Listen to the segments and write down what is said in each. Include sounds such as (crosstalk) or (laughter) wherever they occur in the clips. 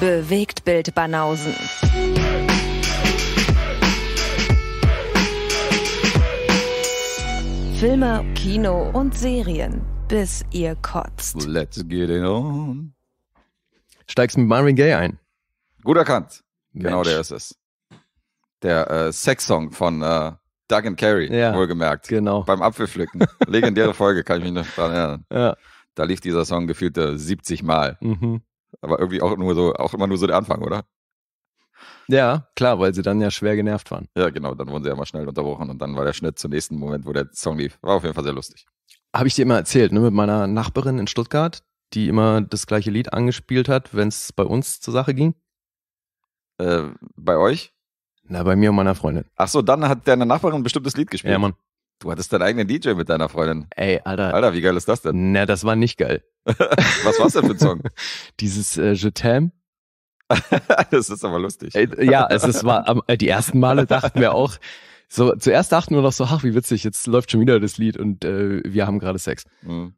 Bewegt Bild Banausen. Filme, Kino und Serien, bis ihr kotzt. Let's get it on. Steigst mit Marvin Gaye ein. Gut erkannt. Genau Mensch. Genau, der ist es. Der äh, sex von äh, Doug and Carey, ja, wohlgemerkt. Genau. Beim Apfelpflücken. Legendäre (laughs) Folge, kann ich mich noch daran erinnern. Ja. Da lief dieser Song gefühlte 70 Mal. Mhm. Aber irgendwie auch nur so, auch immer nur so der Anfang, oder? Ja, klar, weil sie dann ja schwer genervt waren. Ja, genau, dann wurden sie ja mal schnell unterbrochen und dann war der Schnitt zum nächsten Moment, wo der Song lief. War auf jeden Fall sehr lustig. Habe ich dir immer erzählt, ne, mit meiner Nachbarin in Stuttgart, die immer das gleiche Lied angespielt hat, wenn es bei uns zur Sache ging? Äh, bei euch? Na, bei mir und meiner Freundin. Ach so, dann hat deine Nachbarin ein bestimmtes Lied gespielt. Ja, Mann. Du hattest deinen eigenen DJ mit deiner Freundin. Ey, Alter. Alter, wie geil ist das denn? Na, das war nicht geil. (laughs) Was war's denn für ein Song? (laughs) Dieses äh, Je t'aime. (laughs) das ist aber lustig. Ey, ja, es ist, war, äh, die ersten Male dachten wir auch, so, zuerst dachten wir noch so, ach, wie witzig, jetzt läuft schon wieder das Lied und äh, wir haben gerade Sex. Mhm.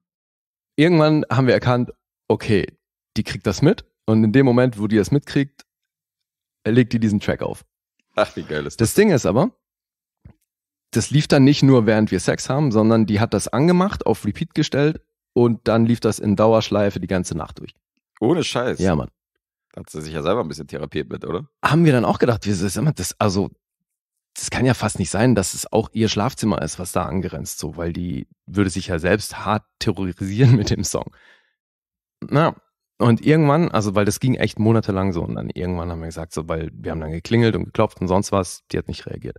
Irgendwann haben wir erkannt, okay, die kriegt das mit und in dem Moment, wo die das mitkriegt, legt die diesen Track auf. Ach, wie geil ist das. Das Ding ist aber, das lief dann nicht nur, während wir Sex haben, sondern die hat das angemacht, auf Repeat gestellt und dann lief das in Dauerschleife die ganze Nacht durch. Ohne Scheiß. Ja, Mann. Da hat sie sich ja selber ein bisschen therapiert mit, oder? Haben wir dann auch gedacht, wir, das, also, das kann ja fast nicht sein, dass es auch ihr Schlafzimmer ist, was da angrenzt, so, weil die würde sich ja selbst hart terrorisieren (laughs) mit dem Song. Na, und irgendwann, also, weil das ging echt monatelang so, und dann irgendwann haben wir gesagt, so, weil wir haben dann geklingelt und geklopft und sonst was, die hat nicht reagiert.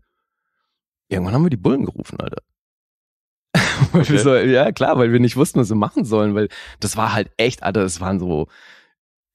Irgendwann haben wir die Bullen gerufen, Alter. (laughs) Okay. so, ja, klar, weil wir nicht wussten, was wir machen sollen, weil das war halt echt, Alter, das waren so,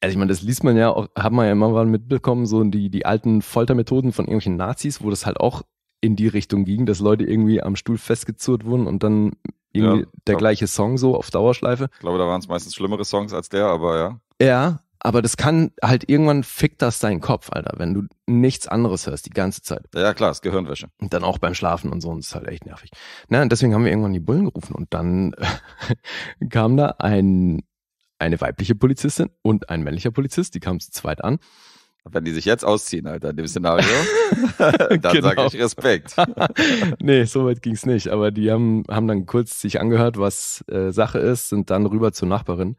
also ich meine, das liest man ja auch, haben wir ja immer mal mitbekommen, so die, die alten Foltermethoden von irgendwelchen Nazis, wo das halt auch in die Richtung ging, dass Leute irgendwie am Stuhl festgezurrt wurden und dann irgendwie ja, der glaub, gleiche Song so auf Dauerschleife. Ich glaube, da waren es meistens schlimmere Songs als der, aber ja. Ja, aber das kann halt irgendwann fickt das deinen Kopf, Alter, wenn du nichts anderes hörst die ganze Zeit. Ja, klar, das Gehirnwäsche. Und dann auch beim Schlafen und so, und das ist halt echt nervig. Na, und deswegen haben wir irgendwann die Bullen gerufen und dann (laughs) kam da ein, eine weibliche Polizistin und ein männlicher Polizist, die kamen zu zweit an. Wenn die sich jetzt ausziehen, Alter, in dem Szenario, (laughs) dann genau. sage ich Respekt. (laughs) nee, so weit ging es nicht. Aber die haben, haben dann kurz sich angehört, was äh, Sache ist, sind dann rüber zur Nachbarin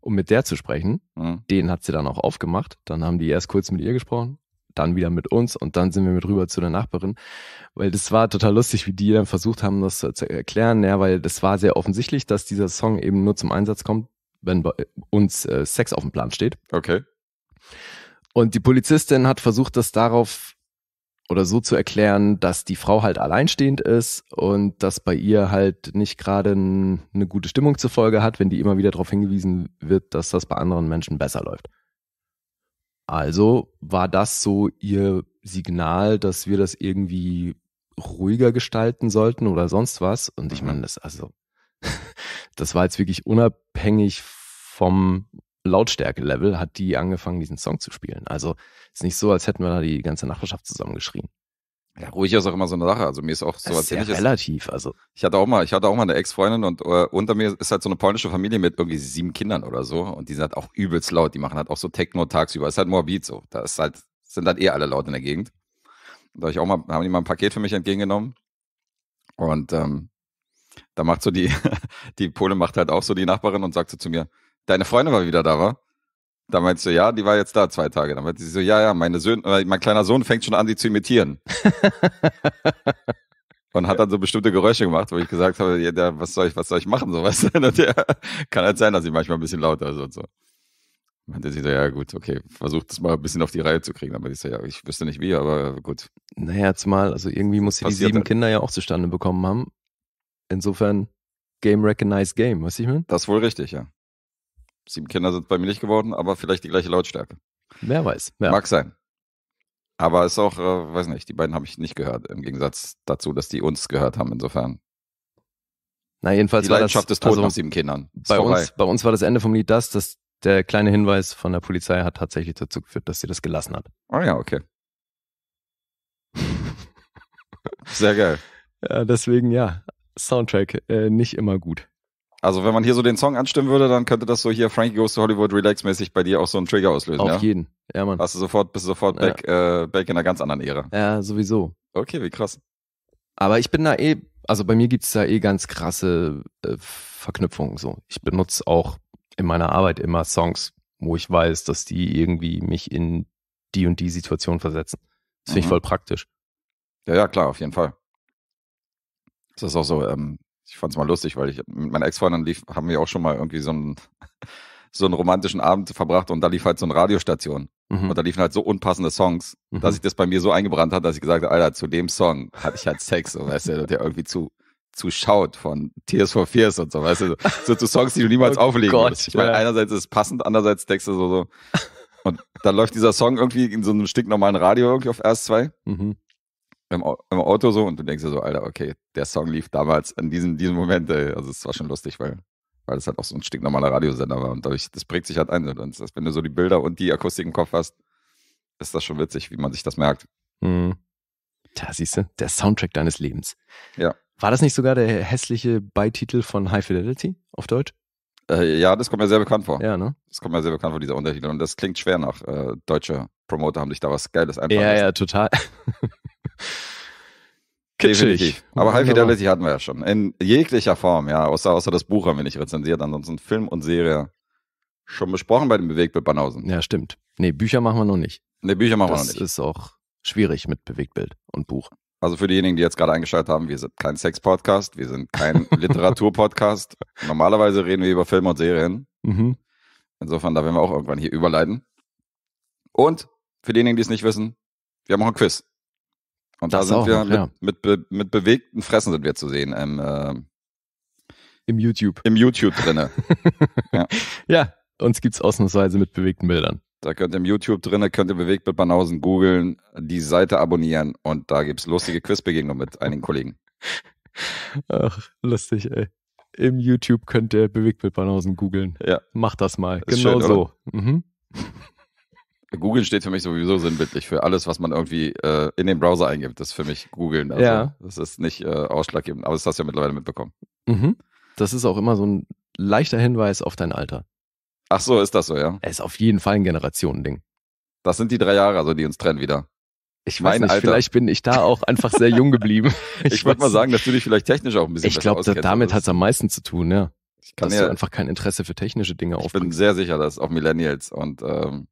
um mit der zu sprechen. Mhm. Den hat sie dann auch aufgemacht. Dann haben die erst kurz mit ihr gesprochen, dann wieder mit uns und dann sind wir mit rüber zu der Nachbarin. Weil das war total lustig, wie die dann versucht haben, das äh, zu erklären. Ja, weil das war sehr offensichtlich, dass dieser Song eben nur zum Einsatz kommt, wenn bei äh, uns äh, Sex auf dem Plan steht. Okay. Und die Polizistin hat versucht, das darauf oder so zu erklären, dass die Frau halt alleinstehend ist und dass bei ihr halt nicht gerade eine gute Stimmung zur Folge hat, wenn die immer wieder darauf hingewiesen wird, dass das bei anderen Menschen besser läuft. Also war das so ihr Signal, dass wir das irgendwie ruhiger gestalten sollten oder sonst was. Und ich mhm. meine, das also, (laughs) das war jetzt wirklich unabhängig vom, Lautstärke-Level hat die angefangen, diesen Song zu spielen. Also ist nicht so, als hätten wir da die ganze Nachbarschaft zusammengeschrien. Ja, ruhig ist auch immer so eine Sache. Also mir ist auch so das relativ. Also ich hatte auch mal, ich hatte auch mal eine Ex-Freundin und äh, unter mir ist halt so eine polnische Familie mit irgendwie sieben Kindern oder so und die sind halt auch übelst laut. Die machen halt auch so Techno tagsüber. Ist halt morbid so. Da ist halt sind halt eh alle laut in der Gegend. Da hab ich auch mal haben die mal ein Paket für mich entgegengenommen und ähm, da macht so die (laughs) die Pole macht halt auch so die Nachbarin und sagt so zu mir, deine Freundin war wieder da, war? Da meinst du, ja, die war jetzt da zwei Tage. Dann meinte sie so, ja, ja, meine Söhne, äh, mein kleiner Sohn fängt schon an, die zu imitieren. (laughs) und hat dann so bestimmte Geräusche gemacht, wo ich gesagt habe, ja, der, was soll ich, was soll ich machen, so was? (laughs) kann halt sein, dass sie manchmal ein bisschen lauter ist und so. Meinte sie so, ja gut, okay, versucht es mal ein bisschen auf die Reihe zu kriegen. Aber ich so, ja, ich wüsste nicht wie, aber gut. Naja, zumal, also irgendwie muss sie die sieben halt. Kinder ja auch zustande bekommen haben. Insofern, Game recognized Game, was ich meine? Das ist wohl richtig, ja. Sieben Kinder sind bei mir nicht geworden, aber vielleicht die gleiche Lautstärke. Wer weiß. Ja. Mag sein. Aber ist auch, äh, weiß nicht, die beiden habe ich nicht gehört, im Gegensatz dazu, dass die uns gehört haben, insofern. Na, jedenfalls die war Leidenschaft das, ist tot also, nach sieben Kindern. bei uns, bei uns war das Ende vom Lied das, dass der kleine Hinweis von der Polizei hat tatsächlich dazu geführt, dass sie das gelassen hat. Ah oh ja, okay. Sehr geil. (laughs) Ja, deswegen ja, Soundtrack äh, nicht immer gut. Also wenn man hier so den Song anstimmen würde, dann könnte das so hier Frankie Goes to Hollywood Relax mäßig bei dir auch so einen Trigger auslösen. Auf ja? jeden, ja man. Hast du sofort, bist du sofort ja. back, äh, back in einer ganz anderen Ära. Ja, sowieso. Okay, wie krass. Aber ich bin da eh, also bei mir gibt's da eh ganz krasse äh, Verknüpfungen so. Ich benutze auch in meiner Arbeit immer Songs, wo ich weiß, dass die irgendwie mich in die und die Situation versetzen. Das finde ich mhm. voll praktisch. Ja, ja, klar, auf jeden Fall. Das ist auch so, ähm, ich fand es mal lustig, weil ich mit meiner Ex-Freundin lief, haben wir auch schon mal irgendwie so einen, (laughs) so einen romantischen Abend verbracht und da lief halt so eine Radiostation. Mhm. Und da liefen halt so unpassende Songs, mhm. dass ich das bei mir so eingebrannt hat, dass ich gesagt habe, Alter, zu dem Song hatte ich halt Sex, so weißt du, der irgendwie zu schaut von Tears for Fears und so, weißt du, so, zu Songs, die du (laughs) niemals oh auflegen Gott, willst. Ich meine, ja. einerseits ist es passend, andererseits Texte so, so. Und dann läuft dieser Song irgendwie in so einem stinknormalen Radio irgendwie auf RS2 mhm im, im Auto so und du denkst dir so, Alter, okay, der Song lief damals in diesem, diesem Moment, ey. Also es war schon lustig, weil weil das halt auch so ein stinknormaler Radiosender war und dadurch, das prägt sich halt ein. Und wenn du so die Bilder und die Akustik im Kopf hast, ist das schon witzig, wie man sich das merkt. Mhm. Da siehst du, der Soundtrack deines Lebens. Ja. War das nicht sogar der hässliche Beititel von High Fidelity auf Deutsch? Äh, ja, das kommt mir sehr bekannt vor. Ja, ne? Das kommt mir sehr bekannt vor, dieser Untertitel. Und das klingt schwer nach. Äh, deutsche Promoter haben sich da was Geiles einfallen Ja, lassen. ja, total. (laughs) Kitschig. Definitiv. Aber High Fidelity hatten wir ja schon. In jeglicher Form, ja. Außer, außer das Buch haben wir nicht rezensiert. Ansonsten Film und Serie schon besprochen bei dem Bewegtbild Banausen. Ja, stimmt. Nee, Bücher machen wir noch nicht. Nee, Bücher machen das wir noch nicht. Das ist auch schwierig mit Bewegtbild und Buch. Also für diejenigen, die jetzt gerade eingeschaltet haben, wir sind kein Sex-Podcast, wir sind kein (laughs) Literatur-Podcast. Normalerweise reden wir über Filme und Serien. Mhm. Insofern, da werden wir auch irgendwann hier überleiten. Und für diejenigen, die es nicht wissen, wir haben auch ein Quiz. Und da das sind wir noch, mit, mit, mit, bewegten Fressen sind wir zu sehen. Im, ähm, äh, Im YouTube. Im YouTube drinne. (laughs) ja. ja, uns es ausnahmsweise mit bewegten Bildern. Da könnt ihr im YouTube drinne, könnt ihr Bewegtbild Banausen googeln, die Seite abonnieren und da gibt es lustige Quizbegegnungen mit einigen Kollegen. (laughs) Ach, lustig, ey. Im YouTube könnt ihr Bewegtbild Banausen googeln. Ja. Macht das mal. Ist genau schön, so. Mhm. Google steht für mich sowieso sinnbildlich für alles, was man irgendwie äh, in den Browser eingibt. Das ist für mich googeln. Also ja. Das ist nicht äh, ausschlaggebend, aber das hast du ja mittlerweile mitbekommen. Mhm. Das ist auch immer so ein leichter Hinweis auf dein Alter. Ach so, ist das so, ja? Es ist auf jeden Fall ein Generationending. Das sind die drei Jahre, also die uns trennen wieder. Ich weiß mein nicht, Alter. vielleicht bin ich da auch einfach sehr jung geblieben. (laughs) ich, ich würde mal sagen, dass du dich vielleicht technisch auch ein bisschen Ich glaube, damit hat es am meisten zu tun, ja. Ich kann dass ja, du einfach kein Interesse für technische Dinge ich aufbringst. Ich bin sehr sicher, dass auch Millennials und ähm,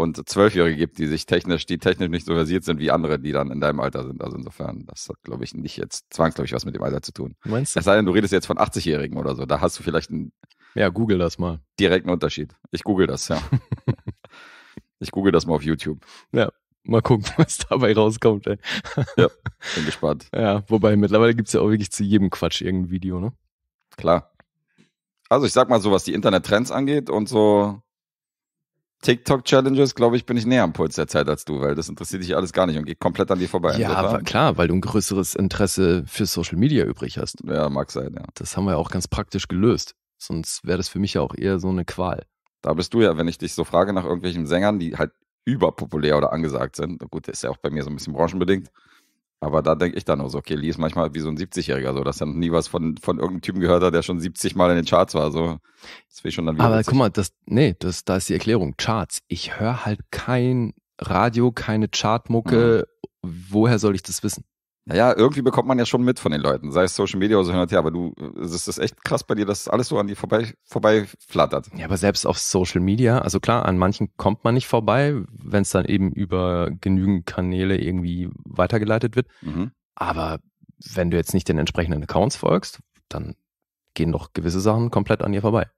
und Zwölfjährige gibt, die sich technisch, die technisch nicht so versiert sind wie andere, die dann in deinem Alter sind. Also insofern, das hat, glaube ich, nicht jetzt zwangsläufig was mit dem Alter zu tun. Meinst du? Es sei denn, du redest jetzt von 80-Jährigen oder so. Da hast du vielleicht einen. Ja, google das mal. Direkten Unterschied. Ich google das, ja. (laughs) ich google das mal auf YouTube. Ja. Mal gucken, (laughs) was dabei rauskommt, ey. ja, (laughs) bin gespannt. Ja, wobei mittlerweile gibt es ja auch wirklich zu jedem Quatsch irgendein Video, ne? Klar. Also ich sag mal so, was die Internet-Trends angeht und so TikTok-Challenges, glaube ich, bin ich näher am Puls der Zeit als du, weil das interessiert dich alles gar nicht und geht komplett an dir vorbei. Ja, klar, weil du ein größeres Interesse für Social Media übrig hast. Ja, mag sein, ja. Das haben wir ja auch ganz praktisch gelöst. Sonst wäre das für mich ja auch eher so eine Qual. Da bist du ja, wenn ich dich so frage nach irgendwelchen Sängern, die halt überpopulär oder angesagt sind. Gut, das ist ja auch bei mir so ein bisschen branchenbedingt. Aber da denke ich dann auch so, okay, Lee ist manchmal wie so ein 70-Jähriger, so, dass er noch nie was von, von irgendeinem Typen gehört hat, der schon 70 Mal in den Charts war. So. Das will schon dann wieder Aber witzig. guck mal, das, nee, das, da ist die Erklärung. Charts. Ich höre halt kein Radio, keine Chartmucke. Mhm. Woher soll ich das wissen? naja, irgendwie bekommt man ja schon mit von den Leuten, sei es Social Media oder so hin und her, aber du, es ist echt krass bei dir, dass alles so an dir vorbei, vorbei flattert. Ja, aber selbst auf Social Media, also klar, an manchen kommt man nicht vorbei, wenn es dann eben über genügend Kanäle irgendwie weitergeleitet wird. Mhm. Aber wenn du jetzt nicht den entsprechenden Accounts folgst, dann gehen doch gewisse Sachen komplett an dir vorbei.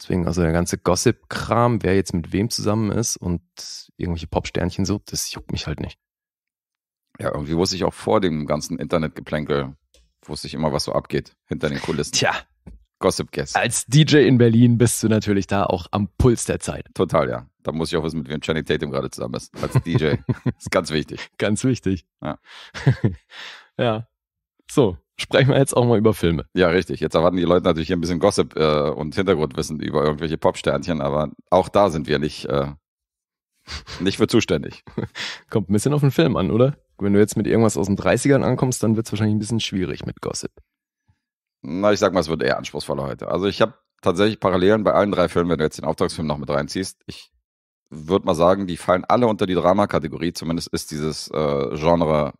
Deswegen, also der ganze Gossip-Kram, wer jetzt mit wem zusammen ist und irgendwelche Pop-Sternchen so, das juckt mich halt nicht. Ja, irgendwie wusste ich auch vor dem ganzen Internetgeplänkel, wusste ich immer, was so abgeht hinter den Kulissen. Tja. Gossip Guest. Als DJ in Berlin bist du natürlich da auch am Puls der Zeit. Total, ja. Da muss ich auch wissen, mit wem Channing Tatum gerade zusammen ist. Als DJ. (laughs) ist ganz wichtig. Ganz wichtig. Ja. (laughs) ja. So, sprechen wir jetzt auch mal über Filme. Ja, richtig. Jetzt erwarten die Leute natürlich hier ein bisschen Gossip äh, und Hintergrundwissen über irgendwelche Popsternchen, aber auch da sind wir nicht, äh, nicht für zuständig. (laughs) Kommt ein bisschen auf den Film an, oder? Wenn du jetzt mit irgendwas aus den 30ern ankommst, dann wird es wahrscheinlich ein bisschen schwierig mit Gossip. Na, ich sag mal, es wird eher anspruchsvoller heute. Also ich habe tatsächlich Parallelen bei allen drei Filmen, wenn du jetzt den Auftragsfilm noch mit reinziehst. Ich würde mal sagen, die fallen alle unter die Dramakategorie. Zumindest ist dieses äh, Genre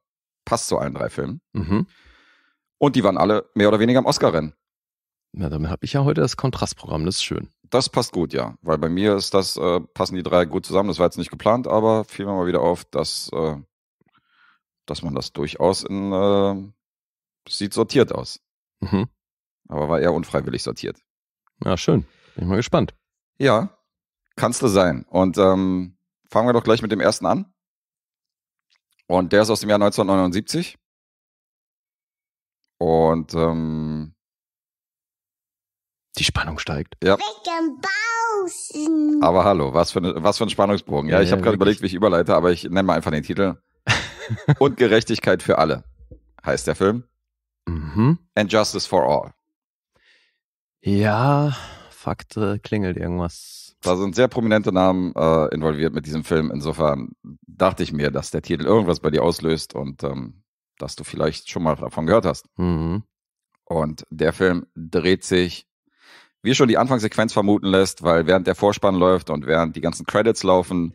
passt zu allen drei Filmen. Mhm. Und die waren alle mehr oder weniger im Oscar-Rennen. Na, damit habe ich ja heute das Kontrastprogramm, das ist schön. Das passt gut, ja. Weil bei mir ist das, äh, passen die drei gut zusammen. Das war jetzt nicht geplant, aber fiel mir mal wieder auf, dass äh, dass man das durchaus in, äh, sieht sortiert aus. Mhm. Aber war eher unfreiwillig sortiert. Ja, schön. Bin ich mal gespannt. Ja, kannst du sein. Und ähm, fangen wir doch gleich mit dem ersten an. Und der ist aus dem Jahr 1979. Und ähm, die Spannung steigt. Ja. Aber hallo, was für, eine, was für ein Spannungsbogen. Ja, ja ich habe ja, gerade überlegt, wie ich überleite, aber ich nenne mal einfach den Titel. (laughs) und Gerechtigkeit für alle, heißt der Film. Mhm. And Justice for All. Ja, Fakte klingelt irgendwas. Da sind sehr prominente Namen äh, involviert mit diesem Film. Insofern dachte ich mir, dass der Titel irgendwas bei dir auslöst und ähm, dass du vielleicht schon mal davon gehört hast. Mhm. Und der Film dreht sich, wie schon die Anfangssequenz vermuten lässt, weil während der Vorspann läuft und während die ganzen Credits laufen,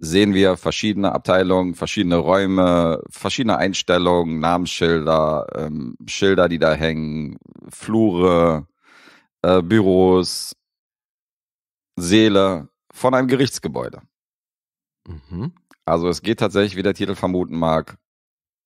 sehen wir verschiedene Abteilungen, verschiedene Räume, verschiedene Einstellungen, Namensschilder, ähm, Schilder, die da hängen, Flure, äh, Büros, Seele von einem Gerichtsgebäude. Mhm. Also es geht tatsächlich, wie der Titel vermuten mag,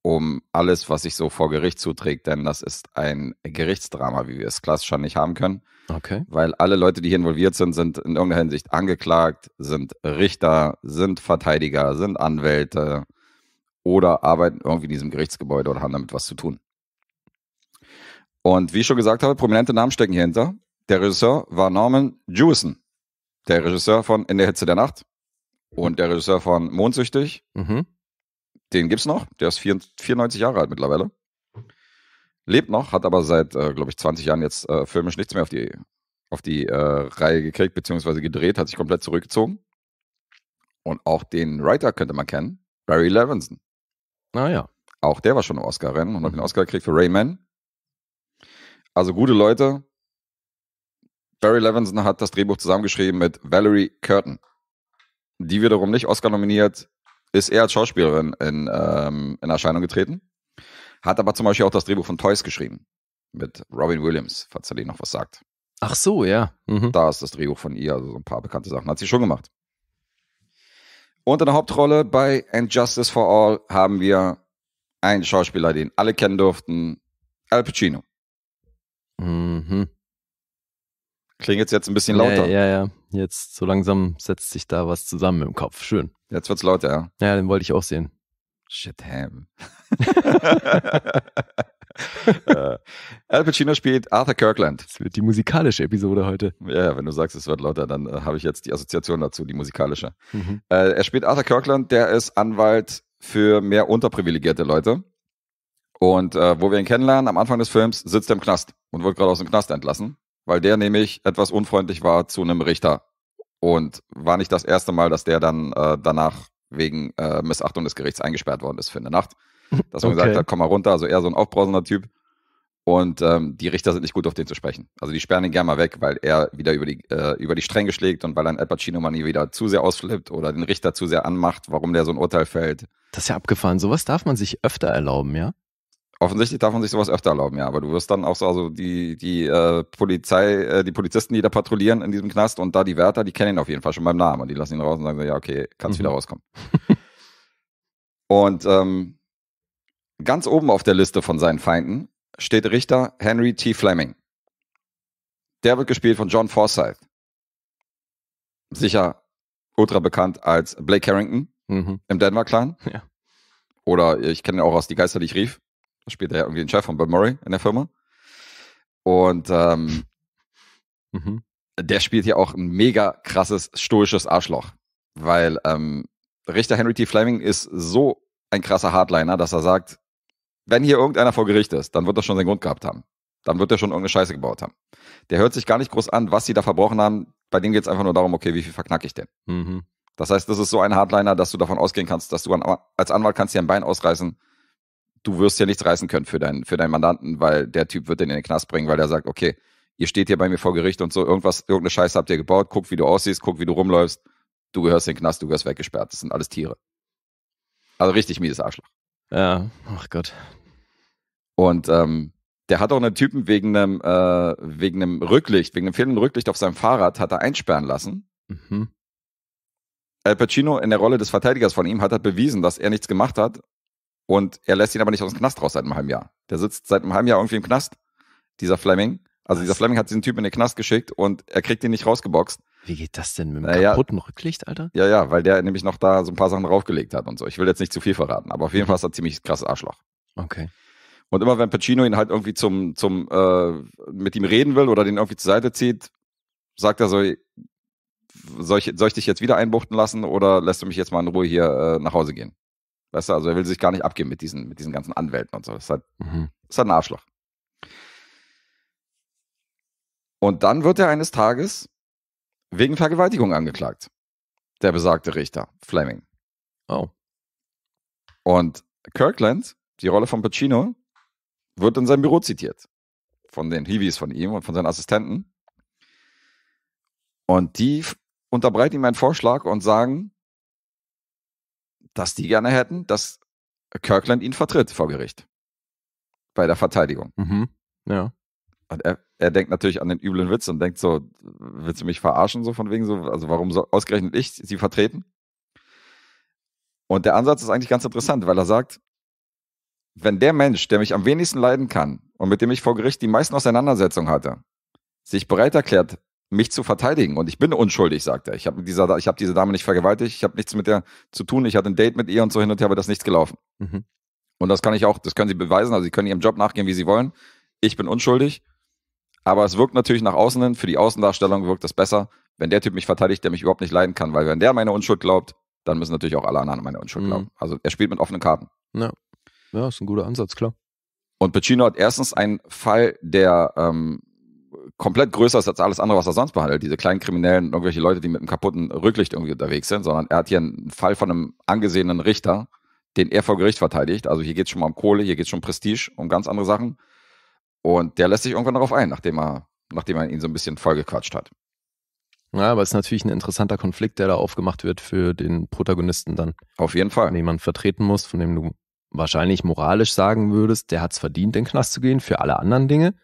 um alles, was sich so vor Gericht zuträgt, denn das ist ein Gerichtsdrama, wie wir es klassisch schon nicht haben können. Okay. Weil alle Leute, die hier involviert sind, sind in irgendeiner Hinsicht angeklagt, sind Richter, sind Verteidiger, sind Anwälte oder arbeiten irgendwie in diesem Gerichtsgebäude oder haben damit was zu tun. Und wie ich schon gesagt habe, prominente Namen stecken hier hinter. Der Regisseur war Norman Jewison, der Regisseur von In der Hitze der Nacht und der Regisseur von Mondsüchtig. Mhm den gibt es noch, der ist 94 Jahre alt mittlerweile. Lebt noch, hat aber seit, äh, glaube ich, 20 Jahren jetzt äh, filmisch nichts mehr auf die, auf die äh, Reihe gekriegt, beziehungsweise gedreht, hat sich komplett zurückgezogen. Und auch den Writer könnte man kennen, Barry Levinson. Ah ja. auch der war schon im Oscar-Rennen und hat den Oscar gekriegt für Rayman. Also gute Leute. Barry Levinson hat das Drehbuch zusammengeschrieben mit Valerie Curtin. Die wiederum nicht Oscar nominiert, ist er als Schauspielerin in, ähm, in Erscheinung getreten, hat aber zum Beispiel auch das Drehbuch von Toys geschrieben mit Robin Williams, falls er dir noch was sagt. Ach so, ja. Mhm. Da ist das Drehbuch von ihr, also so ein paar bekannte Sachen hat sie schon gemacht. Und in der Hauptrolle bei And Justice for All haben wir einen Schauspieler, den alle kennen durften, Al Pacino. Mhm. Klingt jetzt ein bisschen lauter. Ja, ja, ja. Jetzt so langsam setzt sich da was zusammen im Kopf. Schön. Jetzt wird's lauter, ja. Ja, den wollte ich auch sehen. Shit ham. (laughs) Äh, Al Pacino spielt Arthur Kirkland. Das wird die musikalische Episode heute. Ja, wenn du sagst, es wird lauter, dann äh, habe ich jetzt die Assoziation dazu, die musikalische. Mhm. Äh, er spielt Arthur Kirkland, der ist Anwalt für mehr unterprivilegierte Leute. Und äh, wo wir ihn kennenlernen, am Anfang des Films sitzt er im Knast und wird gerade aus dem Knast entlassen weil der nämlich etwas unfreundlich war zu einem Richter. Und war nicht das erste Mal, dass der dann äh, danach wegen äh, Missachtung des Gerichts eingesperrt worden ist für eine Nacht. (laughs) Dass man okay. gesagt hat, komm mal runter, also eher so ein aufbrausender Typ. Und ähm, die Richter sind nicht gut auf den zu sprechen. Also die sperren ihn gerne mal weg, weil er wieder über die, äh, über die Stränge schlägt und weil dann Al Pacino mal nie wieder zu sehr ausflippt oder den Richter zu sehr anmacht, warum der so ein Urteil fällt. Das ist ja abgefahren. Sowas darf man sich öfter erlauben, ja? Offensichtlich darf man sich sowas öfter erlauben, ja. Aber du wirst dann auch so, also die, die äh, Polizei, äh, die Polizisten, die da patrouillieren in diesem Knast und da die Wärter, die kennen ihn auf jeden Fall schon beim Namen und die lassen ihn raus und sagen so, ja, okay, kannst mhm. wieder rauskommen. und ähm, ganz oben auf der Liste von seinen Feinden steht Richter Henry T. Fleming. Der wird gespielt von John Forsyth. Sicher ultra bekannt als Blake Harrington mhm. im Denver Clan. Ja. Oder ich kenne ihn auch aus Die Geister, die ich rief spielt ja irgendwie den Chef von Bill Murray in der Firma. Und ähm, mhm. der spielt hier auch ein mega krasses, stoisches Arschloch. Weil ähm, Richter Henry T. Fleming ist so ein krasser Hardliner, dass er sagt, wenn hier irgendeiner vor Gericht ist, dann wird er schon seinen Grund gehabt haben. Dann wird er schon irgendeine Scheiße gebaut haben. Der hört sich gar nicht groß an, was sie da verbrochen haben. Bei dem geht es einfach nur darum, okay, wie viel verknack ich denn? Mhm. Das heißt, das ist so ein Hardliner, dass du davon ausgehen kannst, dass du an, als Anwalt kannst dir ein Bein ausreißen, du wirst ja nichts reißen können für, dein, für deinen Mandanten, weil der Typ wird den in den Knast bringen, weil der sagt, okay, ihr steht hier bei mir vor Gericht und so, irgendwas, irgendeine Scheiße habt ihr gebaut, guck, wie du aussiehst, guck, wie du rumläufst, du gehörst in den Knast, du gehörst weggesperrt. Das sind alles Tiere. Also richtig mieses Arschloch. Ja, ach Gott. Und ähm, der hat auch einen Typen wegen einem, äh, wegen einem Rücklicht, wegen einem fehlenden Rücklicht auf seinem Fahrrad, hat er einsperren lassen. Mhm. Al Pacino in der Rolle des Verteidigers von ihm hat er bewiesen, dass er nichts gemacht hat und er lässt ihn aber nicht aus dem Knast raus seit einem halben Jahr. Der sitzt seit einem halben Jahr irgendwie im Knast, dieser Fleming. Also Was? dieser Fleming hat diesen Typen in den Knast geschickt und er kriegt ihn nicht rausgeboxt. Wie geht das denn mit dem naja, kaputten Rücklicht, Alter? Ja, ja, weil der nämlich noch da so ein paar Sachen draufgelegt hat und so. Ich will jetzt nicht zu viel verraten, aber auf jeden Fall ist er ein ziemlich krasses Arschloch. Okay. Und immer wenn Pacino ihn halt irgendwie zum, zum, äh, mit ihm reden will oder den irgendwie zur Seite zieht, sagt er so, soll ich, soll ich dich jetzt wieder einbuchten lassen oder lässt du mich jetzt mal in Ruhe hier äh, nach Hause gehen? Weißt du, also er will sich gar nicht abgeben mit diesen, mit diesen ganzen Anwälten und so. Das ist halt, mhm. ist halt ein Arschloch. Und dann wird er eines Tages wegen Vergewaltigung angeklagt. Der besagte Richter, Fleming. Oh. Und Kirkland, die Rolle von Pacino, wird in seinem Büro zitiert. Von den Hiwis von ihm und von seinen Assistenten. Und die unterbreiten ihm einen Vorschlag und sagen, dass die gerne hätten, dass Kirkland ihn vertritt vor Gericht. Bei der Verteidigung. Mhm. Ja. Und er, er denkt natürlich an den üblen Witz und denkt so, willst du mich verarschen, so von wegen so, also warum so ausgerechnet ich sie vertreten? Und der Ansatz ist eigentlich ganz interessant, weil er sagt, wenn der Mensch, der mich am wenigsten leiden kann und mit dem ich vor Gericht die meisten Auseinandersetzungen hatte, sich bereit erklärt, mich zu verteidigen. Und ich bin unschuldig, sagt er. Ich habe hab diese Dame nicht vergewaltigt, ich habe nichts mit ihr zu tun, ich hatte ein Date mit ihr und so hin und her, aber das ist nichts gelaufen. Mhm. Und das kann ich auch, das können sie beweisen, also sie können ihrem Job nachgehen, wie sie wollen. Ich bin unschuldig, aber es wirkt natürlich nach außen hin, für die Außendarstellung wirkt das besser, wenn der Typ mich verteidigt, der mich überhaupt nicht leiden kann, weil wenn der meine Unschuld glaubt, dann müssen natürlich auch alle anderen meine Unschuld mhm. glauben. Also er spielt mit offenen Karten. Ja. ja, ist ein guter Ansatz, klar. Und Pacino hat erstens einen Fall der ähm, komplett größer ist als alles andere, was er sonst behandelt. Diese kleinen Kriminellen, irgendwelche Leute, die mit einem kaputten Rücklicht irgendwie unterwegs sind, sondern er hat hier einen Fall von einem angesehenen Richter, den er vor Gericht verteidigt. Also hier geht es schon mal um Kohle, hier geht es schon um Prestige, um ganz andere Sachen. Und der lässt sich irgendwann darauf ein, nachdem er, nachdem er ihn so ein bisschen vollgequatscht hat. Ja, aber es ist natürlich ein interessanter Konflikt, der da aufgemacht wird für den Protagonisten dann. Auf jeden Fall. Den man vertreten muss, von dem du wahrscheinlich moralisch sagen würdest, der hat es verdient, in den Knast zu gehen für alle anderen Dinge.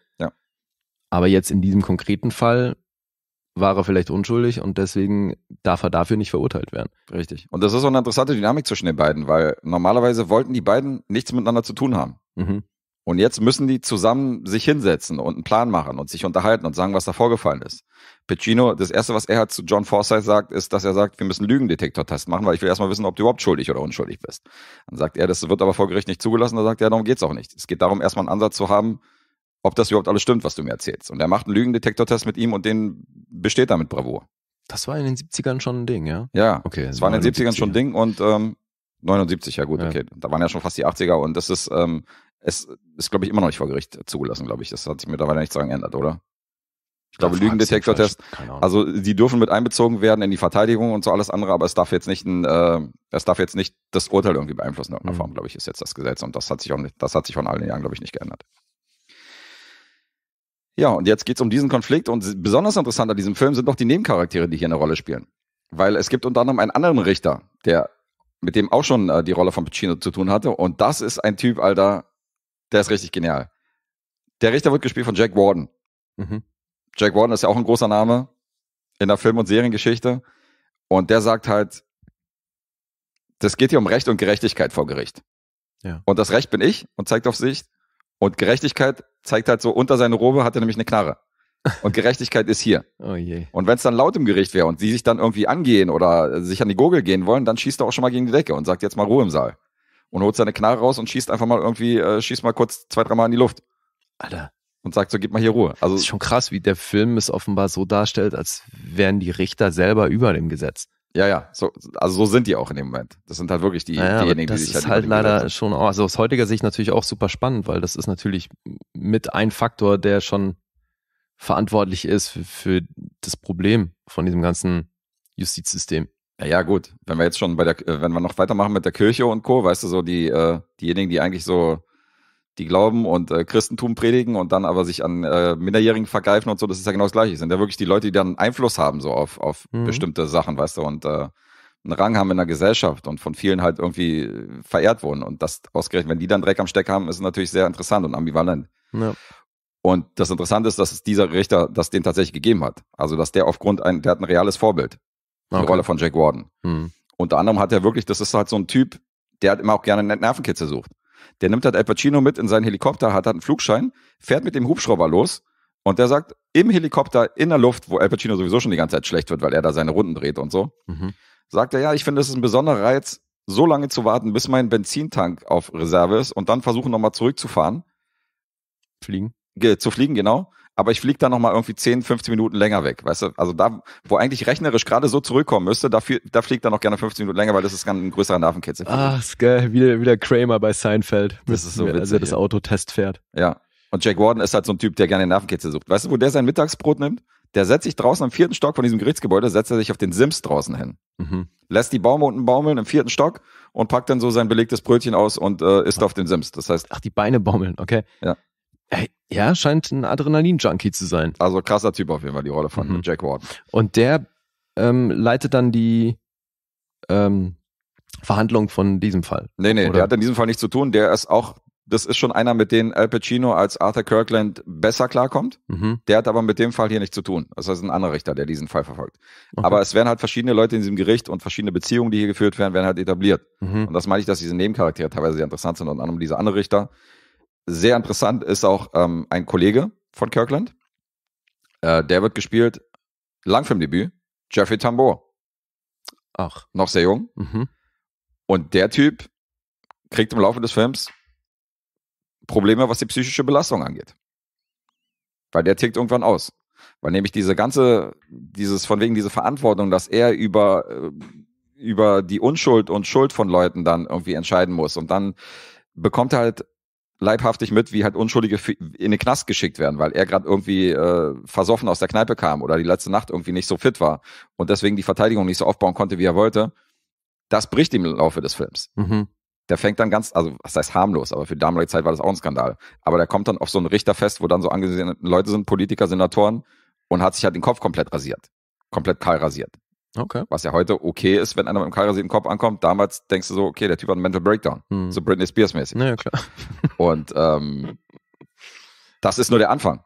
Aber jetzt in diesem konkreten Fall war er vielleicht unschuldig und deswegen darf er dafür nicht verurteilt werden. Richtig. Und das ist so eine interessante Dynamik zwischen den beiden, weil normalerweise wollten die beiden nichts miteinander zu tun haben. Mhm. Und jetzt müssen die zusammen sich hinsetzen und einen Plan machen und sich unterhalten und sagen, was da vorgefallen ist. Pacino, das erste, was er halt zu John Forsyth sagt, ist, dass er sagt, wir müssen Lügendetektortests machen, weil ich will erstmal wissen, ob du überhaupt schuldig oder unschuldig bist. Dann sagt er, das wird aber vor Gericht nicht zugelassen. dann sagt er, darum geht's auch nicht. Es geht darum, erstmal einen Ansatz zu haben, ob das überhaupt alles stimmt, was du mir erzählst. Und er macht einen Lügendetektortest mit ihm und den besteht damit Bravour. Das war in den 70ern schon ein Ding, ja? Ja, okay. Das also war in den 70ern schon ein Ding und ähm, 79, ja gut, ja. okay. Da waren ja schon fast die 80er und das ist, ähm, es ist, glaube ich, immer noch nicht vor Gericht zugelassen, glaube ich. Das hat sich mittlerweile nicht so geändert, oder? Ich glaube, Lügendetektortest. Also die dürfen mit einbezogen werden in die Verteidigung und so alles andere, aber es darf jetzt nicht ein, äh, es darf jetzt nicht das Urteil irgendwie beeinflussen in irgendeiner mhm. Form, glaube ich, ist jetzt das Gesetz. Und das hat sich auch nicht, das hat sich von allen Jahren, glaube ich, nicht geändert. Ja, und jetzt geht es um diesen Konflikt und besonders interessant an diesem Film sind doch die Nebencharaktere, die hier eine Rolle spielen. Weil es gibt unter anderem einen anderen Richter, der mit dem auch schon äh, die Rolle von Pacino zu tun hatte. Und das ist ein Typ, Alter, der ist richtig genial. Der Richter wird gespielt von Jack Warden. Mhm. Jack Warden ist ja auch ein großer Name in der Film- und Seriengeschichte. Und der sagt halt, das geht hier um Recht und Gerechtigkeit vor Gericht. Ja. Und das Recht bin ich und zeigt auf sich und Gerechtigkeit zeigt halt so, unter seiner Robe hat er nämlich eine Knarre. Und Gerechtigkeit ist hier. (laughs) Oh je. Und wenn es dann laut im Gericht wäre und sie sich dann irgendwie angehen oder sich an die Gurgel gehen wollen, dann schießt er auch schon mal gegen die Decke und sagt jetzt mal Ruhe im Saal. Und holt seine Knarre raus und schießt einfach mal irgendwie, äh, schießt mal kurz zwei, dreimal in die Luft. Alter. Und sagt so, gib mal hier Ruhe. Also. Das ist schon krass, wie der Film es offenbar so darstellt, als wären die Richter selber über dem Gesetz. Ja, ja, so, also so sind die auch in dem Moment. Das sind halt wirklich die, naja, diejenigen, die sich halt. Das ist halt, halt leider schon auch, also aus heutiger Sicht natürlich auch super spannend, weil das ist natürlich mit ein Faktor, der schon verantwortlich ist für, für das Problem von diesem ganzen Justizsystem. Ja, ja, gut. Wenn wir jetzt schon bei der, äh, wenn wir noch weitermachen mit der Kirche und Co., weißt du, so die, äh, diejenigen, die eigentlich so die glauben und äh, Christentum predigen und dann aber sich an äh, Minderjährigen vergreifen und so, das ist ja genau das Gleiche. Das sind ja wirklich die Leute, die dann Einfluss haben so auf, auf mhm. bestimmte Sachen, weißt du, und äh, einen Rang haben in der Gesellschaft und von vielen halt irgendwie äh, verehrt wurden. Und das ausgerechnet, wenn die dann Dreck am Steck haben, ist natürlich sehr interessant und ambivalent. Ja. Und das Interessante ist, dass es dieser Richter, das den tatsächlich gegeben hat. Also, dass der aufgrund, ein, der hat ein reales Vorbild. Okay. Die Rolle von Jack Warden. Mhm. Unter anderem hat er wirklich, das ist halt so ein Typ, der hat immer auch gerne Nervenkitze sucht. Der nimmt halt Al Pacino mit in seinen Helikopter, hat, einen Flugschein, fährt mit dem Hubschrauber los und der sagt, im Helikopter, in der Luft, wo Al Pacino sowieso schon die ganze Zeit schlecht wird, weil er da seine Runden dreht und so, mhm. sagt er, ja, ich finde, es ist ein besonderer Reiz, so lange zu warten, bis mein Benzintank auf Reserve ist und dann versuchen nochmal zurückzufahren. Fliegen. Ge zu fliegen, genau aber ich fliege da nochmal irgendwie 10, 15 Minuten länger weg. Weißt du, also da, wo eigentlich rechnerisch gerade so zurückkommen müsste, da, da fliegt er noch gerne 15 Minuten länger, weil das ist ein größerer Nervenkitzel. Ach, ist geil. wie der Kramer bei Seinfeld. Das ist so also witzig, er das Auto testfährt. Ja. Und Jack Warden ist halt so ein Typ, der gerne Nervenkitzel sucht. Weißt du, wo der sein Mittagsbrot nimmt? Der setzt sich draußen am vierten Stock von diesem Gerichtsgebäude, setzt er sich auf den Sims draußen hin. Mhm. Lässt die Baume unten baumeln im vierten Stock und packt dann so sein belegtes Brötchen aus und äh, isst Ach. auf den Sims. Das heißt. Ach, die Beine baumeln, okay. Ja. Äh, ja, scheint ein Adrenalin-Junkie zu sein. Also krasser Typ auf jeden Fall, die Rolle von mhm. Jack Ward. Und der ähm, leitet dann die ähm, Verhandlung von diesem Fall. Nee, nee, oder? der hat in diesem Fall nichts zu tun. Der ist auch, das ist schon einer, mit dem Al Pacino als Arthur Kirkland besser klarkommt. Mhm. Der hat aber mit dem Fall hier nichts zu tun. Das ist ein anderer Richter, der diesen Fall verfolgt. Okay. Aber es werden halt verschiedene Leute in diesem Gericht und verschiedene Beziehungen, die hier geführt werden, werden halt etabliert. Mhm. Und das meine ich, dass diese Nebencharaktere teilweise sehr interessant sind, unter anderem dieser andere Richter sehr interessant ist auch ähm, ein Kollege von Kirkland. Äh, der wird gespielt, Langfilmdebüt, Jeffrey Tambor. Ach. Noch sehr jung. Mhm. Und der Typ kriegt im Laufe des Films Probleme, was die psychische Belastung angeht. Weil der tickt irgendwann aus. Weil nämlich diese ganze, dieses, von wegen diese Verantwortung, dass er über, äh, über die Unschuld und Schuld von Leuten dann irgendwie entscheiden muss. Und dann bekommt er halt leibhaftig mit, wie halt Unschuldige in den Knast geschickt werden, weil er gerade irgendwie äh, versoffen aus der Kneipe kam oder die letzte Nacht irgendwie nicht so fit war und deswegen die Verteidigung nicht so aufbauen konnte, wie er wollte. Das bricht ihm im Laufe des Films. Mhm. Der fängt dann ganz, also das heißt harmlos, aber für die damalige Zeit war das auch ein Skandal. Aber der kommt dann auf so ein Richterfest, wo dann so angesehene Leute sind, Politiker, Senatoren und hat sich halt den Kopf komplett rasiert. Komplett kahl rasiert. Okay. Was ja heute okay ist, wenn einer mit dem Kalrasi im Kopf ankommt. Damals denkst du so, okay, der Typ hat einen Mental Breakdown. Hm. So Britney Spears-mäßig. Naja, klar. (laughs) Und ähm, das ist nur der Anfang.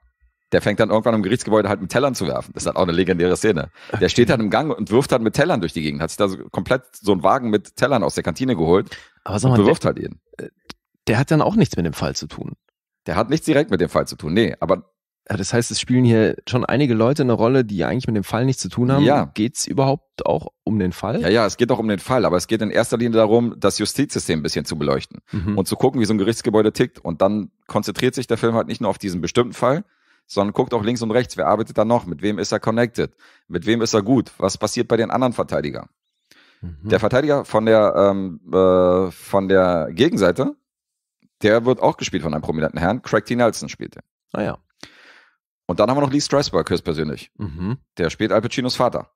Der fängt dann irgendwann im Gerichtsgebäude halt mit Tellern zu werfen. Das ist dann halt auch eine legendäre Szene. Der steht dann halt im Gang und wirft dann halt mit Tellern durch die Gegend. Hat sich da so komplett so einen Wagen mit Tellern aus der Kantine geholt. Aber sag mal, und bewirft der, halt ihn. Äh, der hat dann auch nichts mit dem Fall zu tun. Der hat nichts direkt mit dem Fall zu tun, nee. Aber das heißt, es spielen hier schon einige Leute eine Rolle, die eigentlich mit dem Fall nichts zu tun haben. Ja. Geht es überhaupt auch um den Fall? Ja, ja, es geht auch um den Fall, aber es geht in erster Linie darum, das Justizsystem ein bisschen zu beleuchten mhm. und zu gucken, wie so ein Gerichtsgebäude tickt. Und dann konzentriert sich der Film halt nicht nur auf diesen bestimmten Fall, sondern guckt auch links und rechts, wer arbeitet da noch, mit wem ist er connected, mit wem ist er gut, was passiert bei den anderen Verteidigern. Mhm. Der Verteidiger von der, ähm, äh, von der Gegenseite, der wird auch gespielt von einem prominenten Herrn, Craig T. Nelson spielt er. Ah ja. Und dann haben wir noch Lee Strasberg höchstpersönlich. Mhm. Der spielt Al Pacinos Vater.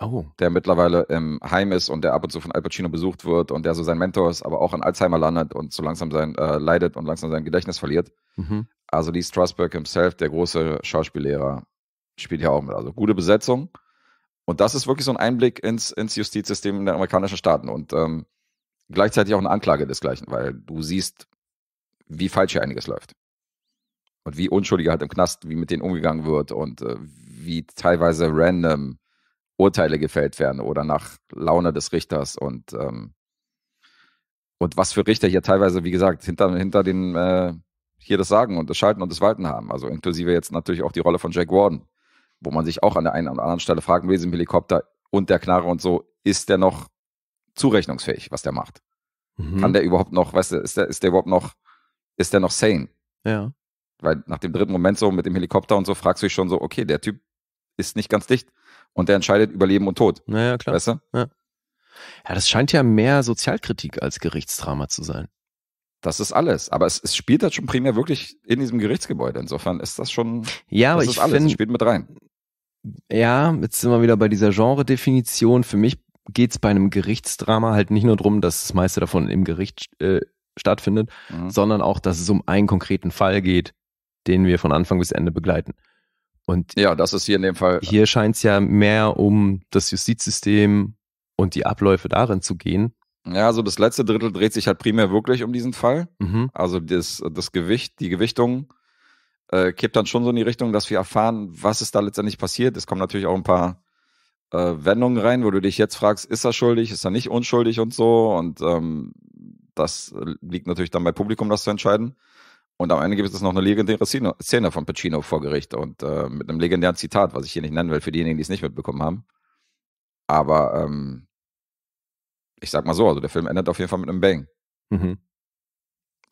Oh. Der mittlerweile im Heim ist und der ab und zu von Al Pacino besucht wird und der so sein Mentor ist, aber auch an Alzheimer landet und so langsam sein, äh, leidet und langsam sein Gedächtnis verliert. Mhm. Also Lee Strasberg himself, der große Schauspiellehrer, spielt hier auch mit. Also gute Besetzung. Und das ist wirklich so ein Einblick ins, ins Justizsystem der amerikanischen Staaten und ähm, gleichzeitig auch eine Anklage desgleichen, weil du siehst, wie falsch hier einiges läuft und wie Unschuldige halt im Knast, wie mit denen umgegangen wird und äh, wie teilweise random Urteile gefällt werden oder nach Laune des Richters und ähm, und was für Richter hier teilweise, wie gesagt, hinter, hinter den äh, hier das Sagen und das Schalten und das Walten haben. Also inklusive jetzt natürlich auch die Rolle von Jack Warden, wo man sich auch an der einen oder anderen Stelle fragen will, im Helikopter und der Knarre und so, ist der noch zurechnungsfähig, was der macht? Mhm. Kann der überhaupt noch, weißt du, ist der, ist der überhaupt noch, ist der noch sane? Ja. Weil nach dem dritten Moment so mit dem Helikopter und so fragst du dich schon so, okay, der Typ ist nicht ganz dicht und der entscheidet über Leben und Tod. Naja, klar. Weißt du? Ja. ja, das scheint ja mehr Sozialkritik als Gerichtsdrama zu sein. Das ist alles. Aber es, es spielt halt schon primär wirklich in diesem Gerichtsgebäude. Insofern ist das schon. Ja, aber das ich ist alles. Find, es spielt mit rein. Ja, jetzt sind wir wieder bei dieser Genredefinition. Für mich geht's bei einem Gerichtsdrama halt nicht nur drum, dass das meiste davon im Gericht äh, stattfindet, mhm. sondern auch, dass es um einen konkreten Fall geht, den wir von Anfang bis Ende begleiten. Und ja, das ist hier in dem Fall. Äh, hier scheint es ja mehr um das Justizsystem und die Abläufe darin zu gehen. Ja, also das letzte Drittel dreht sich halt primär wirklich um diesen Fall. Mhm. Also das, das Gewicht, die Gewichtung äh, kippt dann schon so in die Richtung, dass wir erfahren, was ist da letztendlich passiert. Es kommen natürlich auch ein paar äh, Wendungen rein, wo du dich jetzt fragst, ist er schuldig, ist er nicht unschuldig und so. Und ähm, das äh, liegt natürlich dann bei Publikum, das zu entscheiden. Und am Ende gibt es noch eine legendäre Szene von Pacino vor Gericht und äh, mit einem legendären Zitat, was ich hier nicht nennen will, für diejenigen, die es nicht mitbekommen haben. Aber ähm, ich sag mal so, also der Film endet auf jeden Fall mit einem Bang. Mhm.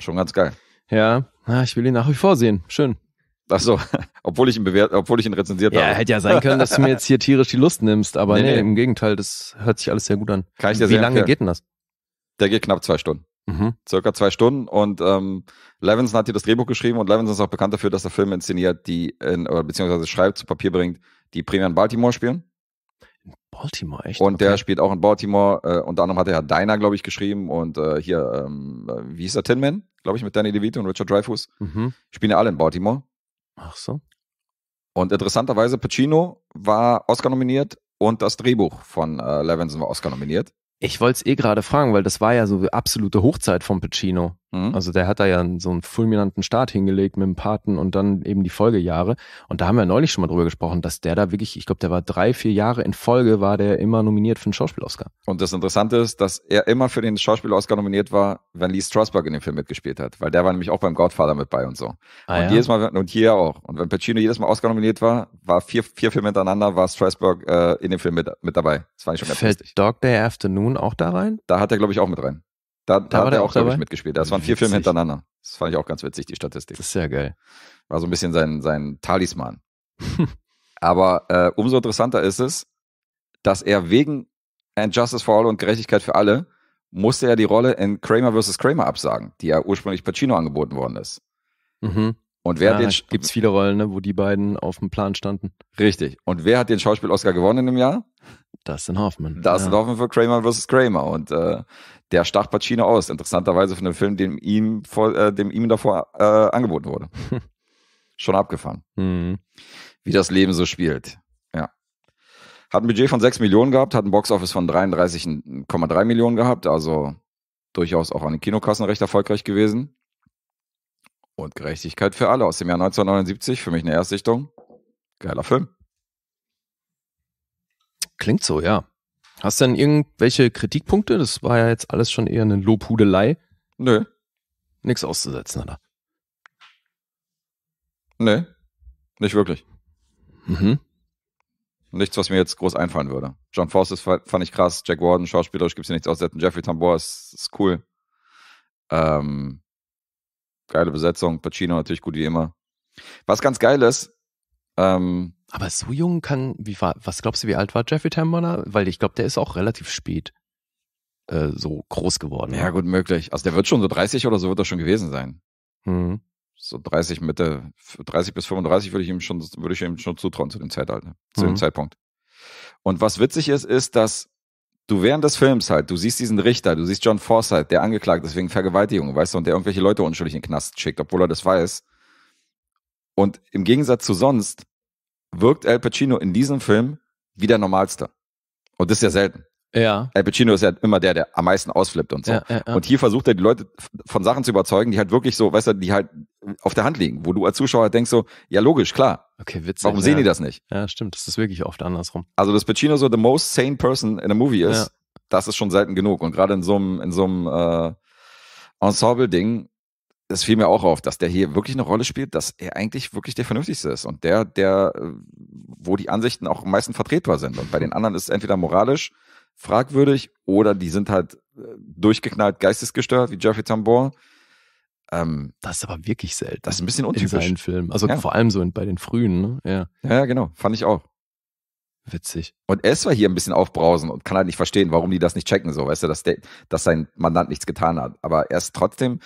Schon ganz geil. Ja, ich will ihn nach wie vor sehen. Schön. Ach so, (laughs) obwohl ich ihn bewert, obwohl ich ihn rezensiert ja, habe. Ja, hätte ja sein können, dass du mir jetzt hier tierisch die Lust nimmst, aber nee, nee, nee. im Gegenteil, das hört sich alles sehr gut an. Kann ich dir Wie lange empfehlen. geht denn das? Der geht knapp zwei Stunden. Mhm. Circa zwei Stunden. Und ähm, Levinson hat hier das Drehbuch geschrieben und Levinson ist auch bekannt dafür, dass er Filme inszeniert, die in, oder beziehungsweise schreibt, zu Papier bringt, die primär in Baltimore spielen. In Baltimore, echt? Und okay. der spielt auch in Baltimore. Äh, unter anderem hat er ja Diner, glaube ich, geschrieben und äh, hier, ähm, äh, wie hieß der Tin Man, glaube ich, mit Danny DeVito und Richard Dreyfuss. Mhm. Spielen ja alle in Baltimore. Ach so. Und interessanterweise, Pacino war Oscar nominiert und das Drehbuch von äh, Levinson war Oscar nominiert. Ich wollte es eh gerade fragen, weil das war ja so die absolute Hochzeit von Pacino. Mhm. Also der hat da ja so einen fulminanten Start hingelegt mit dem Paten und dann eben die Folgejahre. Und da haben wir neulich schon mal drüber gesprochen, dass der da wirklich, ich glaube, der war drei, vier Jahre in Folge, war der immer nominiert für einen Schauspiel-Oscar. Und das Interessante ist, dass er immer für den Schauspiel-Oscar nominiert war, wenn Lee Strasberg in dem Film mitgespielt hat, weil der war nämlich auch beim Godfather mit bei und so. Ah, und ja. jedes Mal, und hier auch. Und wenn Pacino jedes Mal Oscar nominiert war, war vier, vier Filme hintereinander, war Strasberg äh, in dem Film mit, mit dabei. Das fand ich schon ganz Fällt Dog Day Afternoon auch da rein? Da hat er, glaube ich, auch mit rein. Da, da hat er auch, glaube ich, mitgespielt. Das waren vier Filme hintereinander. Das fand ich auch ganz witzig, die Statistik. Das ist ja geil. War so ein bisschen sein, sein Talisman. (laughs) Aber äh, umso interessanter ist es, dass er wegen And Justice for All und Gerechtigkeit für alle musste er die Rolle in Kramer vs. Kramer absagen, die ja ursprünglich Pacino angeboten worden ist. Mhm. Und wer ja, den gibt's viele Rollen, ne, wo die beiden auf dem Plan standen. Richtig. Und wer hat den Schauspiel-Oscar gewonnen in dem Jahr? Dustin Hoffman. Dustin ja. Hoffman für Kramer vs. Kramer. Und äh, der stach Pacino aus, interessanterweise von dem Film, dem ihm, vor, äh, dem ihm davor äh, angeboten wurde. (laughs) Schon abgefahren. Mhm. Wie das Leben so spielt. Ja. Hat ein Budget von 6 Millionen gehabt, hat ein Boxoffice von 33,3 Millionen gehabt, also durchaus auch an den Kinokassen recht erfolgreich gewesen. Und Gerechtigkeit für alle aus dem Jahr 1979, für mich eine Erstsichtung. Geiler Film. Klingt so, ja. Hast du denn irgendwelche Kritikpunkte? Das war ja jetzt alles schon eher eine Lobhudelei. Nö. Nichts auszusetzen, oder? Nö. nicht wirklich. Mhm. Nichts, was mir jetzt groß einfallen würde. John Faustus fand ich krass, Jack Warden, schauspielerisch gibt es hier nichts aussetzen. Jeffrey Tambor ist, ist cool. Ähm, geile Besetzung, Pacino natürlich gut wie immer. Was ganz geil ist, ähm, aber so jung kann, wie war, was glaubst du, wie alt war Jeffrey Tambor? Weil ich glaube, der ist auch relativ spät äh, so groß geworden. Ja, gut, möglich. Also der wird schon so 30 oder so wird er schon gewesen sein. Mhm. So 30 Mitte, 30 bis 35 würde ich ihm schon, würde ich ihm schon zutrauen zu dem Zeitalter, zu mhm. dem Zeitpunkt. Und was witzig ist, ist, dass du während des Films halt, du siehst diesen Richter, du siehst John Forsythe, der angeklagt ist wegen Vergewaltigung, weißt du, und der irgendwelche Leute unschuldig in den Knast schickt, obwohl er das weiß. Und im Gegensatz zu sonst wirkt Al Pacino in diesem Film wie der Normalste. Und das ist ja selten. Ja. Al Pacino ist ja immer der, der am meisten ausflippt und so. Ja, ja, ja. Und hier versucht er die Leute von Sachen zu überzeugen, die halt wirklich so, weißt du, die halt auf der Hand liegen, wo du als Zuschauer denkst so, ja logisch, klar. Okay, witzig. Warum sehen die das nicht? Ja, stimmt. Das ist wirklich oft andersrum. Also, dass Pacino so the most sane person in a movie ist, das ist schon selten genug. Und gerade in so einem, in so einem äh, Ensemble-Ding es fiel mir auch auf, dass der hier wirklich eine Rolle spielt, dass er eigentlich wirklich der Vernünftigste ist und der, der, äh, wo die Ansichten auch am meisten vertretbar sind. Und bei den anderen ist es entweder moralisch fragwürdig oder die sind halt äh, durchgeknallt, geistesgestört, wie Jeffrey Tambor. Ähm, das ist aber wirklich selten. Das ist ein bisschen untypisch. In seinen Filmen. Also ja. vor allem so in, bei den frühen, ne? Ja. ja, genau. Fand ich auch. Witzig. Und er ist zwar hier ein bisschen aufbrausen und kann halt nicht verstehen, warum die das nicht checken, so, weißt du, dass, der, dass sein Mandant nichts getan hat. Aber er ist trotzdem,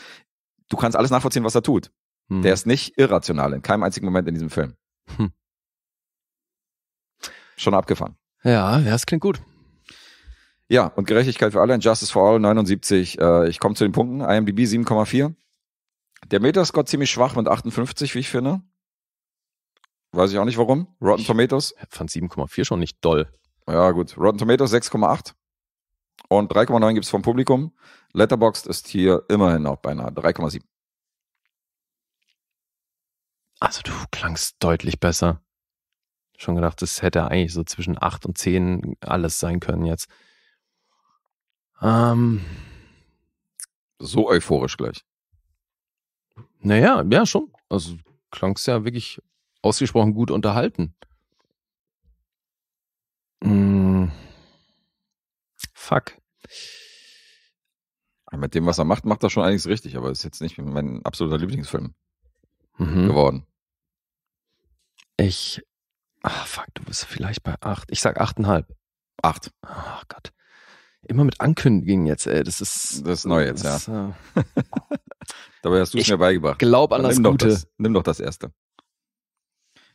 du kannst alles nachvollziehen, was er tut. Hm. Der ist nicht irrational in keinem einzigen Moment in diesem Film. Hm. Schon abgefahren. Ja, ja, das klingt gut. Ja, und Gerechtigkeit für alle, in Justice for All 79. Äh, ich komme zu den Punkten. IMDb 7,4. Der Metascore ziemlich schwach mit 58, wie ich finde. Weiß ich auch nicht warum. Rotten Tomatoes. Ich fand 7,4 schon nicht doll. Ja, gut. Rotten Tomatoes 6,8. Und 3,9 gibt es vom Publikum. Letterboxd ist hier immerhin auch beinahe 3,7. Also du klangst deutlich besser. Schon gedacht, das hätte eigentlich so zwischen 8 und 10 alles sein können jetzt. Ähm, so euphorisch gleich. Naja, ja, schon. Also klangst ja wirklich ausgesprochen gut unterhalten. Mmh fuck. mit dem, was er macht, macht er schon einiges richtig, aber ist jetzt nicht mein absoluter Lieblingsfilm mhm. geworden. Ich. Ah, fuck, du bist vielleicht bei acht. Ich sag achteinhalb. Acht. Ach oh Gott. Immer mit Ankündigungen jetzt, ey. Das ist. Das ist neu jetzt, das, ja. Äh, (laughs) Dabei hast du es mir beigebracht. Glaub an das nimm Gute. Doch das, nimm doch das Erste.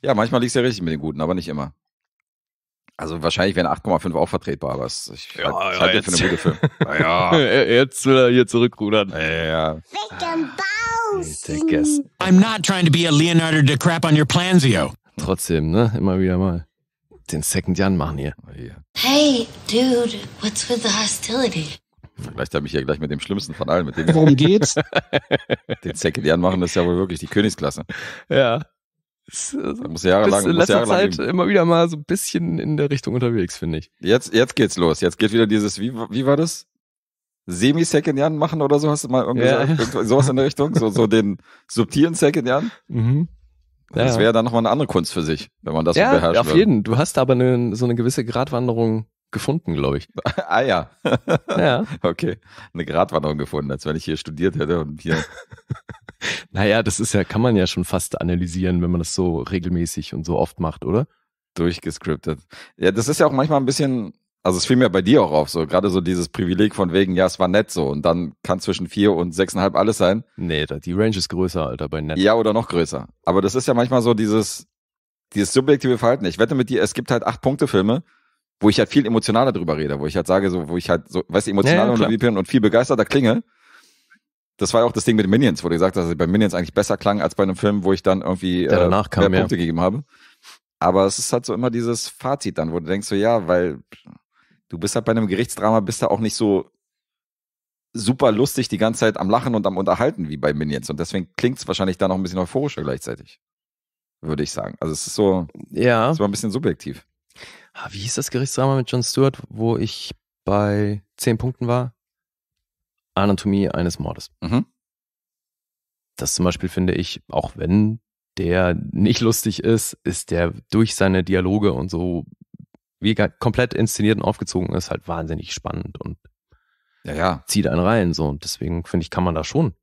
Ja, manchmal liegt es ja richtig mit den Guten, aber nicht immer. Also wahrscheinlich wären 8,5 auch vertretbar, aber es, ich, ja, halt, ja, halte jetzt. den für eine gute Film. (laughs) Ja. (laughs) jetzt will er hier zurückrudern. Ja. I'm not trying to be a Leonardo crap on your plans, yo. Trotzdem, ne? Immer wieder mal. Den Second Jan machen hier. Oh, hey, dude, what's with the hostility? Vielleicht habe ich ja gleich mit dem Schlimmsten von allen. Mit dem Worum geht's? (laughs) Den Second Jan machen das ist ja wohl wirklich die Königsklasse. Ja. Also muss jahrelang, in letzter Zeit immer wieder mal so ein bisschen in der Richtung unterwegs, finde ich. Jetzt, jetzt geht's los. Jetzt geht wieder dieses, wie, wie war das? Semi-Second-Jan machen oder so, hast du mal irgendwie ja. gesagt, sowas in der Richtung? So, so den subtilen Second-Jan? (laughs) Mhm. Ja. Das wäre dann nochmal eine andere Kunst für sich, wenn man das ja, so beherrscht. Ja, auf jeden. Du hast aber eine, so eine gewisse Gratwanderung gefunden, glaube ich. (laughs) ah ja. ja. (laughs) Okay. Eine Gratwanderung gefunden, als wenn ich hier studiert hätte und hier. (laughs) naja, das ist ja, kann man ja schon fast analysieren, wenn man das so regelmäßig und so oft macht, oder? Durchgescriptet. Ja, das ist ja auch manchmal ein bisschen, also es fiel mir bei dir auch auf, so gerade so dieses Privileg von wegen, ja, es war nett so und dann kann zwischen vier und sechseinhalb alles sein. Nee, die Range ist größer, Alter, bei nett. Ja, oder noch größer. Aber das ist ja manchmal so dieses, dieses subjektive Verhalten. Ich wette mit dir, es gibt halt acht Punkte Filme, wo ich halt viel emotionaler drüber rede, wo ich halt sage, so, wo ich halt so, weißt du, emotionaler ja, ja, bin und viel begeisterter klinge. Das war ja auch das Ding mit Minions, wo du gesagt hast, dass ich bei Minions eigentlich besser klang als bei einem Film, wo ich dann irgendwie ja, äh, mehr kam, Punkte gegeben habe. Aber es ist halt so immer dieses Fazit dann, wo du denkst so, ja, weil du bist halt bei einem Gerichtsdrama, bist da auch nicht so super lustig die ganze Zeit am Lachen und am Unterhalten wie bei Minions. Und deswegen klingt es wahrscheinlich da noch ein bisschen euphorischer gleichzeitig. Würde ich sagen. Also es ist so, ja. es war ein bisschen subjektiv. Ah, wie hieß das Gerichtsdrama mit John Stewart, wo ich bei zehn Punkten war? Anatomie eines Mordes. Mhm. Das zum Beispiel finde ich, auch wenn der nicht lustig ist, ist der durch seine Dialoge und so, wie er komplett inszeniert und aufgezogen ist, halt wahnsinnig spannend und ja, ja. zieht einen rein. So. Und deswegen finde ich, kann man da schon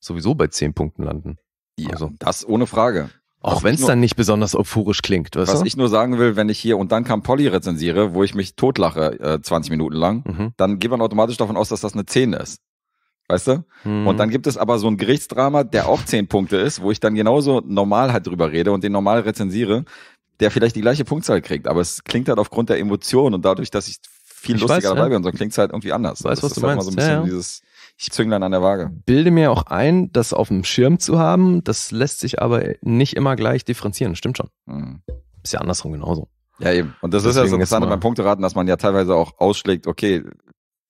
sowieso bei zehn Punkten landen. Ja, also. das ohne Frage. Auch wenn es dann nicht besonders euphorisch klingt. Weißt was du? ich nur sagen will, wenn ich hier und dann kam Polly rezensiere, wo ich mich totlache äh, 20 Minuten lang, mhm. dann geht man automatisch davon aus, dass das eine 10 ist. Weißt du? Mhm. Und dann gibt es aber so ein Gerichtsdrama, der auch 10 Punkte ist, wo ich dann genauso normal halt drüber rede und den normal rezensiere, der vielleicht die gleiche Punktzahl kriegt. Aber es klingt halt aufgrund der Emotion und dadurch, dass ich viel ich lustiger weiß, dabei ja. bin, so klingt es halt irgendwie anders. Weißt, du, also, was ist du halt meinst. mal so ein bisschen ja, ja. dieses ich dann an der Waage. bilde mir auch ein, das auf dem Schirm zu haben. Das lässt sich aber nicht immer gleich differenzieren. Stimmt schon. Mhm. Ist ja andersrum genauso. Ja, eben. Und das Deswegen ist ja so interessant beim Punkteraten, dass man ja teilweise auch ausschlägt, okay,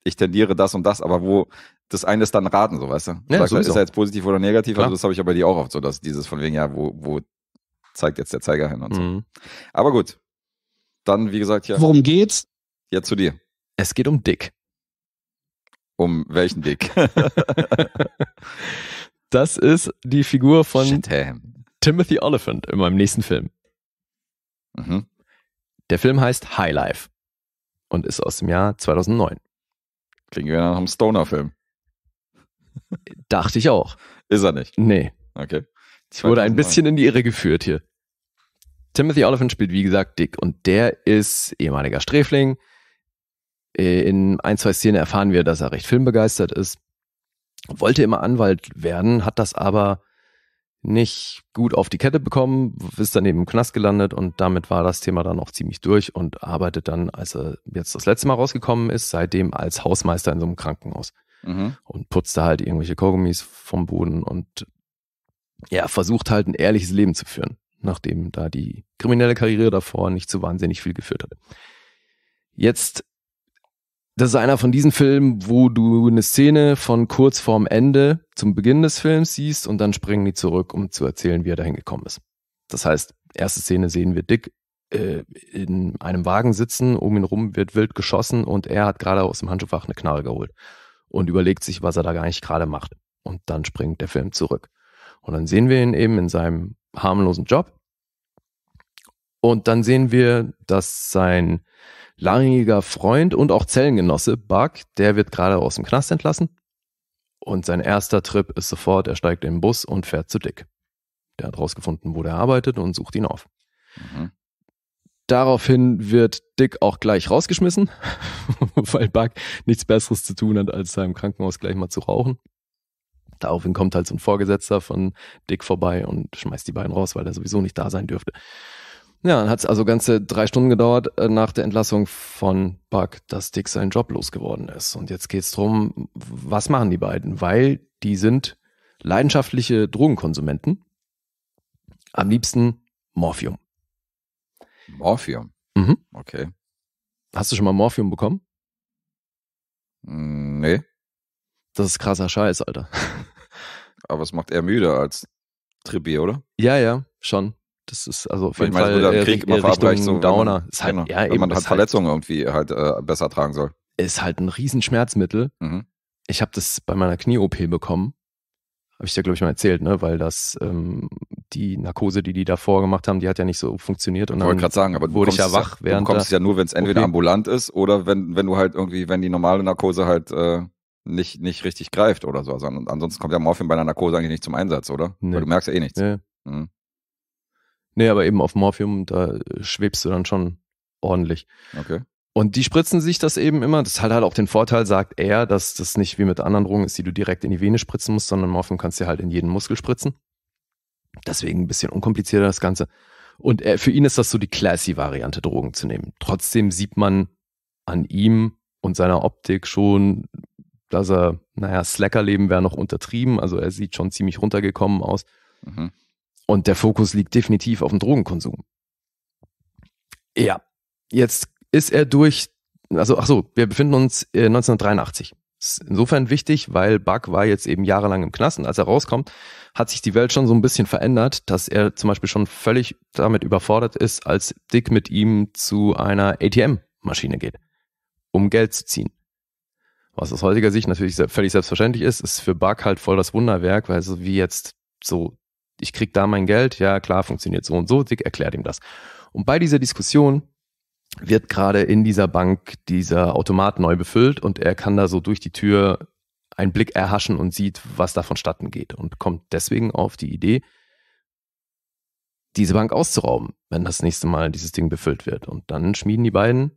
ich tendiere das und das, aber wo das eine ist dann raten, so weißt du. Ja, Sagst, ist er jetzt positiv oder negativ? Also Klar. Also das habe ich ja bei dir auch oft so, dass dieses von wegen, ja, wo, wo zeigt jetzt der Zeiger hin und so. Mhm. Aber gut. Dann, wie gesagt, ja. Worum geht's? Ja, zu dir. Es geht um Dick. Um welchen Dick? (laughs) das ist die Figur von Shitham. Timothy Oliphant in meinem nächsten Film. Mhm. Der Film heißt High Life und ist aus dem Jahr 2009. Klingt ja nach einem Stoner-Film. Dachte ich auch. Ist er nicht? Nee. Okay. Ich wurde ein bisschen in die Irre geführt hier. Timothy Oliphant spielt, wie gesagt, Dick und der ist ehemaliger Sträfling, äh, in ein, zwei Szenen erfahren wir, dass er recht filmbegeistert ist, wollte immer Anwalt werden, hat das aber nicht gut auf die Kette bekommen, ist dann eben im Knast gelandet und damit war das Thema dann auch ziemlich durch und arbeitet dann, als er jetzt das letzte Mal rausgekommen ist, seitdem als Hausmeister in so einem Krankenhaus mhm. und putzt da halt irgendwelche Kaugummis vom Boden und ja, versucht halt ein ehrliches Leben zu führen, nachdem da die kriminelle Karriere davor nicht so wahnsinnig viel geführt hat. Jetzt das ist einer von diesen Filmen, wo du eine Szene von kurz vorm Ende zum Beginn des Films siehst und dann springen die zurück, um zu erzählen, wie er dahin gekommen ist. Das heißt, erste Szene sehen wir Dick äh, in einem Wagen sitzen, um ihn rum wird wild geschossen und er hat gerade aus dem Handschuhfach eine Knarre geholt und überlegt sich, was er da gar nicht gerade macht. Und dann springt der Film zurück. Und dann sehen wir ihn eben in seinem harmlosen Job. Und dann sehen wir, dass sein langjähriger Freund und auch Zellengenosse, Buck, der wird gerade aus dem Knast entlassen. Und sein erster Trip ist sofort, er steigt in den Bus und fährt zu Dick. Der hat rausgefunden, wo der arbeitet und sucht ihn auf. Mhm. Daraufhin wird Dick auch gleich rausgeschmissen, (laughs) weil Buck nichts Besseres zu tun hat, als seinem Krankenhaus gleich mal zu rauchen. Daraufhin kommt halt so ein Vorgesetzter von Dick vorbei und schmeißt die beiden raus, weil er sowieso nicht da sein dürfte. Ja, dann hat es also ganze drei Stunden gedauert äh, nach der Entlassung von Buck, dass Dick seinen Job losgeworden ist. Und jetzt geht's drum, was machen die beiden? Weil die sind leidenschaftliche Drogenkonsumenten. Am liebsten Morphium. Morphium? Mhm. Okay. Hast du schon mal Morphium bekommen? Hm, nee. Das ist krasser Scheiß, Alter. Aber es macht eher müde als Tribier, oder? Ja, ja, schon. Das ist also auf jeden Fall meine, Krieg immer Richtung so, Downer. Halt, man, ist halt, genau, ja, eben, man halt Verletzungen halt, irgendwie halt äh, besser tragen soll. Ist halt ein Riesenschmerzmittel. Mhm. Ich habe das bei meiner Knie-OP bekommen. Habe ich dir, glaube ich, mal erzählt, ne? Weil das ähm, die Narkose, die die davor gemacht haben, die hat ja nicht so funktioniert. Und ich wollte gerade sagen, aber wurde ich ja wach. während du kommst ja nur, wenn es entweder okay. ambulant ist oder wenn, wenn du halt irgendwie, wenn die normale Narkose halt äh, nicht, nicht richtig greift oder so. Also ansonsten kommt ja Morphin bei einer Narkose eigentlich nicht zum Einsatz, oder? Nee. Weil du merkst ja eh nichts. Nee. Mhm. Nee, aber eben auf Morphium, da schwebst du dann schon ordentlich. Okay. Und die spritzen sich das eben immer. Das hat halt auch den Vorteil, sagt er, dass das nicht wie mit anderen Drogen ist, die du direkt in die Vene spritzen musst, sondern Morphium kannst du halt in jeden Muskel spritzen. Deswegen ein bisschen unkomplizierter das Ganze. Und er, äh, für ihn ist das so die classy Variante, Drogen zu nehmen. Trotzdem sieht man an ihm und seiner Optik schon, dass er, naja, Slackerleben wäre noch untertrieben. Also er sieht schon ziemlich runtergekommen aus. Mhm. Und der Fokus liegt definitiv auf dem Drogenkonsum. Ja, jetzt ist er durch, also ach so, wir befinden uns 1983. Äh, ist insofern wichtig, weil Buck war jetzt eben jahrelang im Knast und als er rauskommt, hat sich die Welt schon so ein bisschen verändert, dass er zum Beispiel schon völlig damit überfordert ist, als Dick mit ihm zu einer ATM-Maschine geht, um Geld zu ziehen. Was aus heutiger Sicht natürlich völlig selbstverständlich ist, ist für Buck halt voll das Wunderwerk, weil so wie jetzt so ich krieg da mein Geld, ja klar, funktioniert so und so, Dick erklärt ihm das. Und bei dieser Diskussion wird gerade in dieser Bank dieser Automat neu befüllt und er kann da so durch die Tür einen Blick erhaschen und sieht, was da vonstatten geht und kommt deswegen auf die Idee, diese Bank auszurauben, wenn das nächste Mal dieses Ding befüllt wird. Und dann schmieden die beiden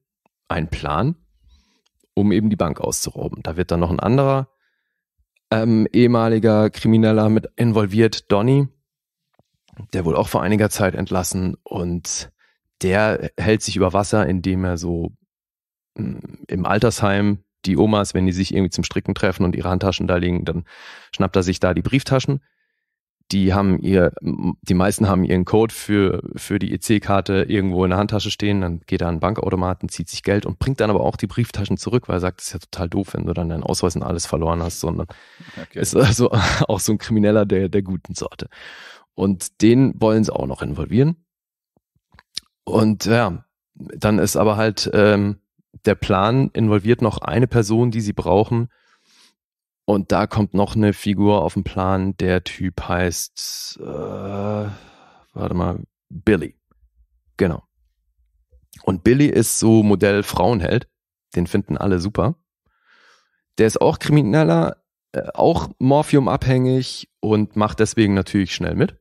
einen Plan, um eben die Bank auszurauben. Da wird dann noch ein anderer ähm, ehemaliger Krimineller mit involviert, Donny, der wurde auch vor einiger Zeit entlassen und der hält sich über Wasser, indem er so hm, im Altersheim die Omas, wenn die sich irgendwie zum Stricken treffen und ihre Handtaschen da legen, dann schnappt er sich da die Brieftaschen. Die haben ihr, die meisten haben ihren Code für, für die EC-Karte irgendwo in der Handtasche stehen, dann geht er an den Bankautomaten, zieht sich Geld und bringt dann aber auch die Brieftaschen zurück, weil er sagt, das ist ja total doof, wenn du dann deinen Ausweis und alles verloren hast, sondern okay. ist also (laughs) auch so ein Krimineller der, der guten Sorte. Und den wollen sie auch noch involvieren. Und ja, dann ist aber halt ähm, der Plan involviert noch eine Person, die sie brauchen. Und da kommt noch eine Figur auf den Plan. Der Typ heißt, äh, warte mal, Billy. Genau. Und Billy ist so Modell Frauenheld. Den finden alle super. Der ist auch Krimineller, äh, auch morphiumabhängig und macht deswegen natürlich schnell mit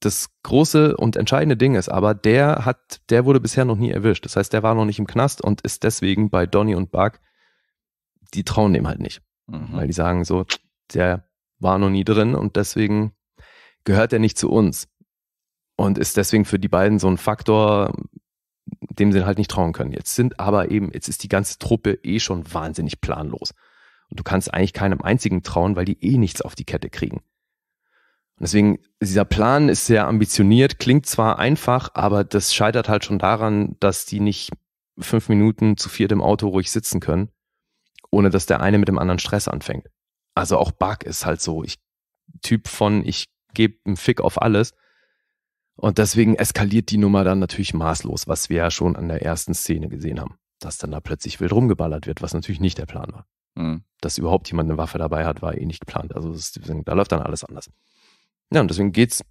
das große und entscheidende Ding ist aber, der hat, der wurde bisher noch nie erwischt. Das heißt, der war noch nicht im Knast und ist deswegen bei Donny und Buck, die trauen dem halt nicht. Mhm. Weil die sagen so, der war noch nie drin und deswegen gehört er nicht zu uns. Und ist deswegen für die beiden so ein Faktor, dem sie halt nicht trauen können. Jetzt sind aber eben, jetzt ist die ganze Truppe eh schon wahnsinnig planlos. Und du kannst eigentlich keinem einzigen trauen, weil die eh nichts auf die Kette kriegen. Und deswegen, dieser Plan ist sehr ambitioniert, klingt zwar einfach, aber das scheitert halt schon daran, dass die nicht fünf Minuten zu viert im Auto ruhig sitzen können, ohne dass der eine mit dem anderen Stress anfängt. Also auch Bug ist halt so, ich Typ von, ich gebe einen Fick auf alles. Und deswegen eskaliert die Nummer dann natürlich maßlos, was wir ja schon an der ersten Szene gesehen haben. Dass dann da plötzlich wild rumgeballert wird, was natürlich nicht der Plan war. Mhm. Dass überhaupt jemand eine Waffe dabei hat, war eh nicht geplant. Also das, da läuft dann alles anders. Ja, und deswegen geht's,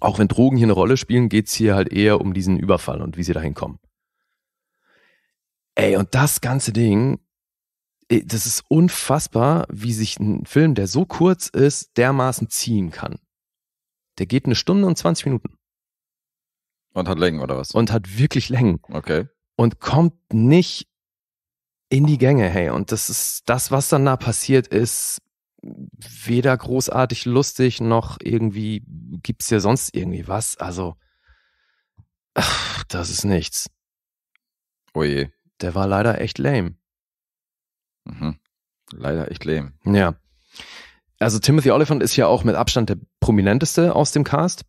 auch wenn Drogen hier eine Rolle spielen, geht's hier halt eher um diesen Überfall und wie sie dahin kommen. Ey, und das ganze Ding, das ist unfassbar, wie sich ein Film, der so kurz ist, dermaßen ziehen kann. Der geht eine Stunde und 20 Minuten. Und hat Längen oder was? Und hat wirklich Längen. Okay. Und kommt nicht in die Gänge, hey. Und das ist das, was dann da passiert, ist weder großartig lustig noch irgendwie gibt es ja sonst irgendwie was. Also, ach, das ist nichts. Oje. Oh der war leider echt lame. Mhm. Leider echt lame. Ja. Also Timothy Oliphant ist ja auch mit Abstand der prominenteste aus dem Cast.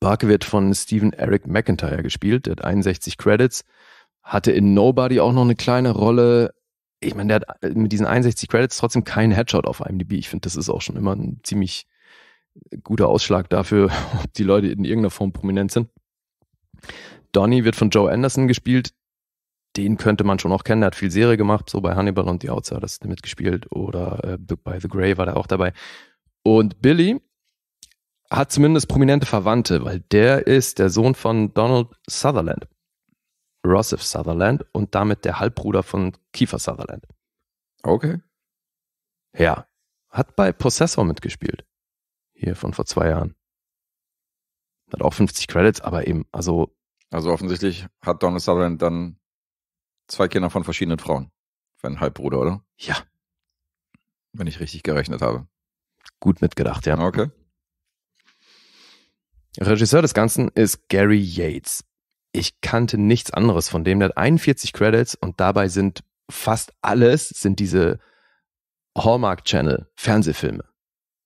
Buck wird von Steven Eric McIntyre gespielt, der hat 61 Credits, hatte in Nobody auch noch eine kleine Rolle, ich meine, der hat äh, mit diesen 61 Credits trotzdem keinen Headshot auf IMDb. Ich finde, das ist auch schon immer ein ziemlich äh, guter Ausschlag dafür, (laughs) ob die Leute in irgendeiner Form prominent sind. Donny wird von Joe Anderson gespielt. Den könnte man schon auch kennen. Der hat viel Serie gemacht, so bei Hannibal und The Outsiders mitgespielt oder äh, bei The Grey war der auch dabei. Und Billy hat zumindest prominente Verwandte, weil der ist der Sohn von Donald Sutherland. Rossif Sutherland und damit der Halbbruder von Kiefer Sutherland. Okay. Ja. Hat bei Possessor mitgespielt. Hier von vor zwei Jahren. Hat auch 50 Credits, aber eben, also. Also offensichtlich hat Donald Sutherland dann zwei Kinder von verschiedenen Frauen. Für einen Halbbruder, oder? Ja. Wenn ich richtig gerechnet habe. Gut mitgedacht, ja. Okay. Regisseur des Ganzen ist Gary Yates ich kannte nichts anderes von dem. Der hat 41 Credits und dabei sind fast alles sind diese Hallmark Channel Fernsehfilme,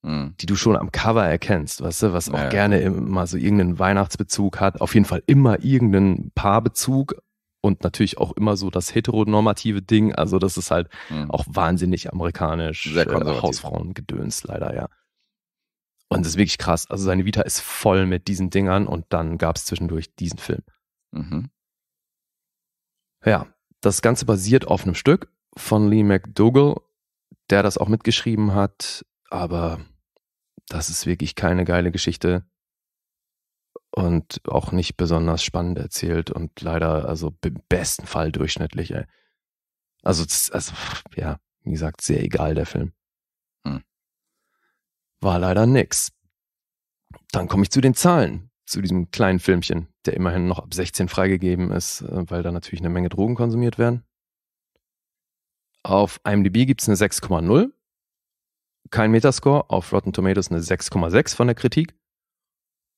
mhm. die du schon am Cover erkennst, weißt du, was auch ja. gerne immer so irgendeinen Weihnachtsbezug hat, auf jeden Fall immer irgendeinen Paarbezug und natürlich auch immer so das heteronormative Ding, also das ist halt mhm. auch wahnsinnig amerikanisch Sehr äh, Hausfrauengedöns leider, ja. Und das ist wirklich krass. Also seine Vita ist voll mit diesen Dingern und dann gab es zwischendurch diesen Film. Mhm. Ja, das Ganze basiert auf einem Stück von Lee McDougall, der das auch mitgeschrieben hat, aber das ist wirklich keine geile Geschichte und auch nicht besonders spannend erzählt und leider, also im besten Fall durchschnittlich, ey. Also, also ja, wie gesagt, sehr egal der Film. Hm. War leider nix. Dann komme ich zu den Zahlen, zu diesem kleinen Filmchen der immerhin noch ab 16 freigegeben ist, äh, weil da natürlich eine Menge Drogen konsumiert werden. Auf IMDb gibt es eine 6,0, kein Metascore, auf Rotten Tomatoes eine 6,6 von der Kritik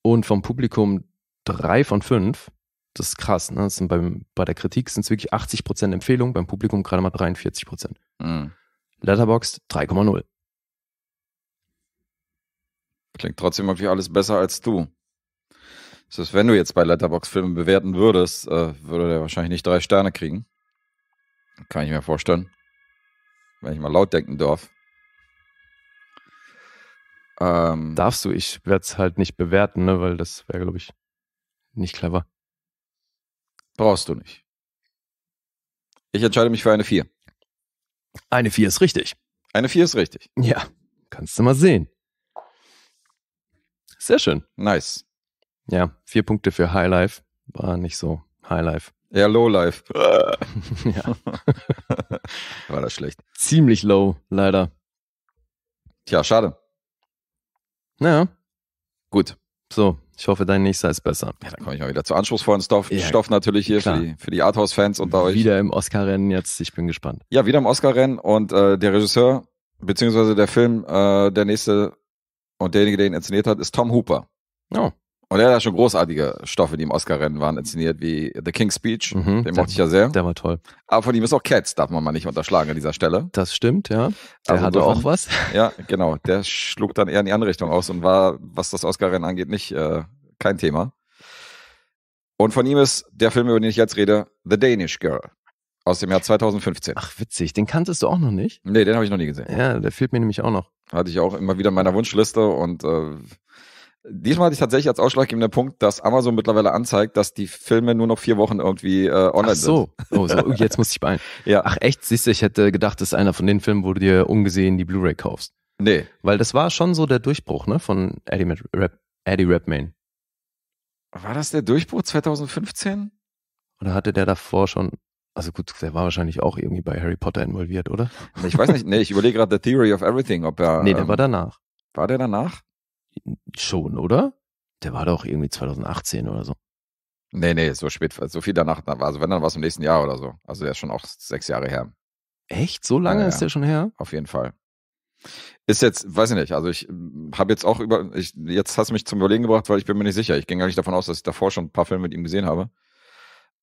und vom Publikum 3 von 5. Das ist krass, ne? Das sind beim, bei der Kritik sind es wirklich 80% Empfehlung, beim Publikum gerade mal 43%. Mhm. Letterboxd 3,0. Klingt trotzdem irgendwie alles besser als du. Das heißt, wenn du jetzt bei Letterbox Filme bewerten würdest, äh, würde der wahrscheinlich nicht drei Sterne kriegen. Kann ich mir vorstellen. Wenn ich mal laut denken darf. Ähm, Darfst du, ich werde es halt nicht bewerten, ne? weil das wäre, glaube ich, nicht clever. Brauchst du nicht. Ich entscheide mich für eine 4. Eine 4 ist richtig. Eine 4 ist richtig. Ja, kannst du mal sehen. Sehr schön. Nice. Ja, vier Punkte für Highlife. War nicht so Highlife. Ja, Lowlife. (laughs) ja. (laughs) War das schlecht. Ziemlich low, leider. Tja, schade. Naja. Gut. So, ich hoffe, dein nächster ist besser. Ja, dann komme ich mal wieder zu anspruchsvollen Stoff, ja, Stoff natürlich hier klar. für die, für die Arthouse-Fans unter euch. Wieder im Oscar-Rennen jetzt, ich bin gespannt. Ja, wieder im Oscar-Rennen und äh, der Regisseur, beziehungsweise der Film, äh, der nächste und derjenige, der ihn inszeniert hat, ist Tom Hooper. Oh. Und er hat ja schon großartige Stoffe, die im Oscar-Rennen waren, inszeniert, wie The King's Speech. Mhm, den mochte ich ja sehr. Der war toll. Aber von ihm ist auch Cats, darf man mal nicht unterschlagen an dieser Stelle. Das stimmt, ja. Der also hatte auch was. (laughs) Ja, genau. Der schlug dann eher in die andere Richtung aus und war, was das Oscar-Rennen angeht, nicht äh, kein Thema. Und von ihm ist der Film, über den ich jetzt rede, The Danish Girl aus dem Jahr 2015. Ach, witzig. Den kanntest du auch noch nicht? Nee, den habe ich noch nie gesehen. Ja, der fehlt mir nämlich auch noch. Hatte ich auch immer wieder in meiner Wunschliste und äh, Diesmal hatte ich tatsächlich als ausschlaggebender Punkt, dass Amazon mittlerweile anzeigt, dass die Filme nur noch vier Wochen irgendwie äh, online Ach so. sind. Oh, so, oh, jetzt muss ich beeilen. (laughs) ja. Ach echt, siehst du, ich hätte gedacht, das ist einer von den Filmen, wo du dir ungesehen die Blu-ray kaufst. Nee. Weil das war schon so der Durchbruch, ne, von Eddie, Rap, Eddie Rapmain. War das der Durchbruch 2015? Oder hatte der davor schon, also gut, der war wahrscheinlich auch irgendwie bei Harry Potter involviert, oder? Ich weiß nicht, nee, ich überlege gerade The Theory of Everything, ob er. Nee, der ähm, war danach. War der danach? schon, oder? Der war doch irgendwie 2018 oder so. Nee, nee, so spät, so viel danach. Also wenn, dann war es im nächsten Jahr oder so. Also der ist schon auch sechs Jahre her. Echt? So lange ja, ist der schon her? Auf jeden Fall. Ist jetzt, weiß ich nicht, also ich hm, habe jetzt auch über, ich, jetzt hast du mich zum Überlegen gebracht, weil ich bin mir nicht sicher. Ich ging gar nicht davon aus, dass ich davor schon ein paar Filme mit ihm gesehen habe.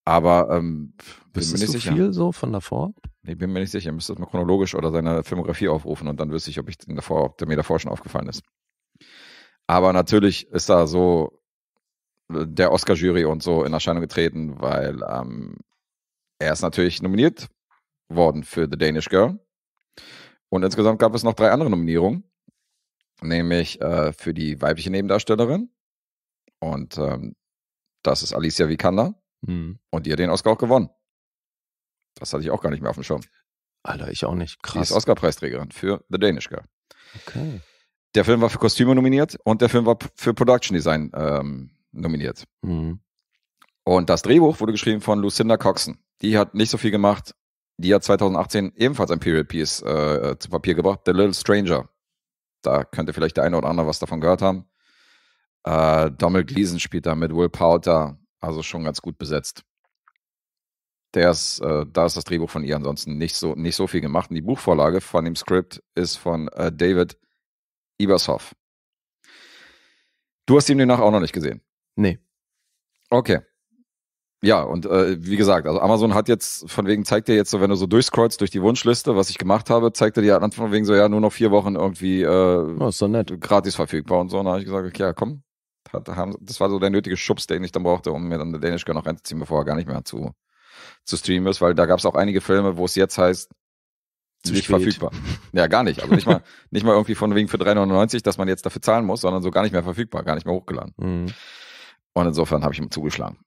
Aber ähm, bist du sicher. viel so von davor? Nee, bin mir nicht sicher. Ich müsste mal chronologisch oder seine Filmografie aufrufen und dann wüsste ich, ob ich den davor, ob der mir davor schon aufgefallen ist. Aber natürlich ist da so äh, der Oscar-Jury und so in Erscheinung getreten, weil ähm, er ist natürlich nominiert worden für The Danish Girl. Und insgesamt gab es noch drei andere Nominierungen, nämlich äh, für die weibliche Nebendarstellerin. Und ähm, das ist Alicia Vikander. Hm. Und die hat den Oscar auch gewonnen. Das hatte ich auch gar nicht mehr auf dem Schirm. Alter, ich auch nicht. Krass. Die ist Oscar-Preisträgerin für The Danish Girl. Okay. Der Film war für Kostüme nominiert und der Film war für Production Design ähm, nominiert. Mhm. Und das Drehbuch wurde geschrieben von Lucinda Coxon. Die hat nicht so viel gemacht. Die hat 2018 ebenfalls ein Period Piece äh, äh, zu Papier gebracht, The Little Stranger. Da könnte vielleicht der eine oder andere was davon gehört haben. Äh, Domhnall Gleason spielt da mit Will Powter, also schon ganz gut besetzt. Der ist, äh, da ist das Drehbuch von ihr ansonsten nicht so, nicht so viel gemacht. Und die Buchvorlage von dem Skript ist von äh, David Ibershoff. Du hast ihn demnach auch noch nicht gesehen. Nee. Okay. Ja, und äh, wie gesagt, also Amazon hat jetzt, von wegen zeigt dir jetzt so, wenn du so durchscrollst durch die Wunschliste, was ich gemacht habe, zeigt er dir an von wegen so, ja, nur noch vier Wochen irgendwie äh, oh, ist nett. gratis verfügbar und so. Und dann habe ich gesagt, okay, ja, komm. das war so der nötige Schubs, den ich dann brauchte, um mir dann eine Danish noch reinzuziehen, bevor er gar nicht mehr zu, zu streamen ist, weil da gab es auch einige Filme, wo es jetzt heißt, nicht verfügbar. Ja, gar nicht. Also nicht mal, (laughs) nicht mal irgendwie von wegen für 3,99, dass man jetzt dafür zahlen muss, sondern so gar nicht mehr verfügbar, gar nicht mehr hochgeladen. Mhm. Und insofern habe ich ihm zugeschlagen.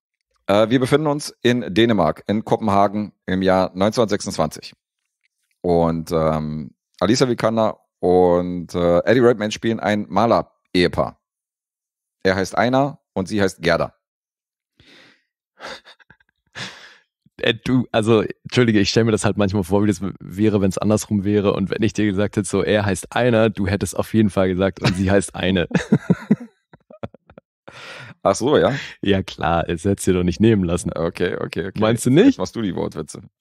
Äh, wir befinden uns in Dänemark, in Kopenhagen im Jahr 1926. Und ähm, Alisa Vikander und äh, Eddie Redman spielen ein Maler-Ehepaar. Er heißt Einer und sie heißt Gerda. Äh, du, also, entschuldige, ich stelle mir das halt manchmal vor, wie das wäre, wenn es andersrum wäre. Und wenn ich dir gesagt hätte, so, er heißt einer, du hättest auf jeden Fall gesagt, und sie heißt eine. (laughs) Ach so, ja. Ja, klar, es hättest du dir doch nicht nehmen lassen. Okay, okay, okay. Meinst du nicht? Jetzt machst du die Wortwitze. (laughs)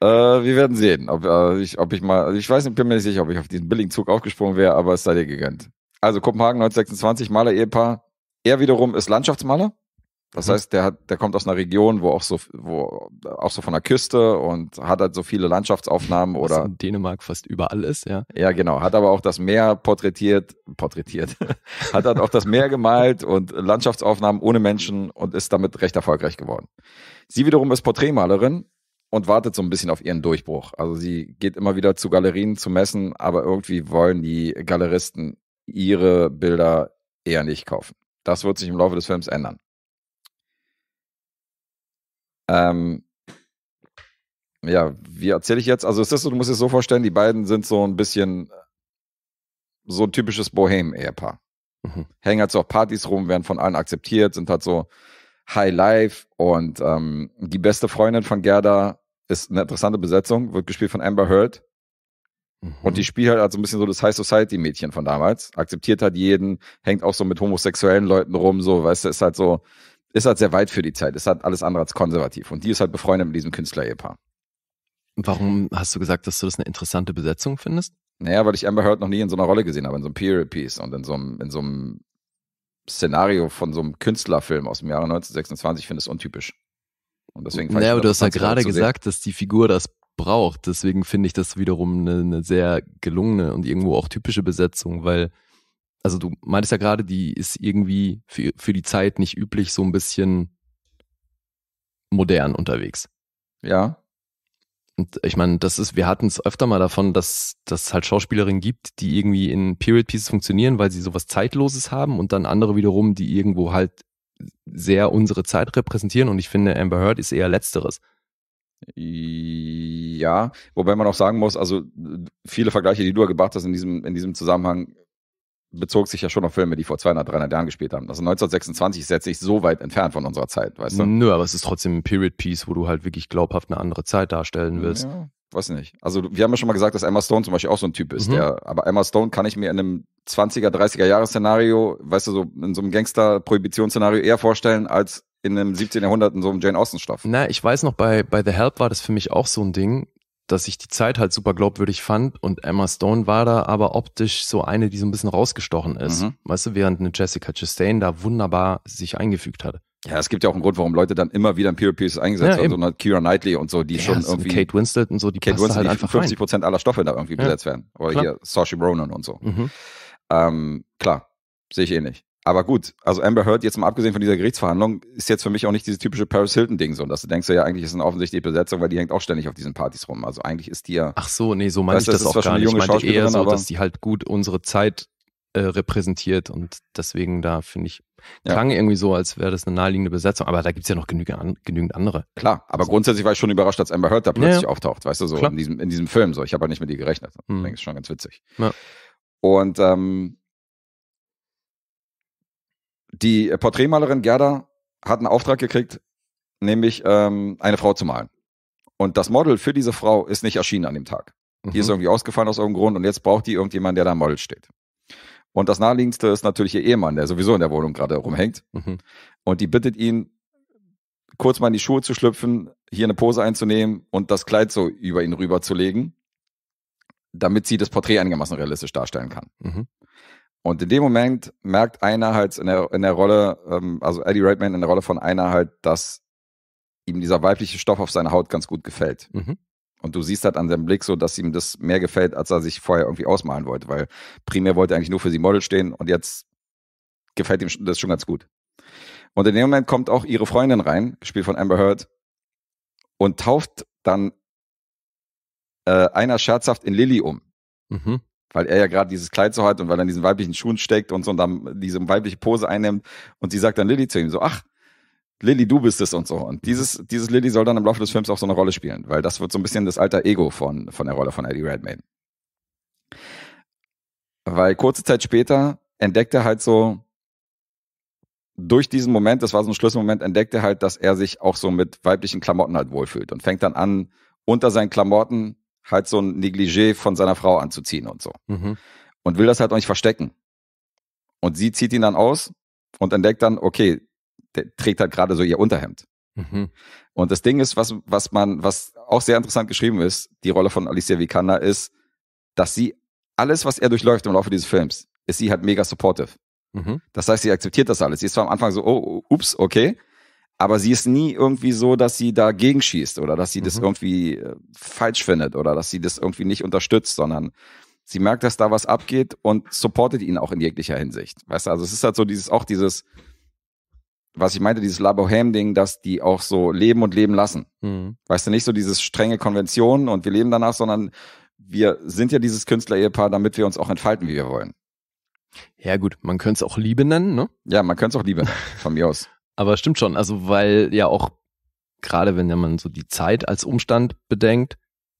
äh, wir werden sehen, ob, äh, ich, ob ich mal, also, ich weiß nicht, bin mir nicht sicher, ob ich auf diesen billigen Zug aufgesprungen wäre, aber es sei dir gegönnt. Also Kopenhagen 1926, Maler-Ehepaar. Er wiederum ist Landschaftsmaler das mhm. heißt, der hat, der kommt aus einer Region, wo auch so, wo auch so von der Küste und hat halt so viele Landschaftsaufnahmen oder. in Dänemark fast überall ist, ja. Ja, genau. Hat aber auch das Meer porträtiert, porträtiert. (laughs) hat halt auch das Meer gemalt und Landschaftsaufnahmen ohne Menschen und ist damit recht erfolgreich geworden. Sie wiederum ist Porträtmalerin und wartet so ein bisschen auf ihren Durchbruch. Also sie geht immer wieder zu Galerien zu messen, aber irgendwie wollen die Galeristen ihre Bilder eher nicht kaufen. Das wird sich im Laufe des Films ändern. Ähm, ja, wie erzähle ich jetzt? Also es ist so, du musst es so vorstellen, die beiden sind so ein bisschen äh, so ein typisches Bohem-Ehepaar. Mhm. Hängen halt so auf Partys rum, werden von allen akzeptiert, sind halt so High Life und ähm, die beste Freundin von Gerda ist eine interessante Besetzung, wird gespielt von Amber Heard. Mhm. Und die mhm. spielt halt also ein bisschen so das High Society Mädchen von damals. Akzeptiert halt jeden, hängt auch so mit homosexuellen Leuten rum, so, weißt du, ist halt so ist halt sehr weit für die Zeit, ist halt alles andere als konservativ. Und die ist halt befreundet mit diesem Künstler-Ehepaar. Warum hast du gesagt, dass du das eine interessante Besetzung findest? Naja, weil ich Amber Heard noch nie in so einer Rolle gesehen habe, in so einem Period Piece und in so einem, in so einem Szenario von so einem Künstlerfilm aus dem Jahre 1926 finde es untypisch. Und deswegen fand naja, aber du hast ja gerade gesagt, dass die Figur das braucht. Deswegen finde ich das wiederum eine, eine, sehr gelungene und irgendwo auch typische Besetzung, weil also du meintest ja gerade, die ist irgendwie für, für die Zeit nicht üblich so ein bisschen modern unterwegs. Ja. Und ich meine, das ist, wir hatten es öfter mal davon, dass das halt Schauspielerinnen gibt, die irgendwie in Period Pieces funktionieren, weil sie sowas Zeitloses haben und dann andere wiederum, die irgendwo halt sehr unsere Zeit repräsentieren. Und ich finde, Amber Heard ist eher Letzteres. Ja, wobei man auch sagen muss, also viele Vergleiche, die du ja gebracht hast in diesem, in diesem Zusammenhang, bezog sich ja schon auf Filme, die vor 200, 300 Jahren gespielt haben. Also 1926 ist jetzt nicht so weit entfernt von unserer Zeit, weißt du? Nö, aber es ist trotzdem ein Period Piece, wo du halt wirklich glaubhaft eine andere Zeit darstellen willst. Ja, weiß nicht. Also wir haben ja schon mal gesagt, dass Emma Stone zum Beispiel auch so ein Typ ist. Mhm. Der, aber Emma Stone kann ich mir in einem 20er, 30er Jahre Szenario, weißt du, so in so einem gangster prohibitionsszenario eher vorstellen als in einem 17. Jahrhundert in so einem Jane Austen-Stoff. Na, ich weiß noch, bei, bei The Help war das für mich auch so ein Ding dass ich die Zeit halt super glaubwürdig fand und Emma Stone war da aber optisch so eine, die so ein bisschen rausgestochen ist. Mhm. Weißt du, während eine Jessica Chastain da wunderbar sich eingefügt hat. Ja, es gibt ja auch einen Grund, warum Leute dann immer wieder in Peer Pierce eingesetzt ja, haben, so eine Kira Knightley und so, die ja, schon irgendwie. Kate Winslet und so, die Kate Winslet, halt einfach 50 Prozent aller Stoffe da irgendwie ja. besetzt werden. Oder klar. hier Sashi Ronan und so. Mhm. Ähm, klar, sehe ich eh nicht. Aber gut, also Amber Heard, jetzt mal abgesehen von dieser Gerichtsverhandlung, ist jetzt für mich auch nicht dieses typische Paris Hilton-Ding so, dass du denkst, ja, eigentlich ist es eine offensichtliche Besetzung, weil die hängt auch ständig auf diesen Partys rum. Also eigentlich ist die ja. Ach so, nee, so meinte ich das, das auch gar nicht. Ich meinte eher so, dass die halt gut unsere Zeit äh, repräsentiert und deswegen da finde ich, klang ja. irgendwie so, als wäre das eine naheliegende Besetzung, aber da gibt es ja noch genügend, an, genügend andere. Klar, aber also. grundsätzlich war ich schon überrascht, dass Amber Heard da plötzlich ja, auftaucht, weißt du, so in diesem, in diesem, Film so. Ich habe halt nicht mit ihr gerechnet. Mhm. Ich denke, ist schon ganz witzig. Und ähm, die Porträtmalerin Gerda hat einen Auftrag gekriegt, nämlich ähm, eine Frau zu malen. Und das Model für diese Frau ist nicht erschienen an dem Tag. Mhm. Die ist mhm. irgendwie ausgefallen aus irgendeinem Grund und jetzt braucht die irgendjemand, der da im Model steht. Und das naheliegendste ist natürlich ihr Ehemann, der sowieso in der Wohnung gerade rumhängt. Mhm. Und die bittet ihn, kurz mal in die Schuhe zu schlüpfen, hier eine Pose einzunehmen und das Kleid so über ihn rüberzulegen, damit sie das Porträt einigermaßen realistisch darstellen kann. Mhm. Und in dem Moment merkt einer halt in der, in der Rolle, ähm, also Eddie Redman in der Rolle von einer halt, dass ihm dieser weibliche Stoff auf seiner Haut ganz gut gefällt. Mhm. Und du siehst halt an seinem Blick so, dass ihm das mehr gefällt, als er sich vorher irgendwie ausmalen wollte, weil primär wollte er eigentlich nur für sie Model stehen und jetzt gefällt ihm das schon ganz gut. Und in dem Moment kommt auch ihre Freundin rein, gespielt von Amber Heard, und tauft dann äh, einer scherzhaft in Lilly um. Mhm weil er ja gerade dieses Kleid so hat und weil er in diesen weiblichen Schuhen steckt und so und dann diese weibliche Pose einnimmt. Und sie sagt dann Lilly zu ihm so, ach, Lilly, du bist es und so. Und dieses, dieses Lilly soll dann im Laufe des Films auch so eine Rolle spielen, weil das wird so ein bisschen das alter Ego von, von der Rolle von Eddie Redmayne. Weil kurze Zeit später entdeckt er halt so, durch diesen Moment, das war so ein Schlüsselmoment, entdeckt er halt, dass er sich auch so mit weiblichen Klamotten halt wohlfühlt und fängt dann an, unter seinen Klamotten halt so ein Negligé von seiner Frau anzuziehen und so. Mhm. Und will das halt auch nicht verstecken. Und sie zieht ihn dann aus und entdeckt dann, okay, der trägt halt gerade so ihr Unterhemd. Mhm. Und das Ding ist, was, was man, was auch sehr interessant geschrieben ist, die Rolle von Alicia Vikander ist, dass sie alles, was er durchläuft im Laufe dieses Films, ist sie halt mega supportive. Mhm. Das heißt, sie akzeptiert das alles. Sie ist zwar am Anfang so, oh, oh ups, okay aber sie ist nie irgendwie so, dass sie dagegen schießt oder dass sie mhm. das irgendwie äh, falsch findet oder dass sie das irgendwie nicht unterstützt, sondern sie merkt, dass da was abgeht und supportet ihn auch in jeglicher Hinsicht. Weißt du, also es ist halt so dieses, auch dieses, was ich meinte, dieses La Bohème-Ding, dass die auch so leben und leben lassen. Mhm. Weißt du, nicht so dieses strenge Konventionen und wir leben danach, sondern wir sind ja dieses Künstler-Ehepaar, damit wir uns auch entfalten, wie wir wollen. Ja, gut, man könnte es auch Liebe nennen, ne? Ja, man könnte es auch Liebe nennen, (laughs) von mir aus. Aber stimmt schon, also weil ja auch gerade wenn man so die Zeit als Umstand bedenkt,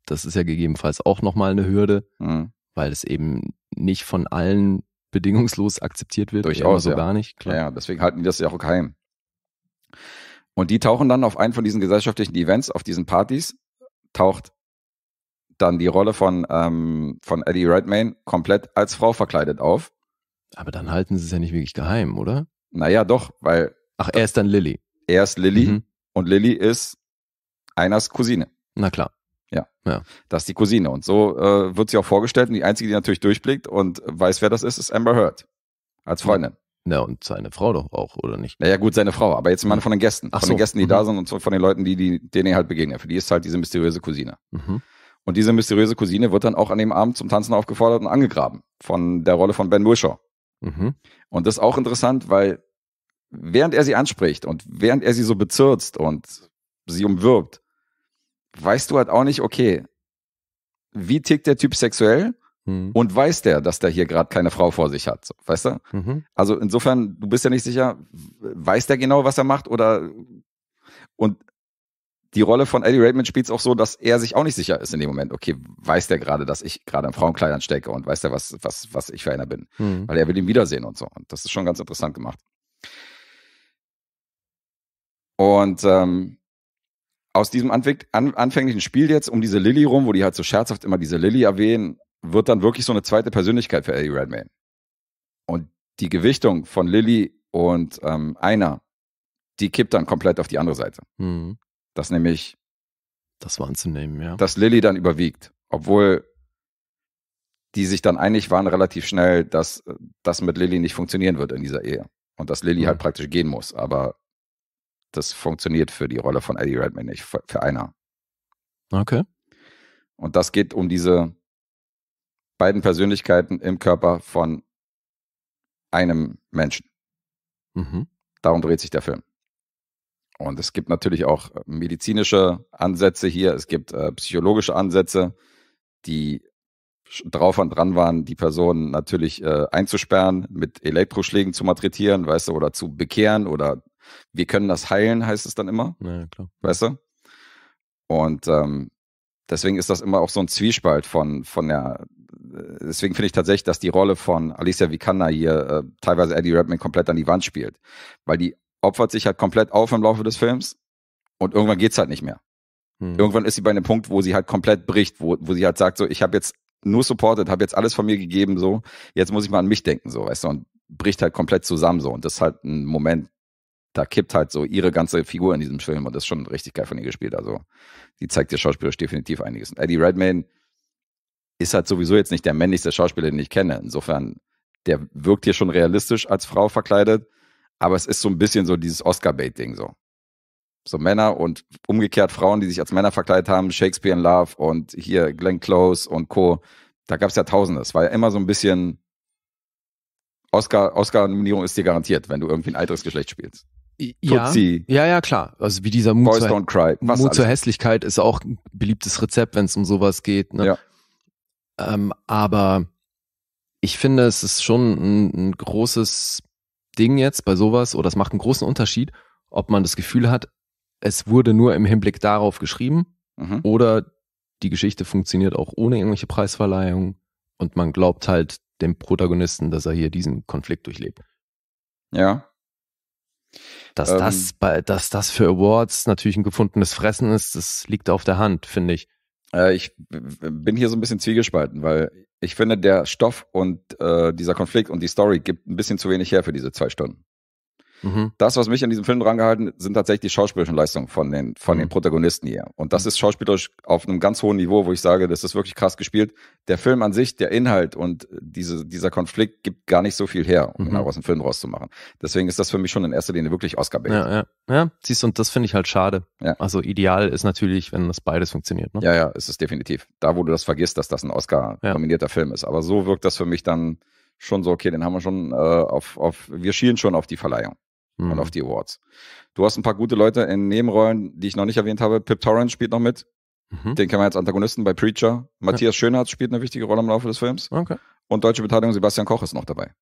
das ist ja gegebenenfalls auch nochmal eine Hürde, mhm. weil es eben nicht von allen bedingungslos akzeptiert wird. Durchaus. So ja. gar nicht, klar. Ja, deswegen halten die das ja auch geheim. Und die tauchen dann auf einen von diesen gesellschaftlichen Events, auf diesen Partys, taucht dann die Rolle von, ähm, von Eddie Redmayne komplett als Frau verkleidet auf. Aber dann halten sie es ja nicht wirklich geheim, oder? Naja, doch, weil Ach, er ist dann Lilly. Er ist Lilly mhm. und Lilly ist Einers Cousine. Na klar. Ja. ja. Das ist die Cousine. Und so äh, wird sie auch vorgestellt. Und die einzige, die natürlich durchblickt und weiß, wer das ist, ist Amber Heard. Als Freundin. Na, und seine Frau doch auch, oder nicht? Naja, gut, seine Frau, aber jetzt mal mhm. von den Gästen. Ach von so. den Gästen, die mhm. da sind und von den Leuten, die, die denen er halt begegnet. Für die ist halt diese mysteriöse Cousine. Mhm. Und diese mysteriöse Cousine wird dann auch an dem Abend zum Tanzen aufgefordert und angegraben von der Rolle von Ben Whishaw. Mhm. Und das ist auch interessant, weil während er sie anspricht und während er sie so bezirzt und sie umwirbt, weißt du halt auch nicht, okay, wie tickt der Typ sexuell? Hm. Und weiß der, dass der hier gerade keine Frau vor sich hat, so, weißt du? Mhm. Also insofern, du bist ja nicht sicher, weiß der genau, was er macht oder und die Rolle von Eddie Redmayne spielt es auch so, dass er sich auch nicht sicher ist in dem Moment. Okay, weiß der gerade, dass ich gerade in Frauenkleidern stecke und weiß der, was, was, was ich für einer bin. Mhm. Weil er will ihn wiedersehen und so. Und das ist schon ganz interessant gemacht. Und ähm, aus diesem anfänglichen Spiel jetzt um diese Lilly rum, wo die halt so scherzhaft immer diese Lilly erwähnen, wird dann wirklich so eine zweite Persönlichkeit für Eddie Redmayne. Und die Gewichtung von Lilly und ähm, einer, die kippt dann komplett auf die andere Seite. Mhm. Das nämlich. Das war anzunehmen, ja. Dass Lilly dann überwiegt. Obwohl die sich dann einig waren relativ schnell, dass äh, das mit Lilly nicht funktionieren wird in dieser Ehe. Und dass Lilly mhm. halt praktisch gehen muss. Aber das funktioniert für die Rolle von Eddie Redmayne nicht, für, für einer. Okay. Und das geht um diese beiden Persönlichkeiten im Körper von einem Menschen. Mhm. Darum dreht sich der Film. Und es gibt natürlich auch äh, medizinische Ansätze hier, es gibt äh, psychologische Ansätze, die drauf und dran waren, die Person natürlich äh, einzusperren, mit Elektroschlägen zu malträtieren, weißt du, oder zu bekehren oder wir können das heilen, heißt es dann immer. Ja, klar. Weißt du? Und ähm, deswegen ist das immer auch so ein Zwiespalt von, von der. Äh, deswegen finde ich tatsächlich, dass die Rolle von Alicia Vikander hier äh, teilweise Eddie Redmayne komplett an die Wand spielt. Weil die opfert sich halt komplett auf im Laufe des Films und irgendwann geht es halt nicht mehr. Hm. Irgendwann ist sie bei einem Punkt, wo sie halt komplett bricht, wo, wo sie halt sagt, so, ich habe jetzt nur supported, habe jetzt alles von mir gegeben, so, jetzt muss ich mal an mich denken, so, weißt du, und bricht halt komplett zusammen, so. Und das ist halt ein Moment, da kippt halt so ihre ganze Figur in diesem Film und das ist schon richtig geil von ihr gespielt. Also, die zeigt dir schauspielerisch definitiv einiges. Und Eddie Redmayne ist halt sowieso jetzt nicht der männlichste Schauspieler, den ich kenne. Insofern, der wirkt hier schon realistisch als Frau verkleidet, aber es ist so ein bisschen so dieses Oscar-Bait-Ding so. So Männer und umgekehrt Frauen, die sich als Männer verkleidet haben, Shakespeare in Love und hier Glenn Close und Co. Da gab es ja Tausende. Es war ja immer so ein bisschen Oscar-Nominierung Oscar ist dir garantiert, wenn du irgendwie ein alteres Geschlecht spielst. Ja, ja, ja, klar. Also wie dieser Mut, Boys zur, Mut zur Hässlichkeit ist auch ein beliebtes Rezept, wenn es um sowas geht. Ne? Ja. Ähm, aber ich finde, es ist schon ein, ein großes Ding jetzt bei sowas, oder es macht einen großen Unterschied, ob man das Gefühl hat, es wurde nur im Hinblick darauf geschrieben mhm. oder die Geschichte funktioniert auch ohne irgendwelche Preisverleihung und man glaubt halt dem Protagonisten, dass er hier diesen Konflikt durchlebt. Ja. Dass, ähm, das bei, dass das für Awards natürlich ein gefundenes Fressen ist, das liegt auf der Hand, finde ich. Äh, ich bin hier so ein bisschen zwiegespalten, weil ich finde, der Stoff und äh, dieser Konflikt und die Story gibt ein bisschen zu wenig her für diese zwei Stunden. Mhm. Das, was mich an diesem Film drangehalten, sind tatsächlich die schauspielerischen Leistungen von den, von mhm. den Protagonisten hier. Und das mhm. ist schauspielerisch auf einem ganz hohen Niveau, wo ich sage, das ist wirklich krass gespielt. Der Film an sich, der Inhalt und diese, dieser Konflikt gibt gar nicht so viel her, um mhm. genau aus Film rauszumachen. Deswegen ist das für mich schon in erster Linie wirklich Oscar -Bait. Ja, ja. ja, siehst du, und das finde ich halt schade. Ja. Also ideal ist natürlich, wenn das beides funktioniert. Ne? Ja, ja, ist es definitiv. Da, wo du das vergisst, dass das ein Oscar-nominierter ja. Film ist. Aber so wirkt das für mich dann schon so, okay, den haben wir schon äh, auf, auf, wir schielen schon auf die Verleihung mhm. und auf mhm. die Awards. Du hast ein paar gute Leute in Nebenrollen, die ich noch nicht erwähnt habe. Pip Torrance spielt noch mit. Mhm. Den kennen wir als Antagonisten bei Preacher. Matthias ja. Schönhardt spielt eine wichtige Rolle im Laufe des Films. Okay. Und deutsche Beteiligung Sebastian Koch ist noch dabei.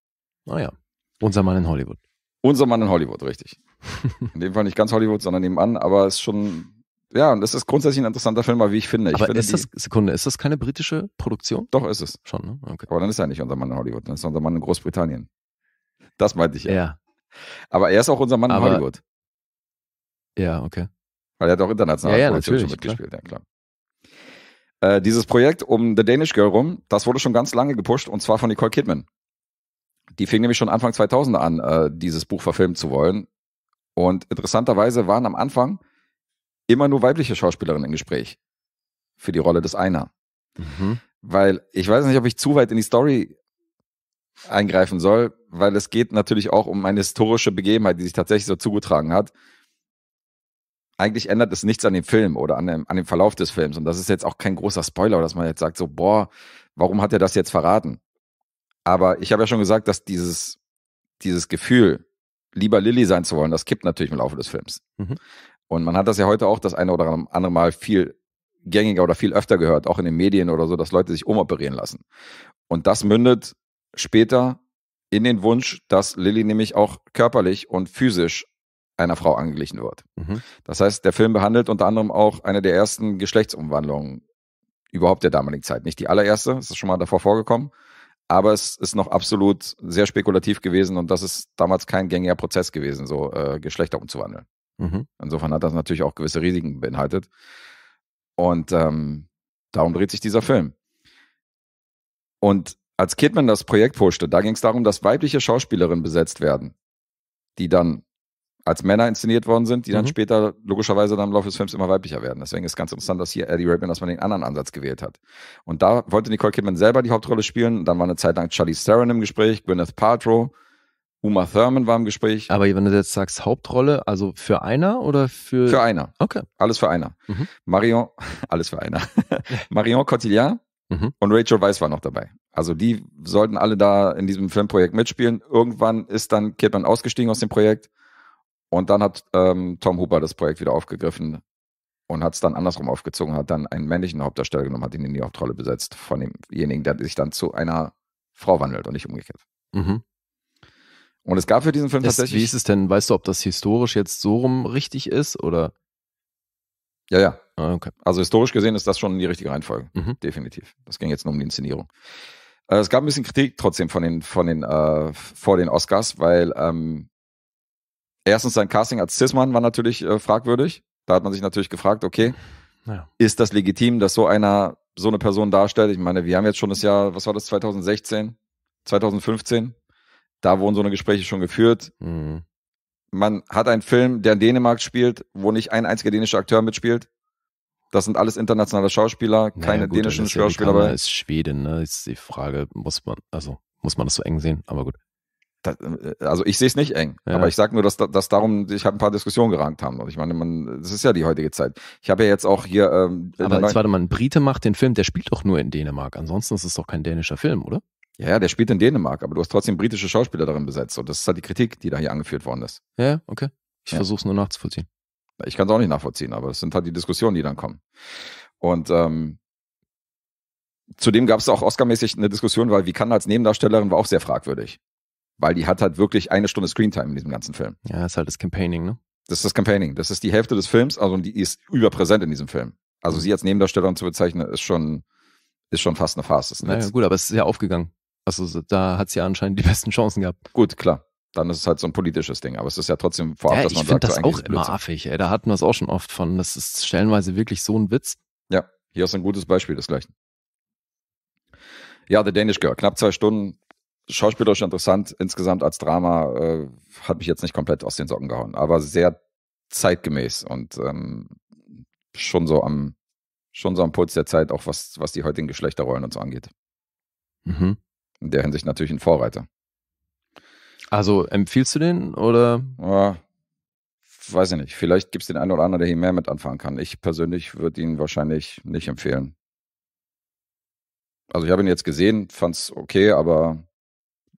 Ah ja. Unser Mann in Hollywood. Unser Mann in Hollywood, richtig. (laughs) in dem Fall nicht ganz Hollywood, sondern nebenan, aber es ist schon ja, und das ist grundsätzlich ein interessanter Film, wie ich finde. Ich aber finde ist das, Sekunde, ist das keine britische Produktion? Doch, ist es. Schon, ne? Okay. Aber dann ist er nicht unser Mann in Hollywood, dann ist er unser Mann in Großbritannien. Das meinte ich ja. Ja, aber er ist auch unser Mann Aber, in Hollywood. Ja, okay. Weil er hat auch international ja, ja, natürlich, mitgespielt, klar. ja klar. Äh, dieses Projekt um The Danish Girl rum, das wurde schon ganz lange gepusht und zwar von Nicole Kidman. Die fing nämlich schon Anfang 2000 an, äh, dieses Buch verfilmen zu wollen. Und interessanterweise waren am Anfang immer nur weibliche Schauspielerinnen im Gespräch für die Rolle des Einer. Mhm. Weil ich weiß nicht, ob ich zu weit in die Story eingreifen soll, weil es geht natürlich auch um eine historische Begebenheit, die sich tatsächlich so zugetragen hat. Eigentlich ändert es nichts an dem Film oder an dem, an dem Verlauf des Films. Und das ist jetzt auch kein großer Spoiler, dass man jetzt sagt, so, boah, warum hat er das jetzt verraten? Aber ich habe ja schon gesagt, dass dieses, dieses Gefühl, lieber Lilly sein zu wollen, das kippt natürlich im Laufe des Films. Mhm. Und man hat das ja heute auch das eine oder andere Mal viel gängiger oder viel öfter gehört, auch in den Medien oder so, dass Leute sich umoperieren lassen. Und das mündet später in den Wunsch, dass Lilly nämlich auch körperlich und physisch einer Frau angeglichen wird. Mhm. Das heißt, der Film behandelt unter anderem auch eine der ersten Geschlechtsumwandlungen überhaupt der damaligen Zeit. Nicht die allererste, es ist schon mal davor vorgekommen, aber es ist noch absolut sehr spekulativ gewesen und das ist damals kein gängiger Prozess gewesen, so äh, Geschlechter umzuwandeln. Mhm. Insofern hat das natürlich auch gewisse Risiken beinhaltet. Und ähm, darum dreht sich dieser Film. Und als Kidman das Projekt pushte, da ging es darum, dass weibliche Schauspielerinnen besetzt werden, die dann als Männer inszeniert worden sind, die mhm. dann später logischerweise dann im Laufe des Films immer weiblicher werden. Deswegen ist ganz interessant, dass hier Eddie Redmayne erstmal den anderen Ansatz gewählt hat. Und da wollte Nicole Kidman selber die Hauptrolle spielen. Dann war eine Zeit lang Charlie Theron im Gespräch, Gwyneth Paltrow, Uma Thurman war im Gespräch. Aber wenn du jetzt sagst Hauptrolle, also für einer oder für? Für einer. Okay. Alles für einer. Mhm. Marion, (laughs) alles für einer. (laughs) Marion Cotillard Mhm. Und Rachel Weiss war noch dabei. Also die sollten alle da in diesem Filmprojekt mitspielen. Irgendwann ist dann Kidman ausgestiegen aus dem Projekt und dann hat ähm, Tom Hooper das Projekt wieder aufgegriffen und hat es dann andersrum aufgezogen, hat dann einen männlichen Hauptdarsteller genommen, hat ihn in die Hauptrolle besetzt von demjenigen, der sich dann zu einer Frau wandelt und nicht umgekehrt. Mhm. Und es gab für diesen Film ist, tatsächlich. Wie ist es denn? Weißt du, ob das historisch jetzt so rum richtig ist oder? Ja, ja. Ah, okay. Also historisch gesehen ist das schon die richtige Reihenfolge. Mhm. Definitiv. Das ging jetzt nur um die Inszenierung. Äh, es gab ein bisschen Kritik trotzdem von den, von den, äh, vor den Oscars, weil ähm, erstens sein Casting als Cisman war natürlich äh, fragwürdig. Da hat man sich natürlich gefragt, okay, ja. ist das legitim, dass so einer so eine Person darstellt? Ich meine, wir haben jetzt schon das Jahr, was war das, 2016, 2015? Da wurden so eine Gespräche schon geführt. Mhm man hat einen Film, der in Dänemark spielt, wo nicht ein einziger dänischer Akteur mitspielt. Das sind alles internationale Schauspieler, keine naja, gut, dänischen Schauspieler. Ja, dabei. ist Schweden, ne? Ist die Frage, muss man, also muss man das so eng sehen, aber gut. Das, äh, also ich sehe es nicht eng, ja. aber ich sage nur, dass, dass darum, ich habe ein paar Diskussionen gerankt haben. Und ich meine, man, das ist ja die heutige Zeit. Ich habe ja jetzt auch hier. Ähm, aber jetzt warte mal, ein Brite macht den Film, der spielt doch nur in Dänemark. Ansonsten ist es doch kein dänischer Film, oder? Ja, ja, der spielt in Dänemark, aber du hast trotzdem britische Schauspieler darin besetzt. Und das ist halt die Kritik, die da hier angeführt worden ist. Ja, okay. Ich ja. versuche es nur nachzuvollziehen. Ich kann es auch nicht nachvollziehen, aber es sind halt die Diskussionen, die dann kommen. Und ähm, zudem gab es auch Oscar-mäßig eine Diskussion, weil Vikan als Nebendarstellerin war auch sehr fragwürdig. Weil die hat halt wirklich eine Stunde Screentime in diesem ganzen Film. Ja, das ist halt das Campaigning, ne? Das ist das Campaigning. Das ist die Hälfte des Films, also die ist überpräsent in diesem Film. Also mhm. sie als Nebendarstellerin zu bezeichnen, ist schon, ist schon fast eine Farce. Naja, gut, aber es ist ja aufgegangen. Also da hat sie ja anscheinend die besten Chancen gehabt. Gut, klar. Dann ist es halt so ein politisches Ding, aber es ist ja trotzdem vorab, ja, dass man sagt, das so auch immer affig, ey. Da hatten wir es auch schon oft von. Das ist stellenweise wirklich so ein Witz. Ja, hier ist ein gutes Beispiel desgleichen. Ja, The Danish Girl, knapp zwei Stunden, schauspielerisch interessant, insgesamt als Drama äh, hat mich jetzt nicht komplett aus den Socken gehauen, aber sehr zeitgemäß und ähm, schon so am schon so am Puls der Zeit, auch was, was die heutigen Geschlechterrollen und so angeht. Mhm in der Hinsicht natürlich ein Vorreiter. Also empfiehlst du den oder? Ja, weiß ich nicht. Vielleicht gibt es den einen oder anderen, der hier mehr mit anfangen kann. Ich persönlich würde ihn wahrscheinlich nicht empfehlen. Also ich habe ihn jetzt gesehen, fand es okay, aber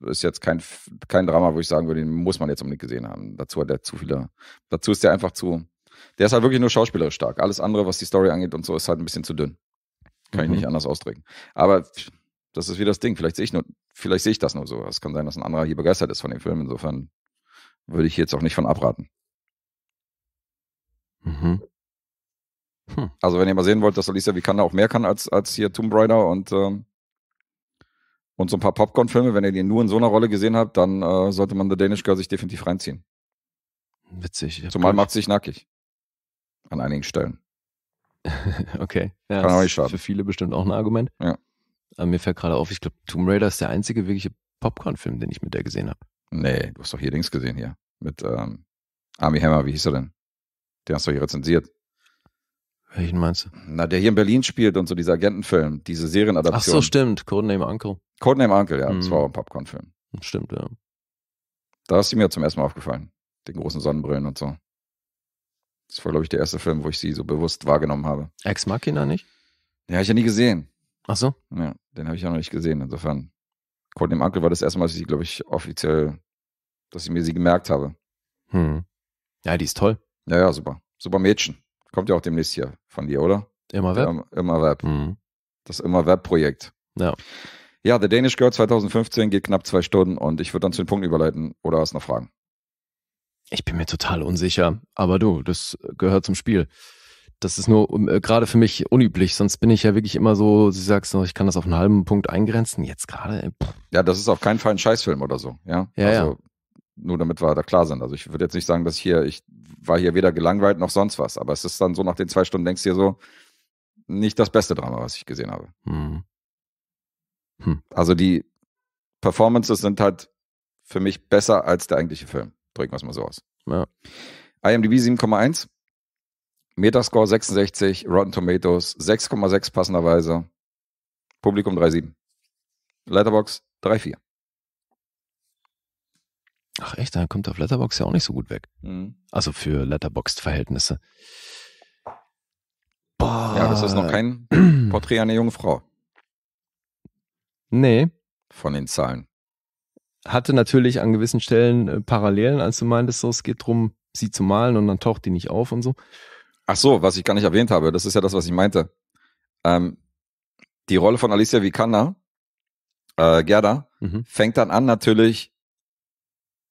ist jetzt kein, kein Drama, wo ich sagen würde, den muss man jetzt unbedingt gesehen haben. Dazu hat er zu viele, dazu ist er einfach zu, der ist halt wirklich nur schauspielerisch stark. Alles andere, was die Story angeht und so, ist halt ein bisschen zu dünn. Kann mhm. ich nicht mhm. anders ausdrücken. Aber das ist wieder das Ding. Vielleicht sehe ich nur, vielleicht sehe ich das nur so. Es kann sein, dass ein anderer hier begeistert ist von dem Film. Insofern würde ich jetzt auch nicht von abraten. Mhm. Hm. Also wenn ihr mal sehen wollt, dass Alicia Vikander auch mehr kann als, als hier Tomb Raider und, ähm, und so ein paar Popcorn-Filme, wenn ihr die nur in so einer Rolle gesehen habt, dann äh, sollte man The Danish Girl sich definitiv reinziehen. Witzig. Zumal macht sie sich nackig. An einigen Stellen. (laughs) okay. Ja, kann auch nicht schaden. Für viele bestimmt auch ein Argument. Ja. Aber mir fällt gerade auf, ich glaube, Tomb Raider ist der einzige wirkliche Popcorn-Film, den ich mit der gesehen habe. Nee, du hast doch hier Dings gesehen hier. Mit ähm, Army Hammer, wie hieß er denn? Den hast du hier rezensiert. Welchen meinst du? Na, der hier in Berlin spielt und so dieser Agentenfilm, diese Serienadaption. Ach so, stimmt. Codename Uncle. Codename Uncle, ja. Mhm. Das war auch ein Popcorn-Film. Stimmt, ja. Da ist sie mir zum ersten Mal aufgefallen. Den großen Sonnenbrillen und so. Das war, glaube ich, der erste Film, wo ich sie so bewusst wahrgenommen habe. Ex Machina nicht? Ja, hab ich ja nie gesehen. Ach so? Ja, den habe ich ja noch nicht gesehen. Insofern, Courtney Uncle war das erste Mal, dass ich sie, glaube ich, offiziell, dass ich mir sie gemerkt habe. Hm. Ja, die ist toll. Ja, ja, super. Super Mädchen. Kommt ja auch demnächst hier von dir, oder? Immer Web. Ja, immer Web. Mhm. Das Immer Web-Projekt. Ja. Ja, The Danish Girl 2015 geht knapp zwei Stunden und ich würde dann zu den Punkten überleiten oder hast du noch Fragen? Ich bin mir total unsicher, aber du, das gehört zum Spiel. Das ist nur äh, gerade für mich unüblich. Sonst bin ich ja wirklich immer so, du sagst noch, ich kann das auf einen halben Punkt eingrenzen. Jetzt gerade. Äh, ja, das ist auf keinen Fall ein Scheißfilm oder so. Ja, ja. Also, ja. Nur damit wir da klar sind. Also ich würde jetzt nicht sagen, dass ich hier, ich war hier weder gelangweilt noch sonst was. Aber es ist dann so, nach den zwei Stunden denkst du dir so, nicht das beste Drama, was ich gesehen habe. Hm. Hm. Also die Performances sind halt für mich besser als der eigentliche Film. Drücken wir es mal so aus. Ja. IMDb 7,1. Metascore 66, Rotten Tomatoes 6,6 passenderweise. Publikum 3,7. Letterbox 3,4. Ach echt, dann kommt auf Letterbox ja auch nicht so gut weg. Mhm. Also für Letterboxd-Verhältnisse. Boah. Ja, das ist noch kein (clears throat) Porträt einer jungen Frau. Nee. Von den Zahlen. Hatte natürlich an gewissen Stellen äh, Parallelen, als du meintest, so, es geht darum, sie zu malen und dann taucht die nicht auf und so. Ach so, was ich gar nicht erwähnt habe, das ist ja das, was ich meinte. Ähm, die Rolle von Alicia Vikander, äh, Gerda, mhm. fängt dann an natürlich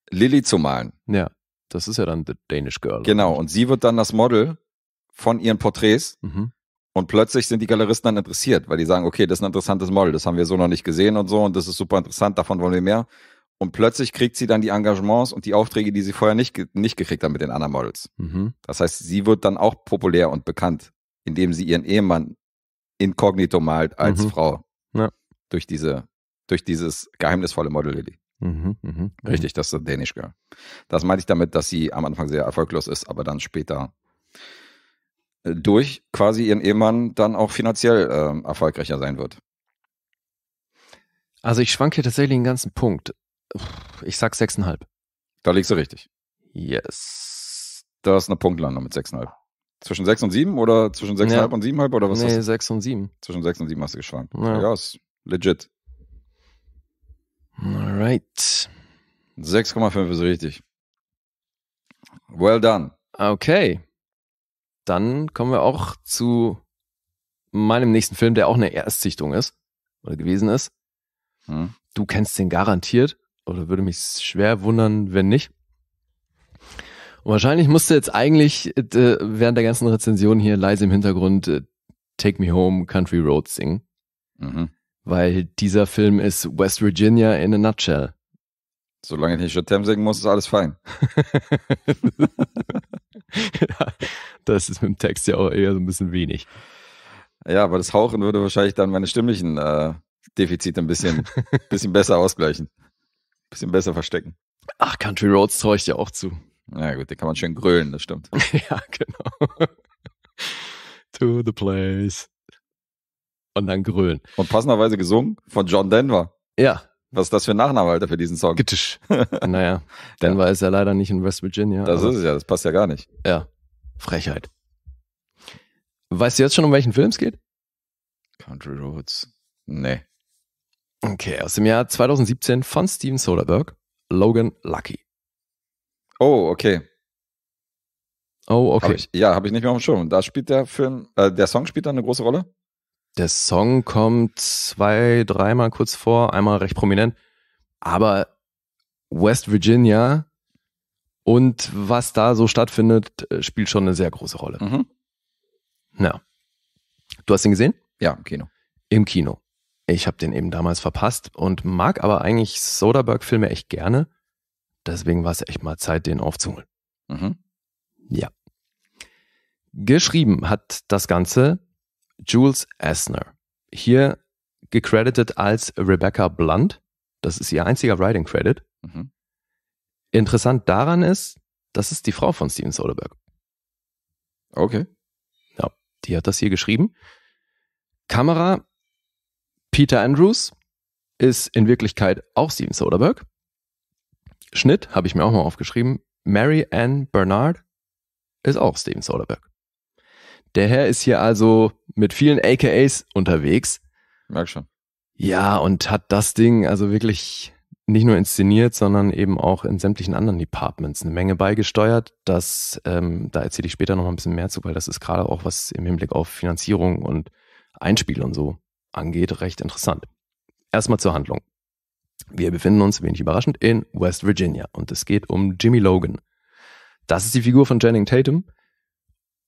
Lilly zu malen. Ja, das ist ja dann The Danish Girl. Genau, und sie wird dann das Model von ihren Porträts mhm. und plötzlich sind die Galeristen dann interessiert, weil die sagen, okay, das ist ein interessantes Model, das haben wir so noch nicht gesehen und so und das ist super interessant, davon wollen wir mehr. Und plötzlich kriegt sie dann die Engagements und die Aufträge, die sie vorher nicht, nicht gekriegt hat mit den anderen Models. Mhm. Das heißt, sie wird dann auch populär und bekannt, indem sie ihren Ehemann inkognito malt als mhm. Frau. Ja. Durch diese, durch dieses geheimnisvolle Model Lily. Mhm, mh, mhm. Richtig, das ist ein Danish Girl. Das meinte ich damit, dass sie am Anfang sehr erfolglos ist, aber dann später äh, durch quasi ihren Ehemann dann auch finanziell äh, erfolgreicher sein wird. Also ich schwanke tatsächlich den ganzen Punkt. Ich sag 6,5. Da liegst du richtig. Yes. Da ist eine Punktlandung mit 6,5. Zwischen 6 und 7 oder zwischen 6,5 ja. und 7,5 oder was nee, hast du? Nee, 6 und 7. Zwischen 6 und 7 hast du geschlagen. Ja, ja ist legit. Alright. 6,5 ist richtig. Well done. Okay. Dann kommen wir auch zu meinem nächsten Film, der auch eine Erstsichtung ist oder gewesen ist. Hm. Du kennst den garantiert oder würde mich schwer wundern, wenn nicht. Und wahrscheinlich musste jetzt eigentlich äh, während der ganzen Rezension hier leise im Hintergrund äh, Take Me Home Country Road singen. Mhm. Weil dieser Film ist West Virginia in a nutshell. Solange ich nicht Shotem singen muss, ist alles fein. (laughs) das ist mit dem Text ja auch eher so ein bisschen wenig. Ja, aber das Hauchen würde wahrscheinlich dann meine stimmlichen äh, Defizite ein bisschen, (laughs) bisschen besser ausgleichen bisschen besser verstecken. Ach, Country Roads traue ich dir auch zu. Na gut, den kann man schön grölen, das stimmt. (laughs) ja, genau. (laughs) to the place. Und dann grölen. Und passenderweise gesungen von John Denver. Ja. Was ist das für ein Nachname, Alter, für diesen Song? Gittisch. (laughs) naja, Denver ja. ist ja leider nicht in West Virginia. Das ist es ja, das passt ja gar nicht. Ja, Frechheit. Weißt du jetzt schon, um welchen Film es geht? Country Roads. Nee. Okay, aus dem Jahr 2017 von Steven Soderbergh, Logan Lucky. Oh, okay. Oh, okay. Hab ich, ja, habe ich nicht mehr auf dem Schirm. Da spielt der Film, äh, der Song spielt da eine große Rolle? Der Song kommt zwei, dreimal kurz vor, einmal recht prominent. Aber West Virginia und was da so stattfindet, äh, spielt schon eine sehr große Rolle. Mhm. Na. Du hast ihn gesehen? Ja, im Kino. Im Kino. Ich habe den eben damals verpasst und mag aber eigentlich Soderbergh-Filme echt gerne. Deswegen war es echt mal Zeit, den aufzuholen. Mhm. Ja. Geschrieben hat das Ganze Jules Asner. Hier gecredited als Rebecca Blunt. Das ist ihr einziger Writing Credit. Mhm. Interessant daran ist, das ist die Frau von Steven Soderbergh. Okay. Ja, die hat das hier geschrieben. Kamera Peter Andrews ist in Wirklichkeit auch Steven Soderbergh. Schnitt habe ich mir auch mal aufgeschrieben. Mary Ann Bernard ist auch Steven Soderbergh. Der Herr ist hier also mit vielen AKAs unterwegs. Merk schon. Ja, und hat das Ding also wirklich nicht nur inszeniert, sondern eben auch in sämtlichen anderen Departments eine Menge beigesteuert. Das, ähm, da erzähle ich später noch mal ein bisschen mehr zu, weil das ist gerade auch was im Hinblick auf Finanzierung und Einspiel und so angeht, recht interessant. Erstmal zur Handlung. Wir befinden uns, wenig überraschend, in West Virginia und es geht um Jimmy Logan. Das ist die Figur von Jennings Tatum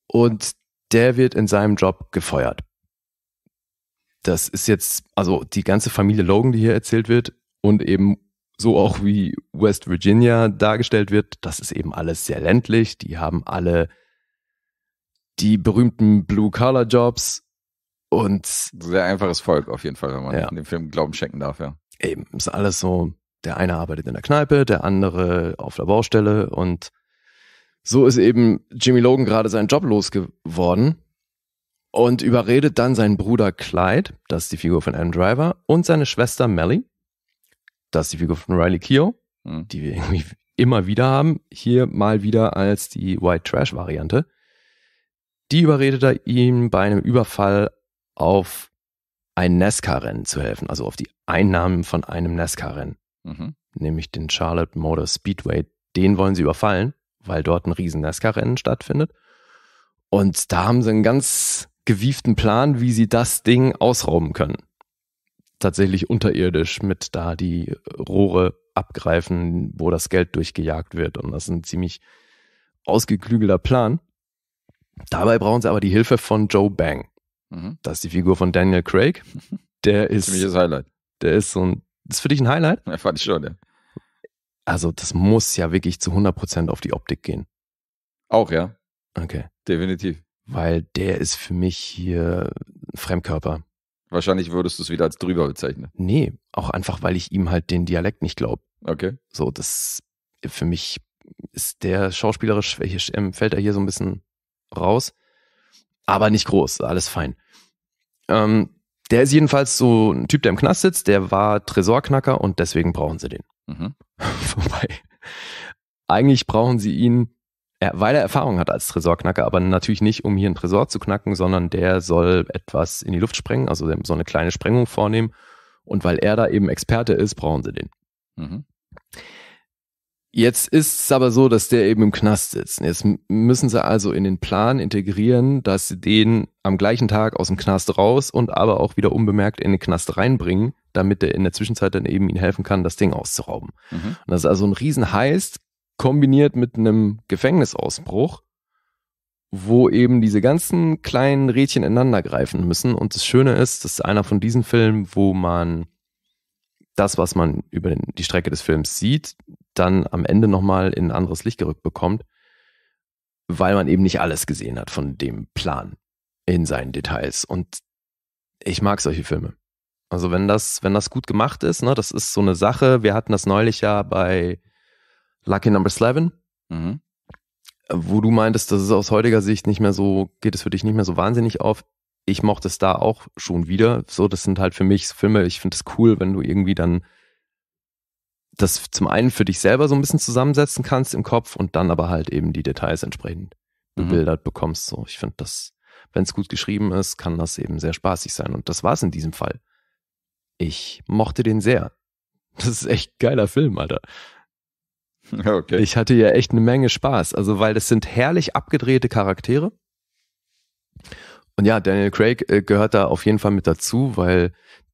und der wird in seinem Job gefeuert. Das ist jetzt, also die ganze Familie Logan, die hier erzählt wird und eben so auch wie West Virginia dargestellt wird, das ist eben alles sehr ländlich. Die haben alle die berühmten Blue-Collar-Jobs und sehr einfaches Volk auf jeden Fall, wenn man ja. dem Film Glauben schenken darf, ja. Eben, ist alles so, der eine arbeitet in der Kneipe, der andere auf der Baustelle und so ist eben Jimmy Logan gerade seinen Job losgeworden und überredet dann seinen Bruder Clyde, das ist die Figur von Adam Driver, und seine Schwester Melly, das ist die Figur von Riley Keough, mhm. die wir irgendwie immer wieder haben, hier mal wieder als die White Trash Variante. Die überredet er ihn bei einem Überfall auf ein NASCAR-Rennen zu helfen, also auf die Einnahmen von einem NASCAR-Rennen, mhm. nämlich den Charlotte Motor Speedway. Den wollen sie überfallen, weil dort ein riesen NASCAR-Rennen stattfindet. Und da haben sie einen ganz gewieften Plan, wie sie das Ding ausrauben können. Tatsächlich unterirdisch mit da die Rohre abgreifen, wo das Geld durchgejagt wird. Und das ist ein ziemlich ausgeklügelter Plan. Dabei brauchen sie aber die Hilfe von Joe Bang. Mhm. Das ist die Figur von Daniel Craig. (laughs) Der ist. Ziemliches Highlight. Der ist so ein. Ist für dich ein Highlight? Ja, fand ich schon, ja. Also, das muss ja wirklich zu 100% auf die Optik gehen. Auch, ja. Okay. Definitiv. Weil der ist für mich hier ein Fremdkörper. Wahrscheinlich würdest du es wieder als drüber bezeichnen. Nee, auch einfach, weil ich ihm halt den Dialekt nicht glaube. Okay. So, das für mich ist der schauspielerisch, ähm, fällt er hier so ein bisschen raus aber nicht groß, alles fein. Ähm, der ist jedenfalls so ein Typ, der im Knast sitzt, der war Tresorknacker und deswegen brauchen sie den. Mhm. (laughs) Wobei, eigentlich brauchen sie ihn, weil er Erfahrung hat als Tresorknacker, aber natürlich nicht, um hier einen Tresor zu knacken, sondern der soll etwas in die Luft sprengen, also so eine kleine Sprengung vornehmen. Und weil er da eben Experte ist, brauchen sie den. Mhm. Jetzt ist es aber so, dass der eben im Knast sitzt. Jetzt müssen sie also in den Plan integrieren, dass sie den am gleichen Tag aus dem Knast raus und aber auch wieder unbemerkt in den Knast reinbringen, damit der in der Zwischenzeit dann eben ihnen helfen kann, das Ding auszurauben. Mhm. Und das ist also ein Riesenheist kombiniert mit einem Gefängnisausbruch, wo eben diese ganzen kleinen Rädchen ineinander greifen müssen. Und das Schöne ist, das ist einer von diesen Filmen, wo man das, was man über die Strecke des Films sieht, dann am Ende nochmal in ein anderes Licht gerückt bekommt, weil man eben nicht alles gesehen hat von dem Plan in seinen Details. Und ich mag solche Filme. Also wenn das, wenn das gut gemacht ist, ne, das ist so eine Sache. Wir hatten das neulich ja bei Lucky Number 11, mhm. wo du meintest, das ist aus heutiger Sicht nicht mehr so, geht es für dich nicht mehr so wahnsinnig auf ich mochte es da auch schon wieder. So, das sind halt für mich Filme, ich finde es cool, wenn du irgendwie dann das zum einen für dich selber so ein bisschen zusammensetzen kannst im Kopf und dann aber halt eben die Details entsprechend mhm. bebildert mhm. bekommst. So, ich finde das, wenn es gut geschrieben ist, kann das eben sehr spaßig sein. Und das war es in diesem Fall. Ich mochte den sehr. (laughs) Das ist echt geiler Film, Alter. (laughs) Okay. Ich hatte ja echt eine Menge Spaß. Also, weil das sind herrlich abgedrehte Charaktere. Und ja, Daniel Craig äh, gehört da auf jeden Fall mit dazu, weil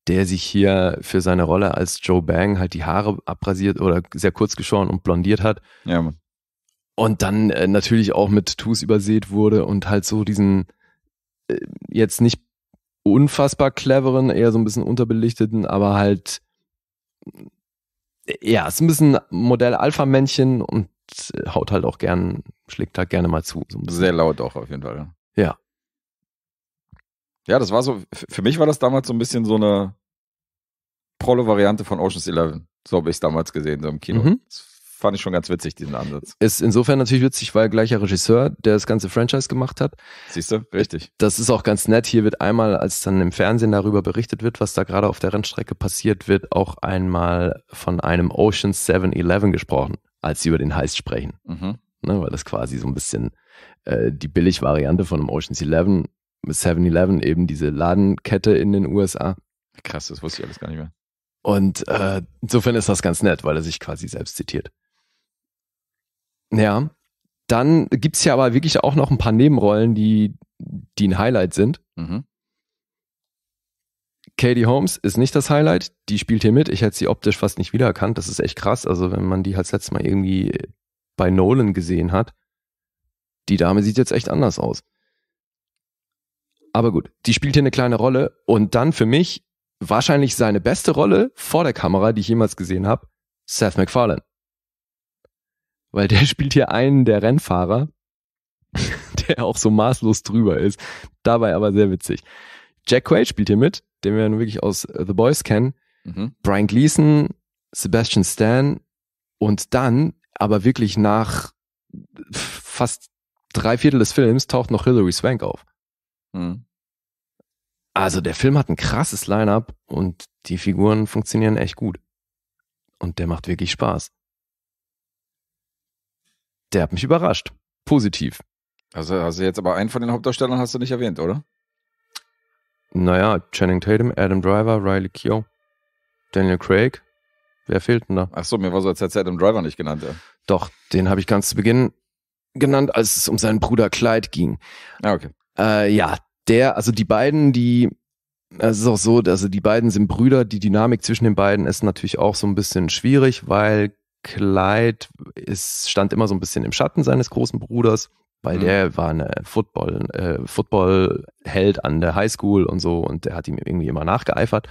der sich hier für seine Rolle als Joe Bang halt die Haare abrasiert oder sehr kurz geschoren und blondiert hat. Ja, Mann. Und dann äh, natürlich auch mit Tus übersät wurde und halt so diesen äh, jetzt nicht unfassbar cleveren, eher so ein bisschen unterbelichteten, aber halt äh, ja, ist ein bisschen Modell Alpha-Männchen und äh, haut halt auch gern, schlägt halt gerne mal zu. So Sehr laut auch auf jeden Fall. Ja, das war so, für mich war das damals so ein bisschen so eine Prolo-Variante von Ocean's Eleven. So habe ich es damals gesehen, so im Kino. Mhm. Das fand ich schon ganz witzig, diesen Ansatz. Ist insofern natürlich witzig, weil gleicher Regisseur, der das ganze Franchise gemacht hat. Siehst du, richtig. Das ist auch ganz nett. Hier wird einmal, als dann im Fernsehen darüber berichtet wird, was da gerade auf der Rennstrecke passiert, wird auch einmal von einem Ocean's 7-Eleven gesprochen, als sie über den Heist sprechen. Mhm. Ne, weil das quasi so ein bisschen äh, die Billig-Variante von einem Ocean's Eleven 7-Eleven, eben diese Ladenkette in den USA. Krass, das wusste ich alles gar nicht mehr. Und äh, insofern ist das ganz nett, weil er sich quasi selbst zitiert. Ja, dann gibt's ja aber wirklich auch noch ein paar Nebenrollen, die, die ein Highlight sind. Mhm. Katie Holmes ist nicht das Highlight, die spielt hier mit. Ich hätte sie optisch fast nicht wiedererkannt. Das ist echt krass. Also, wenn man die halt letztes Mal irgendwie bei Nolan gesehen hat, die Dame sieht jetzt echt anders aus. Aber gut, die spielt hier eine kleine Rolle und dann für mich wahrscheinlich seine beste Rolle vor der Kamera, die ich jemals gesehen habe, Seth MacFarlane. Weil der (laughs) spielt hier einen der Rennfahrer, (laughs) der auch so maßlos drüber ist, dabei aber sehr witzig. Jack Quaid spielt hier mit, den wir nun wirklich aus äh, The Boys kennen. Mhm. Brian Gleason, Sebastian Stan und dann, aber wirklich nach äh, fast drei Viertel des Films, taucht noch Hilary Swank auf. Mhm. Also der Film hat ein krasses Line-up und die Figuren funktionieren echt gut. Und der macht wirklich Spaß. Der hat mich überrascht. Positiv. Also, also jetzt aber einen von den Hauptdarstellern hast du nicht erwähnt, oder? Naja, Channing Tatum, Adam Driver, Riley Keough, Daniel Craig. Wer fehlt denn da? Achso, mir war so, als hätte Adam Driver nicht genannt. Ja. Doch, den habe ich ganz zu Beginn genannt, als es um seinen Bruder Clyde ging. Ah, okay. Äh, ja, der, also die beiden, die, es ist auch so, also die beiden sind Brüder, die Dynamik zwischen den beiden ist natürlich auch so ein bisschen schwierig, weil Clyde ist, stand immer so ein bisschen im Schatten seines großen Bruders, weil mhm. der war eine Football, äh, football an der Highschool und so und der hat ihm irgendwie immer nachgeeifert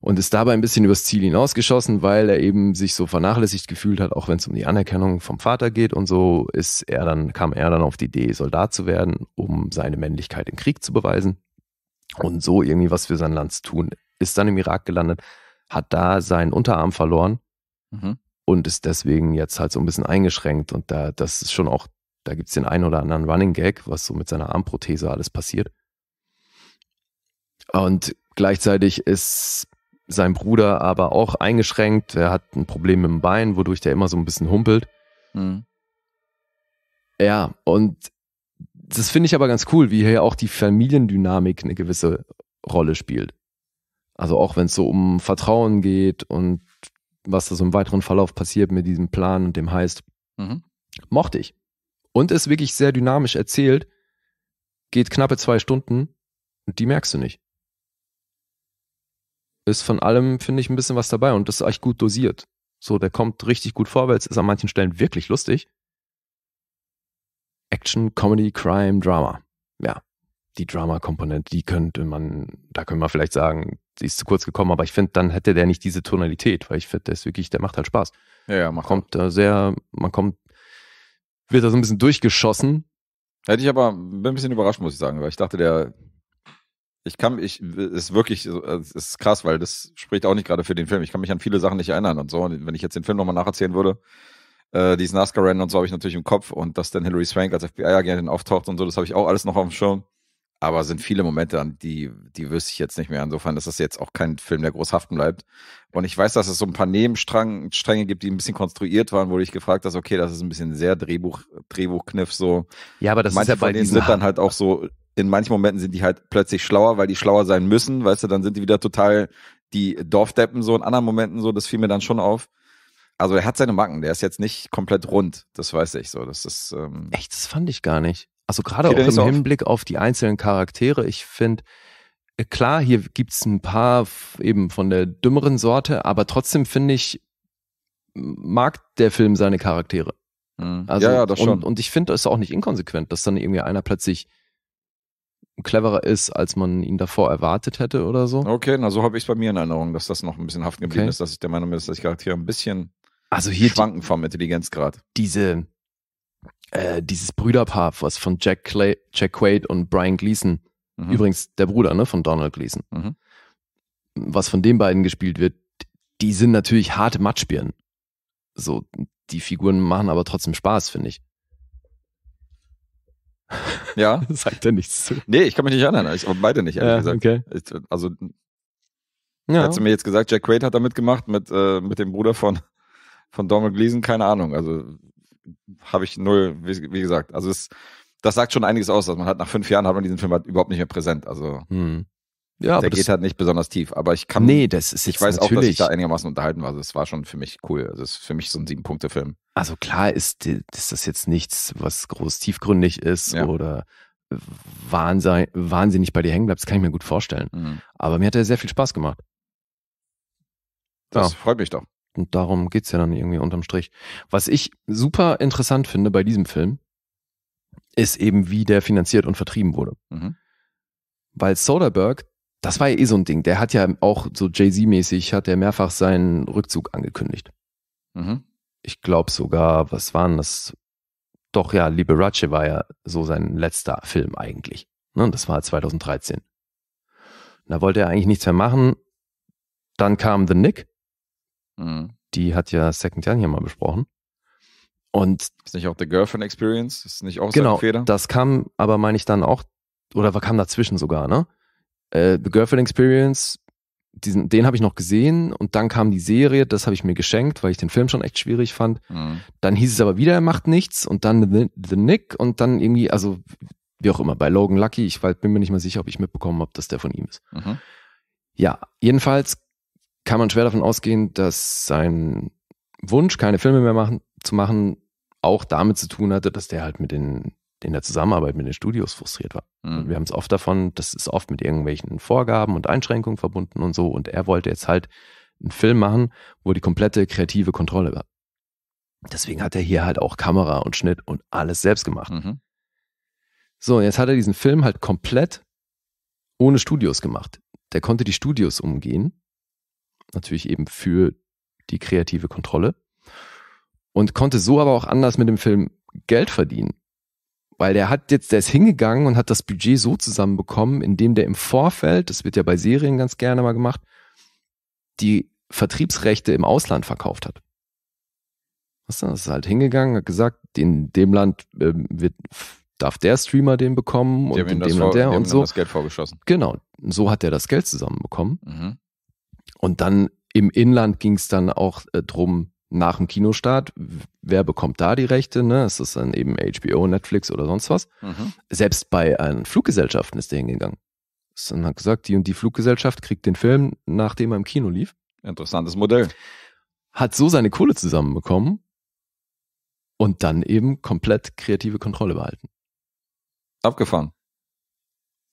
und ist dabei ein bisschen übers Ziel hinausgeschossen, weil er eben sich so vernachlässigt gefühlt hat, auch wenn es um die Anerkennung vom Vater geht und so ist er dann kam er dann auf die Idee, Soldat zu werden, um seine Männlichkeit im Krieg zu beweisen und so irgendwie was für sein Land zu tun. Ist dann im Irak gelandet, hat da seinen Unterarm verloren mhm. und ist deswegen jetzt halt so ein bisschen eingeschränkt und da das ist schon auch da gibt's den einen oder anderen Running Gag, was so mit seiner Armprothese alles passiert. Und gleichzeitig ist sein Bruder aber auch eingeschränkt. Er hat ein Problem mit dem Bein, wodurch der immer so ein bisschen humpelt. Mhm. Ja, und das finde ich aber ganz cool, wie hier auch die Familiendynamik eine gewisse Rolle spielt. Also auch wenn es so um Vertrauen geht und was da so im weiteren Verlauf passiert mit diesem Plan und dem heißt, mhm. mochte ich. Und ist wirklich sehr dynamisch erzählt, geht knappe zwei Stunden und die merkst du nicht ist von allem, finde ich, ein bisschen was dabei und das ist echt gut dosiert. So, der kommt richtig gut vorwärts, ist an manchen Stellen wirklich lustig. Action, Comedy, Crime, Drama. Ja, die Drama-Komponente, die könnte man, da können wir vielleicht sagen, die ist zu kurz gekommen, aber ich finde, dann hätte der nicht diese Tonalität, weil ich finde, der ist wirklich, der macht halt Spaß. Ja, ja, macht. Kommt da sehr, man kommt, wird da so ein bisschen durchgeschossen. Hätte ich aber, bin ein bisschen überrascht, muss ich sagen, weil ich dachte, der ich kann ich ist wirklich äh, ist krass, weil das spricht auch nicht gerade für den Film. Ich kann mich an viele Sachen nicht erinnern und so. Und wenn ich jetzt den Film nochmal nacherzählen würde, äh, diesen nascar rennen und so habe ich natürlich im Kopf und dass dann Hillary Swank als FBI-Agentin auftaucht und so, das habe ich auch alles noch auf dem Schirm. Aber sind viele Momente, an die, die wüsste ich jetzt nicht mehr. Insofern ist das jetzt auch kein Film, der groß haften bleibt. Und ich weiß, dass es so ein paar Nebenstränge gibt, die ein bisschen konstruiert waren, wo ich gefragt habe, okay, das ist ein bisschen sehr Drehbuch, Drehbuchkniff so. Ja, aber das Manche ist ja bei diesen sind dann halt auch so in manchen Momenten sind die halt plötzlich schlauer, weil die schlauer sein müssen, weißt du, dann sind die wieder total die Dorfdeppen so in anderen Momenten so, das fiel mir dann schon auf. Also er hat seine Macken, der ist jetzt nicht komplett rund, das weiß ich so. Das ist ähm echt, das fand ich gar nicht. Also gerade auch im auf. Hinblick auf die einzelnen Charaktere, ich finde äh, klar, hier gibt es ein paar eben von der dümmeren Sorte, aber trotzdem finde ich mag der Film seine Charaktere. Mhm. Also, ja, ja, das schon. Und, und ich finde, es ist auch nicht inkonsequent, dass dann irgendwie einer plötzlich cleverer ist, als man ihn davor erwartet hätte oder so. Okay, na so habe ich es bei mir in Erinnerung, dass das noch ein bisschen haften geblieben okay. ist, dass ich der Meinung bin, dass ich Charaktere ein bisschen also hier schwanken vom Intelligenzgrad. Diese, äh, dieses Brüderpaar, was von Jack, Clay, Jack Quaid und Brian Gleason, mhm. übrigens der Bruder ne, von Donald Gleason, mhm. was von den beiden gespielt wird, die sind natürlich harte Matschbirnen. So, die Figuren machen aber trotzdem Spaß, finde ich. Ja. (laughs) Sagt er nichts zu. Nee, ich kann mich nicht erinnern. Ich, beide nicht, ehrlich ja, gesagt. Okay. Ich, also, ja. hättest du mir jetzt gesagt, Jack Quaid hat da mitgemacht mit, äh, mit dem Bruder von, von Donald Gleason, keine Ahnung. Also, habe ich null, wie, wie gesagt. Also, es, das sagt schon einiges aus, dass man halt nach fünf Jahren hat man diesen Film halt überhaupt nicht mehr präsent. Also, hm. Ja, der aber geht halt nicht besonders tief, aber ich kann. Nee, das ist Ich weiß auch, dass ich da einigermaßen unterhalten war. Also es war schon für mich cool. Also es ist für mich so ein Sieben-Punkte-Film. Also klar ist, ist das jetzt nichts, was groß tiefgründig ist ja. oder wahnsinnig bei dir hängen bleibt. Das kann ich mir gut vorstellen. Mhm. Aber mir hat er sehr viel Spaß gemacht. Das ja. freut mich doch. Und darum geht's ja dann irgendwie unterm Strich. Was ich super interessant finde bei diesem Film, ist eben, wie der finanziert und vertrieben wurde. Mhm. Weil Soderbergh, das war ja eh so ein Ding, der hat ja auch so Jay-Z-mäßig, hat er mehrfach seinen Rückzug angekündigt. Mhm ich glaube sogar, was waren das? Doch ja, Liberace war ja so sein letzter Film eigentlich. Ne? Das war 2013. Da wollte er eigentlich nichts mehr machen. Dann kam The Nick. Mhm. Die hat ja Second Jan hier mal besprochen. Und ist nicht auch The Girlfriend Experience? Ist nicht auch genau, Feder? das kam, aber meine ich dann auch, oder kam dazwischen sogar, ne? Äh, The Girlfriend Experience diesen, den habe ich noch gesehen und dann kam die Serie, das habe ich mir geschenkt, weil ich den Film schon echt schwierig fand. Mhm. Dann hieß es aber wieder, er macht nichts und dann The, The Nick und dann irgendwie, also wie auch immer, bei Logan Lucky, ich bin mir nicht mehr sicher, ob ich mitbekommen habe, dass der von ihm ist. Mhm. Ja, jedenfalls kann man schwer davon ausgehen, dass sein Wunsch, keine Filme mehr machen, zu machen, auch damit zu tun hatte, dass der halt mit den in der Zusammenarbeit mit den Studios frustriert war. Mhm. Wir haben es oft davon, das ist oft mit irgendwelchen Vorgaben und Einschränkungen verbunden und so. Und er wollte jetzt halt einen Film machen, wo die komplette kreative Kontrolle war. Deswegen hat er hier halt auch Kamera und Schnitt und alles selbst gemacht. Mhm. So, jetzt hat er diesen Film halt komplett ohne Studios gemacht. Der konnte die Studios umgehen. Natürlich eben für die kreative Kontrolle. Und konnte so aber auch anders mit dem Film Geld verdienen weil der hat jetzt, der ist hingegangen und hat das Budget so zusammenbekommen, indem der im Vorfeld, das wird ja bei Serien ganz gerne mal gemacht, die Vertriebsrechte im Ausland verkauft hat. Was ist das? Ist halt hingegangen, hat gesagt, in dem Land äh, wird, darf der Streamer den bekommen und in dem Land der und so. Das Geld vorgeschossen. Genau, so hat er das Geld zusammenbekommen. Mhm. Und dann im Inland ging es dann auch äh, drum, nach dem Kinostart, wer bekommt da die Rechte? Ne? Ist das dann eben HBO, Netflix oder sonst was? Mhm. Selbst bei einem Fluggesellschaften ist der hingegangen. Ist dann hat gesagt, die und die Fluggesellschaft kriegt den Film, nachdem er im Kino lief. Interessantes Modell. Hat so seine Kohle zusammenbekommen und dann eben komplett kreative Kontrolle behalten. Abgefahren.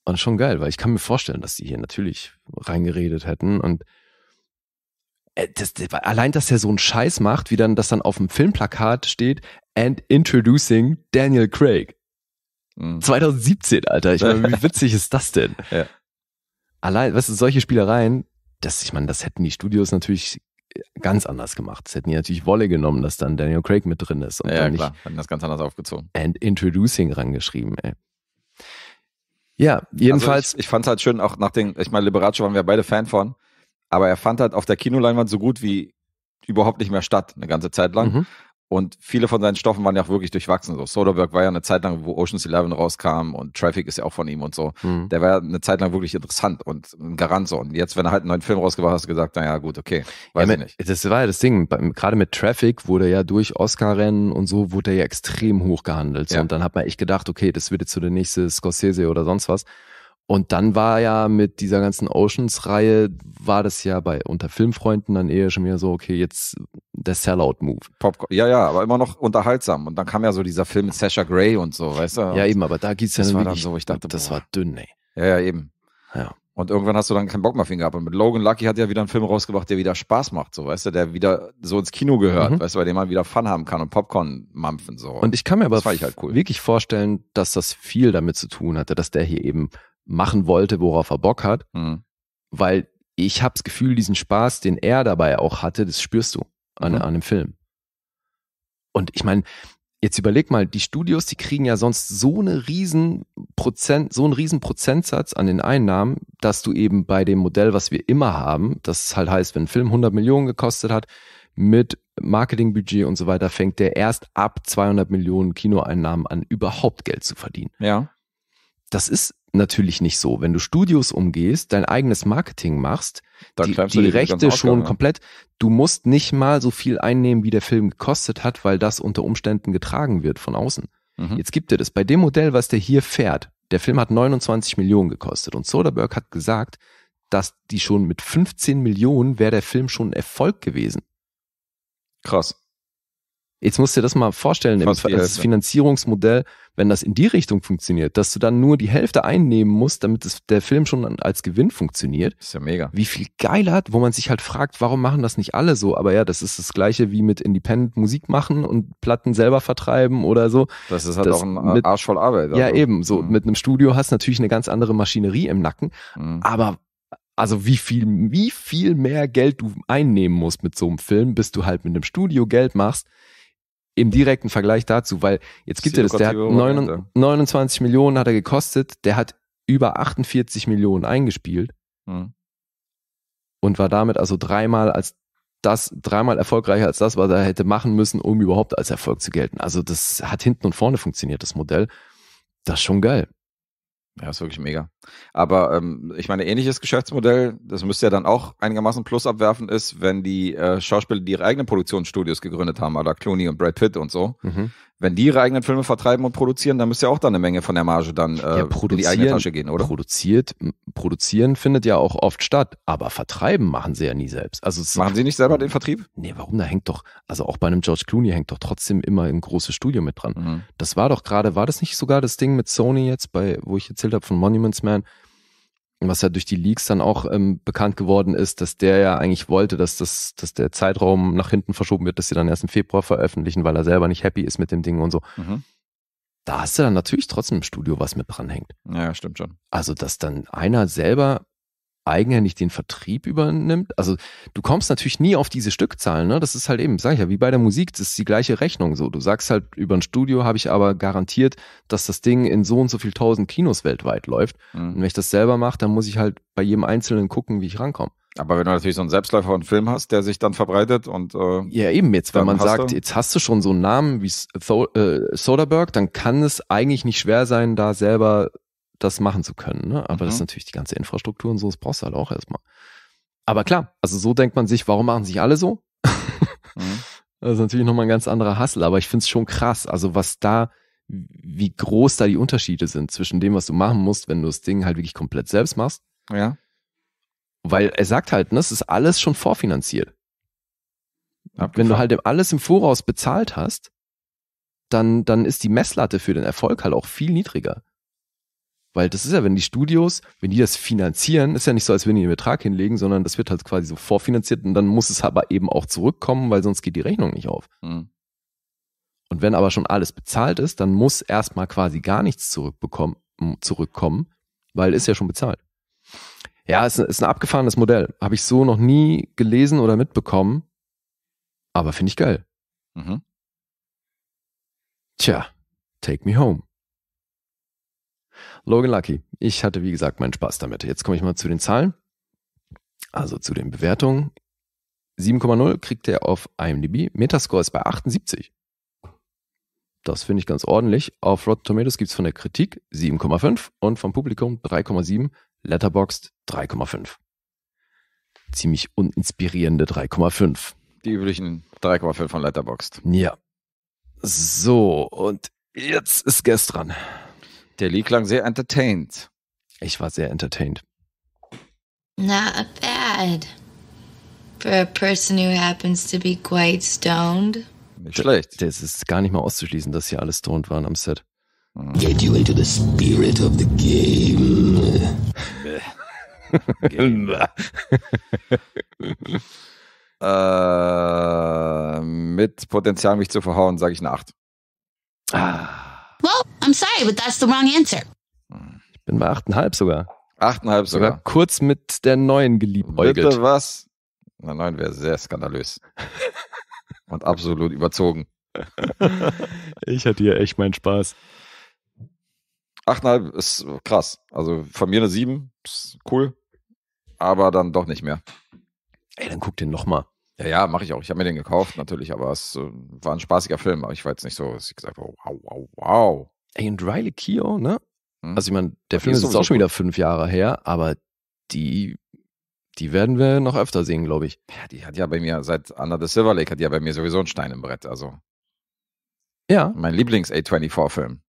Und schon geil, weil ich kann mir vorstellen, dass die hier natürlich reingeredet hätten und äh, das, allein, dass er so einen Scheiß macht, wie dann, dass dann auf dem Filmplakat steht, and introducing Daniel Craig. Mhm. 2017, Alter. Ich meine, wie witzig ist das denn? (laughs) Ja. Allein, was du, solche Spielereien, das, ich meine, das hätten die Studios natürlich ganz anders gemacht. Das hätten die natürlich Wolle genommen, dass dann Daniel Craig mit drin ist. Und ja, dann klar, hätten das ganz anders aufgezogen. And introducing rangeschrieben, ey. Ja, jedenfalls. Also ich ich fand es halt schön, auch nach den, ich meine, Liberace waren wir beide Fan von. Aber er fand halt auf der Kinoleinwand so gut wie überhaupt nicht mehr statt, eine ganze Zeit lang. Mhm. Und viele von seinen Stoffen waren ja auch wirklich durchwachsen. So Soderbergh war ja eine Zeit lang, wo Ocean's Eleven rauskam und Traffic ist ja auch von ihm und so. Mhm. Der war ja eine Zeit lang wirklich interessant und ein Garant so. Und jetzt, wenn er halt einen neuen Film rausgebracht hat, hast du gesagt, naja, gut, okay. Weiß ja, ich nicht. Das war ja das Ding. Gerade mit Traffic wurde ja durch Oscar-Rennen und so wurde er ja extrem hoch gehandelt. Ja. Und dann hat man echt gedacht, okay, das wird jetzt so der nächste Scorsese oder sonst was. Und dann war ja mit dieser ganzen Oceans-Reihe, war das ja bei unter Filmfreunden dann eher schon wieder so, okay, jetzt der Sellout-Move. Ja, ja, aber immer noch unterhaltsam. Und dann kam ja so dieser Film mit Sasha Gray und so, weißt du? Ja, eben, aber da geht's ja das dann war wirklich, dann so, ich dachte, das boah. war dünn, ey. Ja, ja, eben. Ja. Und irgendwann hast du dann keinen Bock mehr auf ihn gehabt. Und mit Logan Lucky hat ja wieder einen Film rausgebracht, der wieder Spaß macht, so weißt du, der wieder so ins Kino gehört, mhm. weißt du, bei dem man wieder Fun haben kann und Popcorn mampfen so. Und ich kann mir aber halt cool. wirklich vorstellen, dass das viel damit zu tun hatte, dass der hier eben machen wollte, worauf er Bock hat, mhm. weil ich habe das Gefühl, diesen Spaß, den er dabei auch hatte, das spürst du an, mhm. an dem Film. Und ich meine, jetzt überleg mal, die Studios, die kriegen ja sonst so eine riesen Prozent, so einen riesen Prozentsatz an den Einnahmen, dass du eben bei dem Modell, was wir immer haben, das halt heißt, wenn ein Film 100 Millionen gekostet hat, mit Marketingbudget und so weiter, fängt der erst ab 200 Millionen Kinoeinnahmen an, überhaupt Geld zu verdienen. Ja. Das ist natürlich nicht so. Wenn du Studios umgehst, dein eigenes Marketing machst, da die, die, Rechte schon ne? komplett, du musst nicht mal so viel einnehmen, wie der Film gekostet hat, weil das unter Umständen getragen wird von außen. Mhm. Jetzt gibt dir das. Bei dem Modell, was der hier fährt, der Film hat 29 Millionen gekostet und Soderbergh hat gesagt, dass die schon mit 15 Millionen wäre der Film schon ein Erfolg gewesen. Krass. Jetzt musst du dir das mal vorstellen, also das Finanzierungsmodell, wenn das in die Richtung funktioniert, dass du dann nur die Hälfte einnehmen musst, damit das, der Film schon als Gewinn funktioniert. Ist ja mega. Wie viel geiler hat, wo man sich halt fragt, warum machen das nicht alle so? Aber ja, das ist das Gleiche wie mit Independent Musik machen und Platten selber vertreiben oder so. Das ist halt das auch ein mit, Arsch voll Arbeit. Also. Ja, eben. So mhm. mit einem Studio hast du natürlich eine ganz andere Maschinerie im Nacken. Mhm. Aber also wie viel, wie viel mehr Geld du einnehmen musst mit so einem Film, bis du halt mit einem Studio Geld machst im direkten Vergleich dazu, weil jetzt gibt er das, der hat 9, 29 Millionen hat er gekostet, der hat über 48 Millionen eingespielt mhm. und war damit also dreimal als das, dreimal erfolgreicher als das, was er hätte machen müssen, um überhaupt als Erfolg zu gelten. Also das hat hinten und vorne funktioniert, das Modell. Das ist schon geil. Ja, ist wirklich mega. Aber ähm, ich meine, ähnliches Geschäftsmodell, das müsste ja dann auch einigermaßen Plus abwerfen, ist, wenn die äh, Schauspieler, die ihre eigenen Produktionsstudios gegründet haben, oder Clooney und Brad Pitt und so, mhm wenn die ihre eigenen Filme vertreiben und produzieren, dann müsste ja auch da eine Menge von der Marge dann äh, ja, in die eigene Tasche gehen, oder? Produziert, produzieren findet ja auch oft statt, aber vertreiben machen sie ja nie selbst. Also machen sie nicht selber den Vertrieb? Nee, warum? Da hängt doch, also auch bei einem George Clooney hängt doch trotzdem immer ein großes Studio mit dran. Mhm. Das war doch gerade, war das nicht sogar das Ding mit Sony jetzt, bei, wo ich erzählt habe von Monuments Man, was ja durch die Leaks dann auch ähm, bekannt geworden ist, dass der ja eigentlich wollte, dass, das, dass der Zeitraum nach hinten verschoben wird, dass sie dann erst im Februar veröffentlichen, weil er selber nicht happy ist mit dem Ding und so. Mhm. Da hast du dann natürlich trotzdem im Studio was mit dranhängt. Ja, stimmt schon. Also, dass dann einer selber eigenhändig den Vertrieb übernimmt. Also du kommst natürlich nie auf diese Stückzahlen, ne? Das ist halt eben, sag ich ja, wie bei der Musik, das ist die gleiche Rechnung so. Du sagst halt, über ein Studio habe ich aber garantiert, dass das Ding in so und so viel tausend Kinos weltweit läuft. Mhm. Und wenn ich das selber mache, dann muss ich halt bei jedem Einzelnen gucken, wie ich rankomme. Aber wenn du natürlich so einen Selbstläufer und Film hast, der sich dann verbreitet und äh, ja eben jetzt, wenn man sagt, du. jetzt hast du schon so einen Namen wie äh, Soderbergh, dann kann es eigentlich nicht schwer sein, da selber das machen zu können. Ne? Aber mhm. das ist mhm. natürlich die ganze Infrastruktur und so, das brauchst du halt auch erstmal. Aber klar, also so denkt man sich, warum machen sich alle so? mhm. (laughs) Das ist natürlich nochmal ein ganz anderer Hassel, aber ich finde es schon krass, also was da, wie groß da die Unterschiede sind zwischen dem, was du machen musst, wenn du das Ding halt wirklich komplett selbst machst. Ja. Weil er sagt halt, ne, es ist alles schon vorfinanziert. Abgefahren. Wenn du halt alles im Voraus bezahlt hast, dann, dann ist die Messlatte für den Erfolg halt auch viel niedriger. Weil das ist ja, wenn die Studios, wenn die das finanzieren, ist ja nicht so, als wenn die einen Betrag hinlegen, sondern das wird halt quasi so vorfinanziert und dann muss es aber eben auch zurückkommen, weil sonst geht die Rechnung nicht auf. Mhm. Und wenn aber schon alles bezahlt ist, dann muss erstmal quasi gar nichts zurückbekommen, zurückkommen, weil ist ja schon bezahlt. Ja, ist, ist ein abgefahrenes Modell. Habe ich so noch nie gelesen oder mitbekommen. Aber finde ich geil. Mhm. Tja, take me home. Logan Lucky. Ich hatte, wie gesagt, meinen Spaß damit. Jetzt komme ich mal zu den Zahlen. Also zu den Bewertungen. 7,0 kriegt er auf IMDb. Metascore ist bei 78. Das finde ich ganz ordentlich. Auf Rotten Tomatoes gibt es von der Kritik 7,5 und vom Publikum 3,7. Letterboxd 3,5. Ziemlich uninspirierende 3,5. Die üblichen 3,5 von Letterboxd. Ja. So, und jetzt ist gestern. Der Lee klang sehr entertained. Ich war sehr entertained. Not bad. For a person who happens to be quite stoned. Nicht schlecht. Es ist gar nicht mal auszuschließen, dass hier alle stoned waren am Set. Hm. Get you into the spirit of the game. game. (laughs) äh, mit Potenzial, mich zu verhauen, sage ich eine 8. Ah. Well, I'm sorry, but that's the wrong answer. Ich bin bei 8,5 sogar. 8,5 sogar. sogar. Kurz mit der neuen geliebt. Bitte was? Na, nein, wäre sehr skandalös. (laughs) Und absolut überzogen. ich hatte hier echt meinen Spaß. 8,5 ist krass. Also von mir eine 7, ist cool. Aber dann doch nicht mehr. Ey, dann guck den nochmal. Ja, ja, mache ich auch. Ich habe mir den gekauft natürlich, aber es äh, war ein spaßiger Film. Aber ich war jetzt nicht so, dass ich gesagt habe, wow, wow, wow. Ey, und Riley Keogh, ne? Hm? Also ich meine, der Film ist jetzt auch schon wieder fünf Jahre her, aber die, die werden wir noch öfter sehen, glaube ich. Ja, die hat ja bei mir, seit Under the Silver Lake hat ja bei mir sowieso einen Stein im Brett, also. Ja. Mein Lieblings-A24-Film,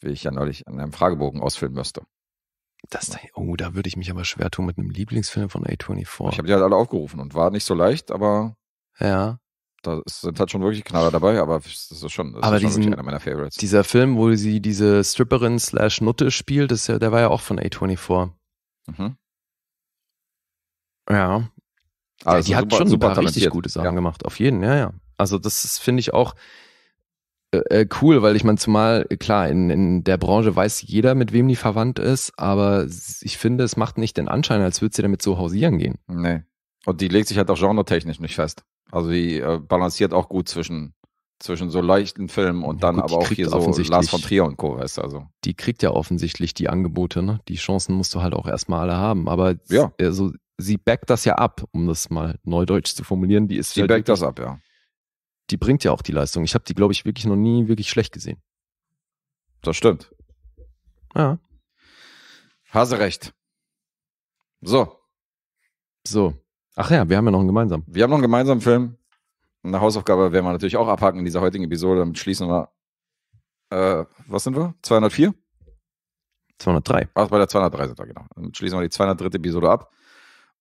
wie ich ja neulich an einem Fragebogen ausfüllen müsste. Das, oh, da würde ich mich aber schwer tun mit einem Lieblingsfilm von A24. Ich habe die halt alle aufgerufen und war nicht so leicht, aber. Ja. Da sind halt schon wirklich Knaller dabei, aber das ist schon, das aber ist diesen, schon einer meiner Favorites. Dieser Film, wo sie diese Stripperin slash Nutte spielt, das, der war ja auch von A24. Mhm. Ja. Also ja, die hat super, schon super richtig gute Sachen ja. gemacht, auf jeden, ja, ja. Also das finde ich auch, äh, äh, cool, weil ich meine, zumal, klar, in, in der Branche weiß jeder, mit wem die verwandt ist, aber ich finde, es macht nicht den Anschein, als würde sie damit so hausieren gehen. Nee. Und die legt sich halt auch genretechnisch nicht fest. Also die äh, balanciert auch gut zwischen, zwischen so leichten Filmen und ja, dann gut, aber auch hier so Lars von Trier und Co. Weißt also. Die kriegt ja offensichtlich die Angebote, ne? Die Chancen musst du halt auch erstmal alle haben. Aber ja. also, sie backt das ja ab, um das mal neudeutsch zu formulieren. Die ist sie halt backt das ab, ja die bringt ja auch die Leistung. Ich habe die, glaube ich, wirklich noch nie wirklich schlecht gesehen. Das stimmt. Ja. Hase recht. So. So. Ach ja, wir haben ja noch einen gemeinsamen. Wir haben noch einen gemeinsamen Film. Eine Hausaufgabe werden wir natürlich auch abhaken in dieser heutigen Episode. Damit schließen wir. Äh, was sind wir? 204? 203. Ach, bei der 203 sind wir, genau. Dann schließen wir die 203. Episode ab.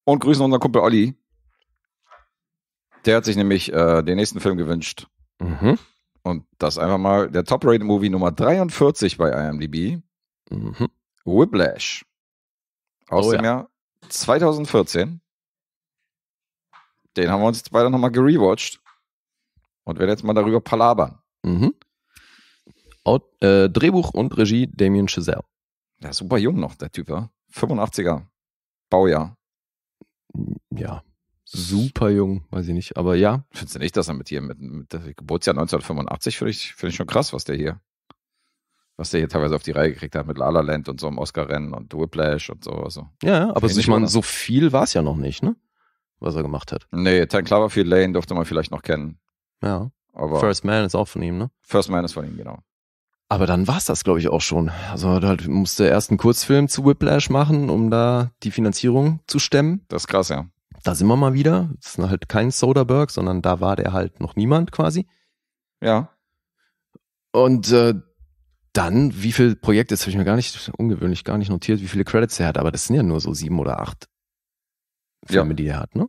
Und grüßen unseren Kumpel Olli, der hat sich nämlich äh, den nächsten Film gewünscht. Mhm. Und das einfach mal der Top-Rated-Movie Nummer 43 bei IMDb. Mhm. Whiplash. Aus oh, dem ja. Jahr 2014. Den haben wir uns beide nochmal gerewatcht. Und werden jetzt mal darüber palabern. Mhm. Out, äh, Drehbuch und Regie Damien Chazelle. Ja, super jung noch, der Typ, ja. 85er. Baujahr. Ja super jung, weiß ich nicht, aber ja. Findest du nicht, dass er mit hier, mit, mit Geburtsjahr 1985, finde ich, find ich schon krass, was der hier, was der hier teilweise auf die Reihe gekriegt hat mit La La Land und so im Oscar-Rennen und Whiplash und so. Also. Ja, aber ich, meine, so viel war es ja noch nicht, ne? Was er gemacht hat. Nee, Tan Cloverfield Lane durfte man vielleicht noch kennen. Ja. Aber First Man ist auch von ihm, ne? First Man ist von ihm, genau. Aber dann war es das, glaube ich, auch schon. Also halt musste erst einen Kurzfilm zu Whiplash machen, um da die Finanzierung zu stemmen. Das ist krass, ja da sind wir mal wieder. Das ist halt kein Soderberg, sondern da war der halt noch niemand quasi. Ja. Und äh, dann, wie viele Projekte, das habe ich mir gar nicht ungewöhnlich gar nicht notiert, wie viele Credits er hat, aber das sind ja nur so sieben oder acht Filme, ja. die er hat, ne?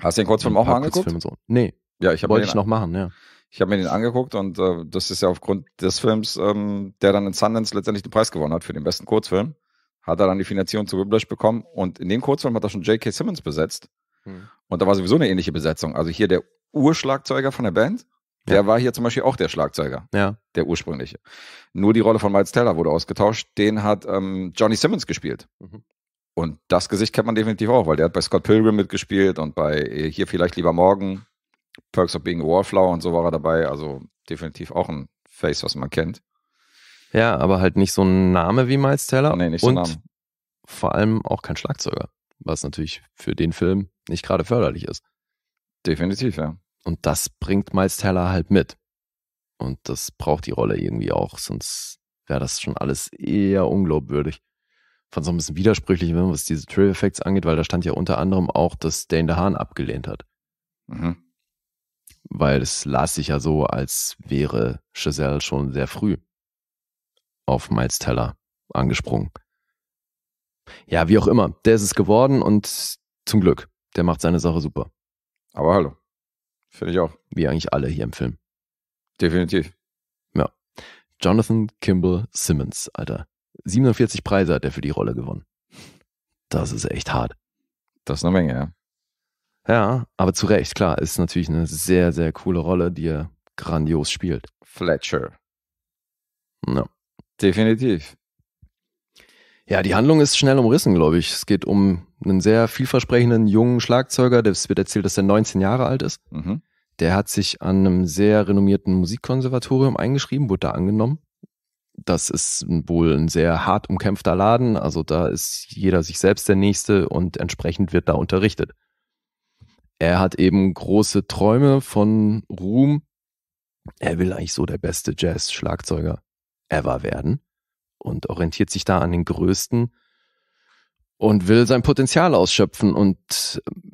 Hast du den Kurzfilm auch mal angeguckt? So. Nee. Ja, ich wollte ich noch machen, ja. Ich habe mir den angeguckt und äh, das ist ja aufgrund des Films, ähm, der dann in Sundance letztendlich den Preis gewonnen hat für den besten Kurzfilm hat er dann die Finanzierung zu Whiplash bekommen und in dem Kurzfilm hat er schon J.K. Simmons besetzt. Hm. Und da war sowieso eine ähnliche Besetzung. Also hier der Urschlagzeuger von der Band, der ja. war hier zum Beispiel auch der Schlagzeuger, ja. der ursprüngliche. Nur die Rolle von Miles Teller wurde ausgetauscht, den hat ähm, Johnny Simmons gespielt. Mhm. Und das Gesicht kennt man definitiv auch, weil der hat bei Scott Pilgrim mitgespielt und bei äh, hier vielleicht lieber morgen, Perks of Being a Warflower und so war er dabei. Also definitiv auch ein Face, was man kennt. Ja, aber halt nicht so ein Name wie Miles Teller. Nee, nicht so ein Name. Vor allem auch kein Schlagzeuger, was natürlich für den Film nicht gerade förderlich ist. Definitiv, ja. Und das bringt Miles Teller halt mit. Und das braucht die Rolle irgendwie auch, sonst wäre das schon alles eher unglaubwürdig. Fand so ein bisschen widersprüchlich, was diese Trill Effects angeht, weil da stand ja unter anderem auch, dass Dane DeHaan abgelehnt hat. Mhm. Weil es las sich ja so, als wäre Giselle schon sehr früh auf Miles Teller angesprungen. Ja, wie auch immer, der ist es geworden und zum Glück, der macht seine Sache super. Aber hallo, finde ich auch. Wie eigentlich alle hier im Film. Definitiv. Ja. Jonathan Kimball Simmons, Alter. 47 Preise hat er für die Rolle gewonnen. Das ist echt hart. Das ist eine Menge, ja. Ja, aber zu Recht, klar, ist natürlich eine sehr, sehr coole Rolle, die er grandios spielt. Fletcher. Ja. No. Definitiv. Ja, die Handlung ist schnell umrissen, glaube ich. Es geht um einen sehr vielversprechenden jungen Schlagzeuger, es wird erzählt, dass er 19 Jahre alt ist. Mhm. Der hat sich an einem sehr renommierten Musikkonservatorium eingeschrieben, wurde da angenommen. Das ist wohl ein sehr hart umkämpfter Laden, also da ist jeder sich selbst der Nächste und entsprechend wird da unterrichtet. Er hat eben große Träume von Ruhm. Er will eigentlich so der beste Jazz-Schlagzeuger ever werden und orientiert sich da an den Größten und will sein Potenzial ausschöpfen und ähm,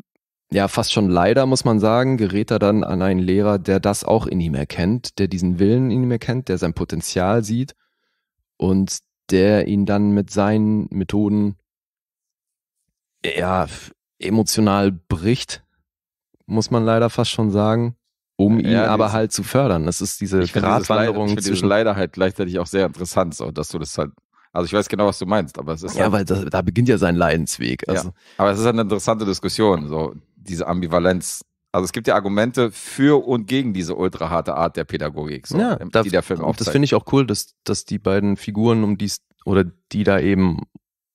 ja, fast schon leider muss man sagen, gerät er dann an einen Lehrer, der das auch in ihm erkennt, der diesen Willen in ihm erkennt, der sein Potenzial sieht und der ihn dann mit seinen Methoden ja emotional bricht, muss man leider fast schon sagen um ihn ja, aber halt zu fördern. Das ist diese Gratwanderung. zwischen leider halt gleichzeitig auch sehr interessant, so, dass du das halt also ich weiß genau, was du meinst, aber es ist. Ja, halt, weil das, da beginnt ja sein Leidensweg. Also. Ja, aber es ist halt eine interessante Diskussion, so diese Ambivalenz. Also es gibt ja Argumente für und gegen diese ultraharte Art der Pädagogik, so, ja, die da, der Film aufzeigt. Das finde ich auch cool, dass, dass die beiden Figuren, um die oder die da eben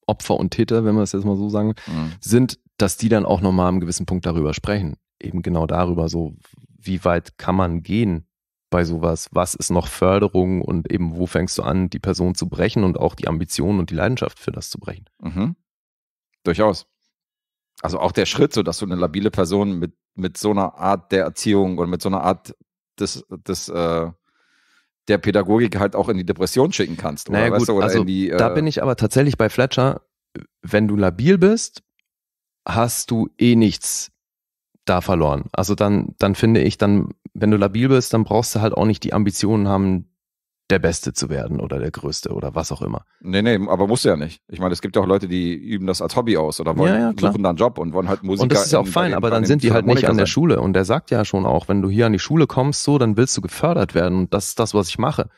Opfer und Täter, wenn wir es jetzt mal so sagen, mhm. sind, dass die dann auch nochmal am gewissen Punkt darüber sprechen eben genau darüber, so wie weit kann man gehen bei sowas? Was ist noch Förderung und eben wo fängst du an, die Person zu brechen und auch die Ambition und die Leidenschaft für das zu brechen? Mhm. Durchaus. Also auch der Schritt, so dass du eine labile Person mit, mit so einer Art der Erziehung und mit so einer Art des, des äh, der Pädagogik halt auch in die Depression schicken kannst. Oder, naja, gut, weißt du, also die, äh, da bin ich aber tatsächlich bei Fletcher. Wenn du labil bist, hast du eh nichts da verloren. Also dann, dann finde ich, dann, wenn du labil bist, dann brauchst du halt auch nicht die Ambitionen haben, der Beste zu werden oder der Größte oder was auch immer. Nee, nee, aber musst du ja nicht. Ich meine, es gibt ja auch Leute, die üben das als Hobby aus oder wollen, ja, ja, suchen dann einen Job und wollen halt Musiker. Und das ist ja auch in, fein, aber dann sind die halt nicht an der Schule. Und der sagt ja schon auch, wenn du hier an die Schule kommst, so, dann willst du gefördert werden. Und das ist das, was ich mache.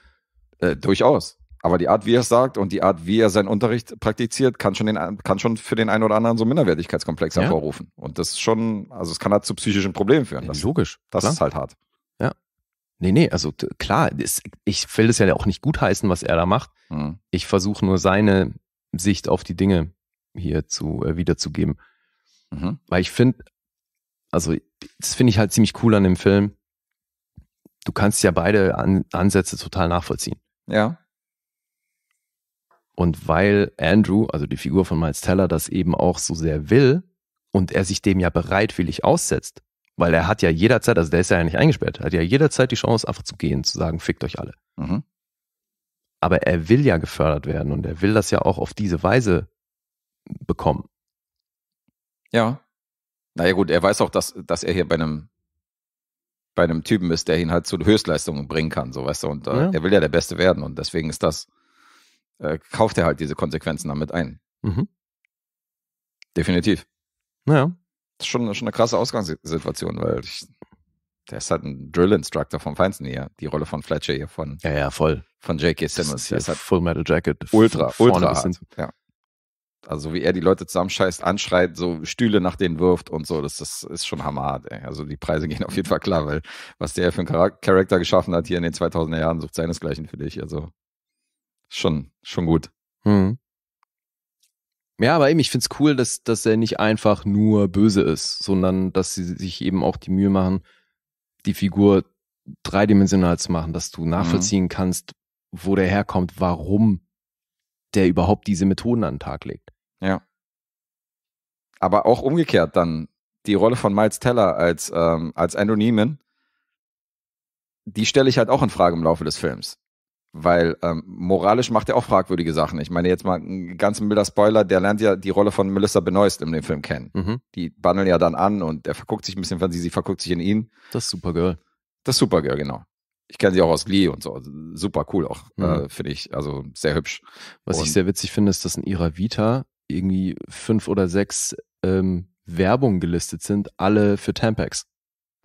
Äh, durchaus. Aber die Art, wie er es sagt und die Art, wie er seinen Unterricht praktiziert, kann schon, den, kann schon für den einen oder anderen so Minderwertigkeitskomplex ja. hervorrufen. Und das ist schon, also es kann halt zu psychischen Problemen führen. Das, Logisch. Das klar. ist halt hart. Ja. Nee, nee, also klar, ich will das ja auch nicht gutheißen, was er da macht. Mhm. Ich versuche nur seine Sicht auf die Dinge hier zu äh, wiederzugeben. Mhm. Weil ich finde, also das finde ich halt ziemlich cool an dem Film. Du kannst ja beide an Ansätze total nachvollziehen. Ja. Und weil Andrew, also die Figur von Miles Teller, das eben auch so sehr will und er sich dem ja bereitwillig aussetzt, weil er hat ja jederzeit, also der ist ja nicht eingesperrt, hat ja jederzeit die Chance, einfach zu gehen, zu sagen, fickt euch alle. Mhm. Aber er will ja gefördert werden und er will das ja auch auf diese Weise bekommen. Ja. Naja gut, er weiß auch, dass, dass er hier bei einem, bei einem Typen ist, der ihn halt zu Höchstleistungen bringen kann, so weißt du. Und äh, ja. er will ja der Beste werden und deswegen ist das äh, kauft er halt diese Konsequenzen damit ein. Mhm. Definitiv. Naja. Das ist schon, schon eine krasse Ausgangssituation, weil ich, der ist halt ein Drill-Instructor vom Feinsten hier. Die Rolle von Fletcher hier von, ja, ja, voll. von J.K. Simmons. Der ist halt Full Metal Jacket. Ultra, ultra hart. Ja. Also wie er die Leute zusammenscheißt, anschreit, so Stühle nach denen wirft und so, das, das ist schon hammerhart. Ey. Also die Preise (laughs) gehen auf jeden Fall klar, weil was der für einen Charakter geschaffen hat hier in den 2000er Jahren, sucht seinesgleichen für dich. Also Schon, schon gut. Hm. Ja, aber eben, ich find's cool, dass, dass er nicht einfach nur böse ist, sondern dass sie sich eben auch die Mühe machen, die Figur dreidimensional zu machen, dass du mhm. nachvollziehen mhm. kannst, wo der herkommt, warum der überhaupt diese Methoden an den Tag legt. Ja. Aber auch umgekehrt dann, die Rolle von Miles Teller als, ähm, als Andrew Neiman, die stelle ich halt auch in Frage im Laufe des Films. Weil ähm, moralisch macht er auch fragwürdige Sachen. Ich meine, jetzt mal ein ganz milder Spoiler, der lernt ja die Rolle von Melissa Benoist in dem Film kennen. Mhm. Die bandeln ja dann an und er verguckt sich ein bisschen von sie, sie verguckt sich in ihn. Das Supergirl. Das Supergirl, genau. Ich kenne sie auch aus Glee und so. Super cool auch, äh, mhm. äh, finde ich. Also sehr hübsch. Was und ich sehr witzig finde, ist, dass in ihrer Vita irgendwie fünf oder sechs ähm, Werbungen gelistet sind, alle für Tampax.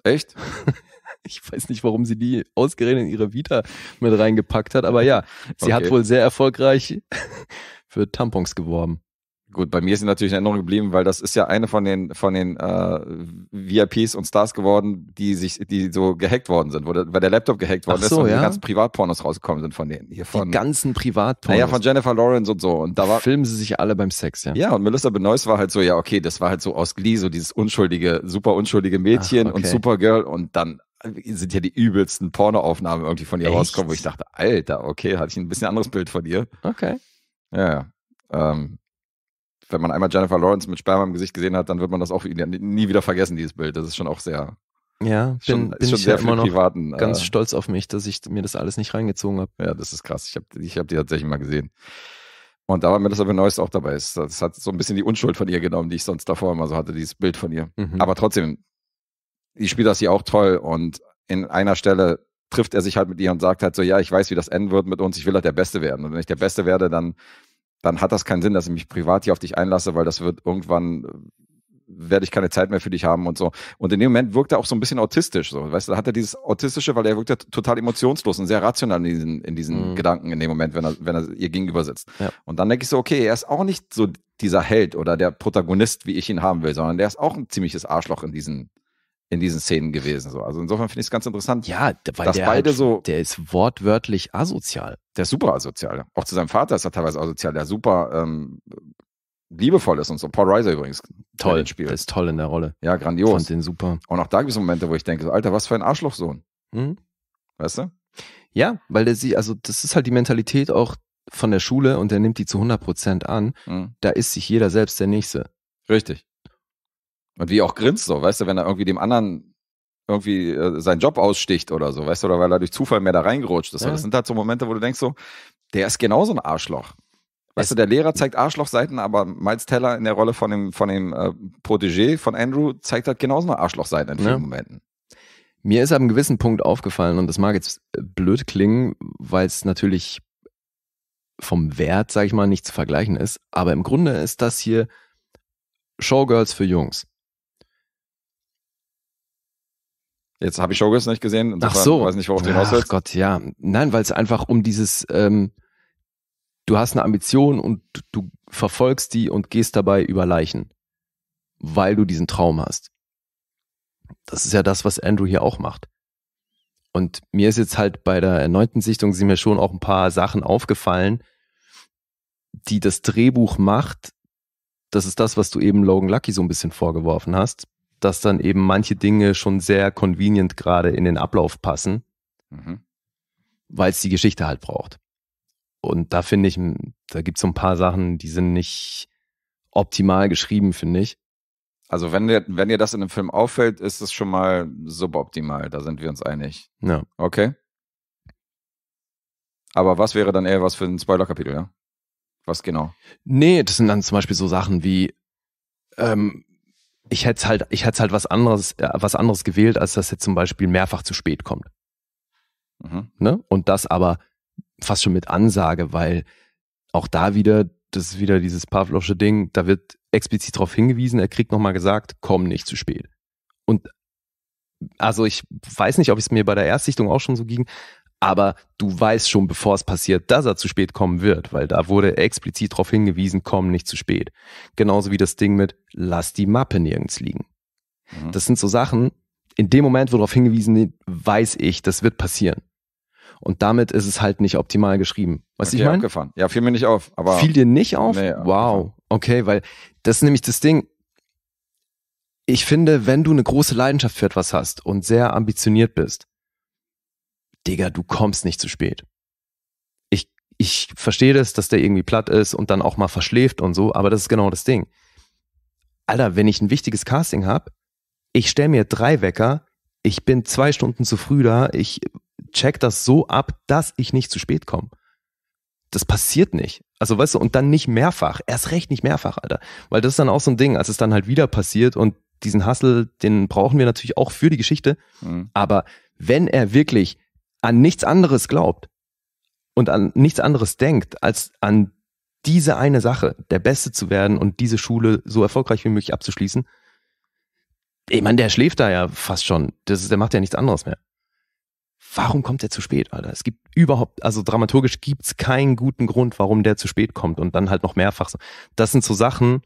Echt? (laughs) Ich weiß nicht, warum sie die ausgerechnet in ihre Vita mit reingepackt hat, aber ja, sie okay. hat wohl sehr erfolgreich (laughs) für Tampons geworben. Gut, bei mir ist natürlich in Erinnerung geblieben, weil das ist ja eine von den von den äh, VIPs und Stars geworden, die sich, die so gehackt worden sind, wo der, weil der Laptop gehackt worden so, ist und ja? die ganzen Privatpornos rausgekommen sind von denen. Hier von, die ganzen Privatpornos. Naja, von Jennifer Lawrence und so. Und da war, filmen sie sich alle beim Sex, ja. Ja, und Melissa Benoist war halt so, ja, okay, das war halt so aus Glee, so dieses unschuldige, super unschuldige Mädchen Ach, okay. und Supergirl und dann sind ja die übelsten Pornoaufnahmen irgendwie von ihr Echt? rauskommen, wo ich dachte, Alter, okay, hatte ich ein bisschen anderes Bild von ihr. Okay. Ja, ja. Ähm, wenn man einmal Jennifer Lawrence mit Sperma im Gesicht gesehen hat, dann wird man das auch nie wieder vergessen, dieses Bild. Das ist schon auch sehr. Ja, bin, schon, bin schon ich sehr ja immer noch privaten, äh, ganz äh, stolz auf mich, dass ich mir das alles nicht reingezogen habe. Ja, das ist krass. Ich habe ich hab die tatsächlich mal gesehen. Und da war mir das aber Neues auch dabei. Das hat so ein bisschen die Unschuld von ihr genommen, die ich sonst davor immer so hatte, dieses Bild von ihr. Mhm. Aber trotzdem, die spielt das hier auch toll und in einer Stelle trifft er sich halt mit ihr und sagt halt so, ja, ich weiß, wie das enden wird mit uns, ich will halt der Beste werden. Und wenn ich der Beste werde, dann, dann hat das keinen Sinn, dass ich mich privat hier auf dich einlasse, weil das wird irgendwann, äh, werde ich keine Zeit mehr für dich haben und so. Und in dem Moment wirkt er auch so ein bisschen autistisch, so. Weißt du, da hat er dieses Autistische, weil er wirkt ja total emotionslos und sehr rational in diesen, in diesen mhm. Gedanken in dem Moment, wenn er, wenn er ihr gegenüber sitzt. Ja. Und dann denke ich so, okay, er ist auch nicht so dieser Held oder der Protagonist, wie ich ihn haben will, sondern der ist auch ein ziemliches Arschloch in diesen in diesen Szenen gewesen. So. Also insofern finde ich es ganz interessant, ja, weil dass der beide halt, so. Der ist wortwörtlich asozial. Der ist super asozial. Auch zu seinem Vater ist er teilweise asozial, der super ähm, liebevoll ist und so. Paul Reiser übrigens. Toll. Spiel. Der ist toll in der Rolle. Ja, grandios. Fand den super. Und auch da gibt es Momente, wo ich denke, Alter, was für ein Arschlochsohn. Mhm. Weißt du? Ja, weil der sie, also das ist halt die Mentalität auch von der Schule und der nimmt die zu 100 Prozent an. Mhm. Da ist sich jeder selbst der Nächste. Richtig. Und wie auch grinst so, weißt du, wenn er irgendwie dem anderen irgendwie äh, seinen Job aussticht oder so, weißt du, oder weil er durch Zufall mehr da reingerutscht ist. Ja. Das sind halt so Momente, wo du denkst so, der ist genauso ein Arschloch. Weißt du, der Lehrer zeigt Arschlochseiten, aber Miles Teller in der Rolle von dem, von dem äh, Protégé von Andrew zeigt halt genauso eine Arschlochseiten in vielen ja. Momenten. Mir ist ab einem gewissen Punkt aufgefallen, und das mag jetzt äh, blöd klingen, weil es natürlich vom Wert, sag ich mal, nicht zu vergleichen ist, aber im Grunde ist das hier Showgirls für Jungs. Jetzt habe ich Showgirls nicht gesehen. Insofern Ach so. Weiß nicht, worauf du hinaus willst. Ach Gott, ja. Nein, weil es einfach um dieses, ähm, du hast eine Ambition und du verfolgst die und gehst dabei über Leichen, weil du diesen Traum hast. Das ist ja das, was Andrew hier auch macht. Und mir ist jetzt halt bei der erneuten Sichtung sind mir schon auch ein paar Sachen aufgefallen, die das Drehbuch macht. Das ist das, was du eben Logan Lucky so ein bisschen vorgeworfen hast dass dann eben manche Dinge schon sehr convenient gerade in den Ablauf passen, mhm. weil es die Geschichte halt braucht. Und da finde ich, da gibt es so ein paar Sachen, die sind nicht optimal geschrieben, finde ich. Also wenn dir, wenn dir das in einem Film auffällt, ist es schon mal suboptimal, da sind wir uns einig. Ja. Okay. Aber was wäre dann eher was für ein Spoiler-Kapitel, ja? Was genau? Nee, das sind dann zum Beispiel so Sachen wie, ähm, ich hätte halt, ich hätte halt was anderes, äh, was anderes gewählt, als dass jetzt zum Beispiel mehrfach zu spät kommt. Mhm. Ne? Und das aber fast schon mit Ansage, weil auch da wieder, das ist wieder dieses Pavlosche Ding, da wird explizit darauf hingewiesen, er kriegt nochmal gesagt, komm nicht zu spät. Und also ich weiß nicht, ob es mir bei der Erstsichtung auch schon so ging, aber du weißt schon, bevor es passiert, dass er zu spät kommen wird, weil da wurde explizit darauf hingewiesen, komm nicht zu spät. Genauso wie das Ding mit, lass die Mappe nirgends liegen. Mhm. Das sind so Sachen, in dem Moment, wo darauf hingewiesen wird, weiß ich, das wird passieren. Und damit ist es halt nicht optimal geschrieben. Was okay, ich meine? Abgefahren. Ja, fiel mir nicht auf. Aber fiel dir nicht auf? Nee, wow. Okay, weil das ist nämlich das Ding. Ich finde, wenn du eine große Leidenschaft für etwas hast und sehr ambitioniert bist, Digga, du kommst nicht zu spät. Ich, ich verstehe das, dass der irgendwie platt ist und dann auch mal verschläft und so, aber das ist genau das Ding. Alter, wenn ich ein wichtiges Casting habe, ich stelle mir drei Wecker, ich bin zwei Stunden zu früh da, ich check das so ab, dass ich nicht zu spät komme. Das passiert nicht. Also weißt du, und dann nicht mehrfach, erst recht nicht mehrfach, Alter. Weil das ist dann auch so ein Ding, als es dann halt wieder passiert und diesen Hustle, den brauchen wir natürlich auch für die Geschichte. Mhm. Aber wenn er wirklich an nichts anderes glaubt und an nichts anderes denkt, als an diese eine Sache, der Beste zu werden und diese Schule so erfolgreich wie möglich abzuschließen, ich meine, der schläft da ja fast schon. Das ist, der macht ja nichts anderes mehr. Warum kommt der zu spät, Alter? Es gibt überhaupt, also dramaturgisch gibt's keinen guten Grund, warum der zu spät kommt und dann halt noch mehrfach. Das sind so Sachen,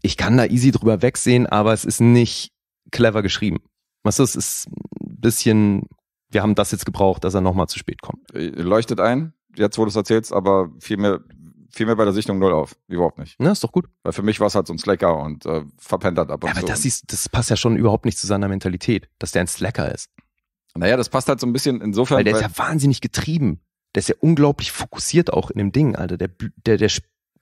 ich kann da easy drüber wegsehen, aber es ist nicht clever geschrieben. Was ist, ist ein bisschen wir haben das jetzt gebraucht, dass er nochmal zu spät kommt. Äh, leuchtet ein, jetzt wo du es erzählst, aber viel mehr, viel mehr bei der Sichtung null auf. Überhaupt nicht. Na, ist doch gut. Weil für mich war es halt so ein Slacker und äh, verpennt hat ab und ja, aber so. das, ist, das passt ja schon überhaupt nicht zu seiner Mentalität, dass der ein Slacker ist. Naja, das passt halt so ein bisschen insofern. Weil der weil ist ja wahnsinnig getrieben. Der ist ja unglaublich fokussiert auch in dem Ding, Alter. Der, der, der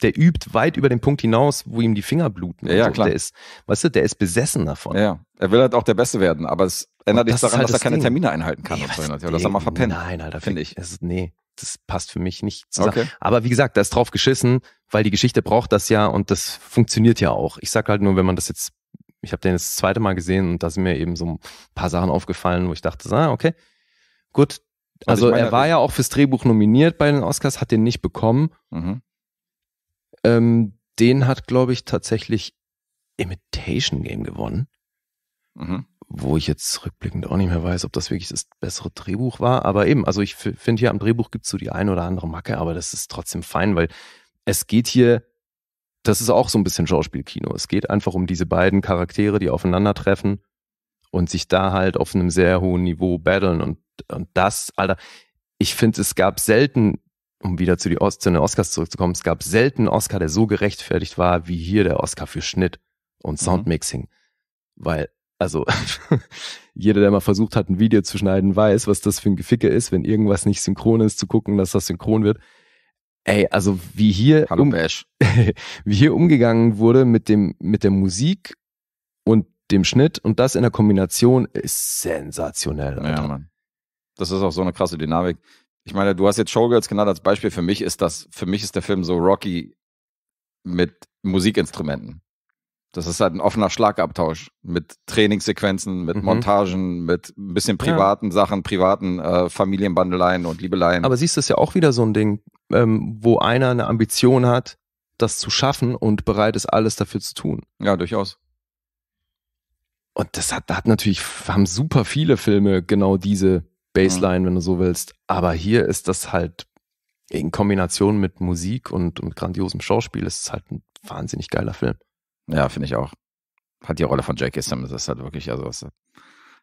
der übt weit über den Punkt hinaus, wo ihm die Finger bluten. Ja, ja so. klar. Der ist, weißt du, der ist besessen davon. Ja, er will halt auch der Beste werden, aber es ändert nichts das daran, halt dass das er keine Ding. Termine einhalten kann. Nee, und so oder dass er mal verpennt. Nein, Alter, finde ich. Das, nee, das passt für mich nicht zusammen. Okay. Aber wie gesagt, da ist drauf geschissen, weil die Geschichte braucht das ja und das funktioniert ja auch. Ich sag halt nur, wenn man das jetzt, ich habe den das zweite Mal gesehen und da sind mir eben so ein paar Sachen aufgefallen, wo ich dachte, ah, okay, gut. Also, also meine, er halt war ja auch fürs Drehbuch nominiert bei den Oscars, hat den nicht bekommen. Mhm ähm, den hat, glaube ich, tatsächlich Imitation Game gewonnen. Mhm. Wo ich jetzt rückblickend auch nicht mehr weiß, ob das wirklich das bessere Drehbuch war. Aber eben, also ich finde hier am Drehbuch gibt es so die ein oder andere Macke, aber das ist trotzdem fein, weil es geht hier, das ist auch so ein bisschen Schauspielkino. Es geht einfach um diese beiden Charaktere, die aufeinandertreffen und sich da halt auf einem sehr hohen Niveau battlen. Und, und das, Alter, ich finde, es gab selten um wieder zu, die Os zu den Oscars zurückzukommen, es gab selten einen Oscar, der so gerechtfertigt war, wie hier der Oscar für Schnitt und mhm. Soundmixing. Mhm. Weil, also, (laughs) jeder, der mal versucht hat, ein Video zu schneiden, weiß, was das für ein Geficke ist, wenn irgendwas nicht synchron ist, zu gucken, dass das synchron wird. Ey, also wie hier, Hallo, um, (laughs) wie hier umgegangen wurde mit dem, mit der Musik und dem Schnitt und das in der Kombination ist sensationell. Alter. Ja, Mann. Das ist auch so eine krasse Dynamik ich meine, du hast jetzt Showgirls genannt als Beispiel. Für mich ist das, für mich ist der Film so Rocky mit Musikinstrumenten. Das ist halt ein offener Schlagabtausch mit Trainingssequenzen, mit mhm. Montagen, mit ein bisschen privaten ja. Sachen, privaten äh, Familienbandeleien und Liebeleien. Aber siehst du, es ja auch wieder so ein Ding, ähm, wo einer eine Ambition hat, das zu schaffen und bereit ist, alles dafür zu tun. Ja, durchaus. Und das hat, hat natürlich, haben super viele Filme genau diese Baseline, mhm. wenn du so willst. Aber hier ist das halt in Kombination mit Musik und, und grandiosem Schauspiel, ist es halt ein wahnsinnig geiler Film. Ja, finde ich auch. Hat die Rolle von J.K. Isam, das ist halt wirklich, also was,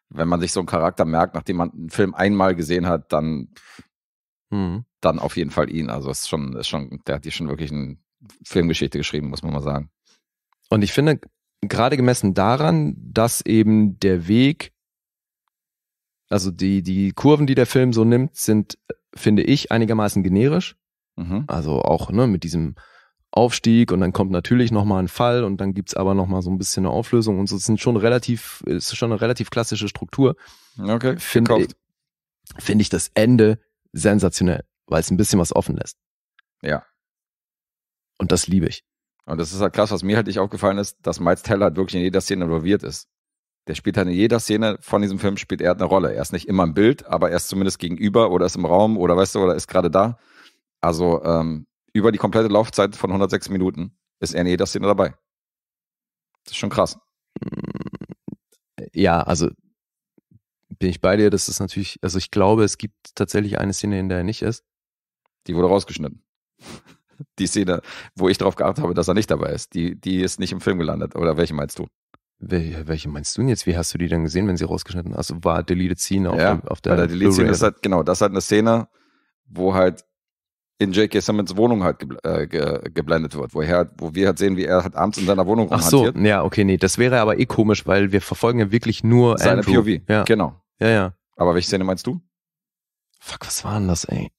wenn man sich so einen Charakter merkt, nachdem man einen Film einmal gesehen hat, dann, mhm. dann auf jeden Fall ihn. Also ist schon, ist schon, der hat hier schon wirklich eine Filmgeschichte geschrieben, muss man mal sagen. Und ich finde, gerade gemessen daran, dass eben der Weg also die, die Kurven, die der Film so nimmt, sind, finde ich, einigermaßen generisch. Mhm. Also auch ne, mit diesem Aufstieg und dann kommt natürlich nochmal ein Fall und dann gibt es aber nochmal so ein bisschen eine Auflösung und so. Es sind schon relativ, ist schon eine relativ klassische Struktur. Okay, finde find ich das Ende sensationell, weil es ein bisschen was offen lässt. Ja. Und das liebe ich. Und das ist halt krass, was mir halt nicht aufgefallen ist, dass Miles Teller halt wirklich in jeder Szene involviert ist der spielt halt in jeder Szene von diesem Film spielt er halt eine Rolle. Er ist nicht immer im Bild, aber er ist zumindest gegenüber oder ist im Raum oder weißt du, oder ist gerade da. Also ähm, über die komplette Laufzeit von 106 Minuten ist er in jeder Szene dabei. Das ist schon krass. Ja, also bin ich bei dir, das ist natürlich, also ich glaube, es gibt tatsächlich eine Szene, in der er nicht ist. Die wurde rausgeschnitten. (laughs) Die Szene, wo ich darauf geachtet habe, dass er nicht dabei ist, die, die ist nicht im Film gelandet. Oder welche meinst du? welche meinst du denn jetzt? Wie hast du die denn gesehen, wenn sie rausgeschnitten? Also war Deleted Scene auf ja, der, auf der, der Deleted Scene ist halt, genau, das ist halt eine Szene, wo halt in J.K. Simmons Wohnung halt gebl äh, ge geblendet wird, wo, halt, wo wir halt sehen, wie er halt abends in seiner Wohnung rumhantiert. Ach so, ja, okay, nee, das wäre aber eh komisch, weil wir verfolgen ja wirklich nur Seine Andrew. POV, ja. genau. Ja, ja. Aber welche Szene meinst du? Fuck, was war denn das, ey?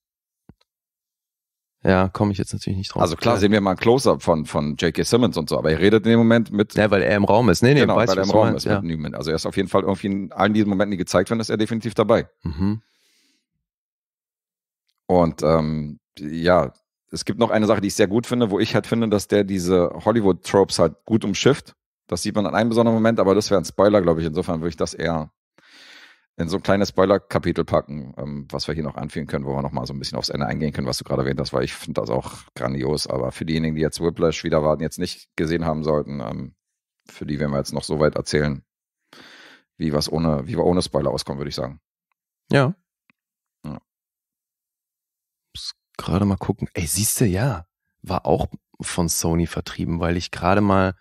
Ja, komme ich jetzt natürlich nicht drauf. Also klar, sehen wir mal ein Close-Up von, von J.K. Simmons und so, aber er redet in dem Moment mit. Ja, weil er im Raum ist. Nee, nee, genau, weiß weil er im Raum meinst, ist ja. mit Newman. Also er ist auf jeden Fall irgendwie in allen diesen Momenten, die gezeigt werden, ist er definitiv dabei. Mhm. Und ähm, ja, es gibt noch eine Sache, die ich sehr gut finde, wo ich halt finde, dass der diese Hollywood-Tropes halt gut umschifft. Das sieht man an einem besonderen Moment, aber das wäre ein Spoiler, glaube ich. Insofern würde ich das eher in so ein kleines Spoiler-Kapitel packen, ähm, was wir hier noch anführen können, wo wir nochmal so ein bisschen aufs Ende eingehen können, was du gerade erwähnt hast, weil ich finde das auch grandios. Aber für diejenigen, die jetzt Whiplash wieder warten, jetzt nicht gesehen haben sollten, ähm, für die werden wir jetzt noch so weit erzählen, wie, was ohne, wie wir ohne Spoiler auskommen, würde ich sagen. Ja. ja. Gerade mal gucken. Ey, siehst du, ja, war auch von Sony vertrieben, weil ich gerade mal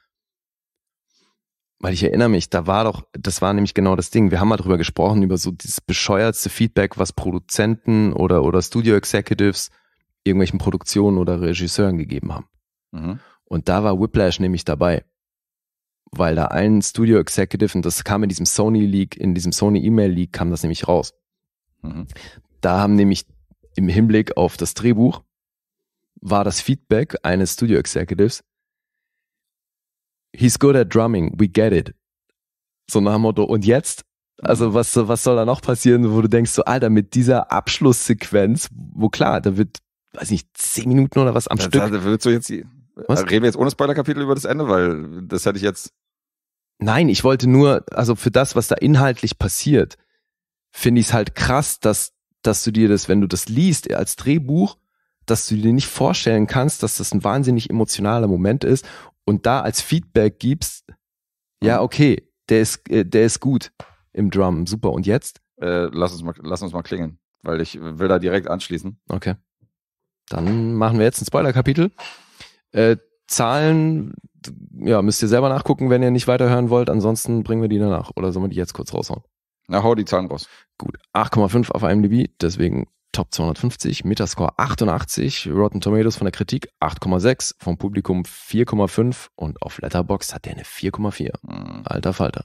weil ich erinnere mich, da war doch, das war nämlich genau das Ding. Wir haben mal drüber gesprochen, über so dieses bescheuerste Feedback, was Produzenten oder, oder Studio Executives irgendwelchen Produktionen oder Regisseuren gegeben haben. Mhm. Und da war Whiplash nämlich dabei. Weil da ein Studio Executive, und das kam in diesem Sony League, in diesem Sony E-Mail League kam das nämlich raus. Mhm. Da haben nämlich im Hinblick auf das Drehbuch war das Feedback eines Studio Executives, he's good at drumming, we get it. So nach dem Motto, und jetzt? Also was, was soll da noch passieren, wo du denkst, so Alter, mit dieser Abschlusssequenz, wo klar, da wird, weiß nicht, zehn Minuten oder was am das, Stück. Da willst du jetzt was? Äh, reden wir jetzt ohne Spoiler-Kapitel über das Ende, weil das hätte ich jetzt. Nein, ich wollte nur, also für das, was da inhaltlich passiert, finde ich es halt krass, dass, dass du dir das, wenn du das liest als Drehbuch, dass du dir nicht vorstellen kannst, dass das ein wahnsinnig emotionaler Moment ist und da als Feedback gibst, ja, mhm. okay, der ist, äh, der ist gut im Drum, super. Und jetzt? Äh, lass, uns mal, lass uns mal klingen, weil ich will da direkt anschließen. Okay. Dann machen wir jetzt ein Spoiler-Kapitel. Äh, Zahlen, ja, müsst ihr selber nachgucken, wenn ihr nicht weiterhören wollt. Ansonsten bringen wir die danach. Oder sollen wir die jetzt kurz raushauen? Na, hau die Zahlen raus. Gut. 8,5 auf einem DB, deswegen Top 250, Metascore 88, Rotten Tomatoes von der Kritik 8,6, vom Publikum 4,5 und auf Letterbox hat der eine 4,4. Mhm. Alter Falter.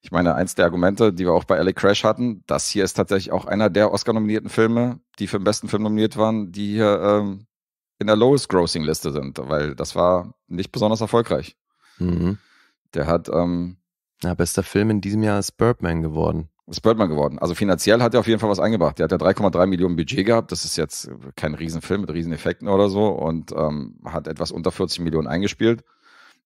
Ich meine, eins der Argumente, die wir auch bei LA Crash hatten, das hier ist tatsächlich auch einer der Oscar-nominierten Filme, die für den besten Film nominiert waren, die hier ähm, in der Lowest-Grossing-Liste sind, weil das war nicht besonders erfolgreich. Mhm. Der hat. Ähm, ja, bester Film in diesem Jahr ist Birdman geworden ist Birdman geworden. Also finanziell hat er auf jeden Fall was eingebracht. Der hat ja 3,3 Millionen Budget gehabt. Das ist jetzt kein Riesenfilm mit Rieseneffekten oder so und ähm, hat etwas unter 40 Millionen eingespielt.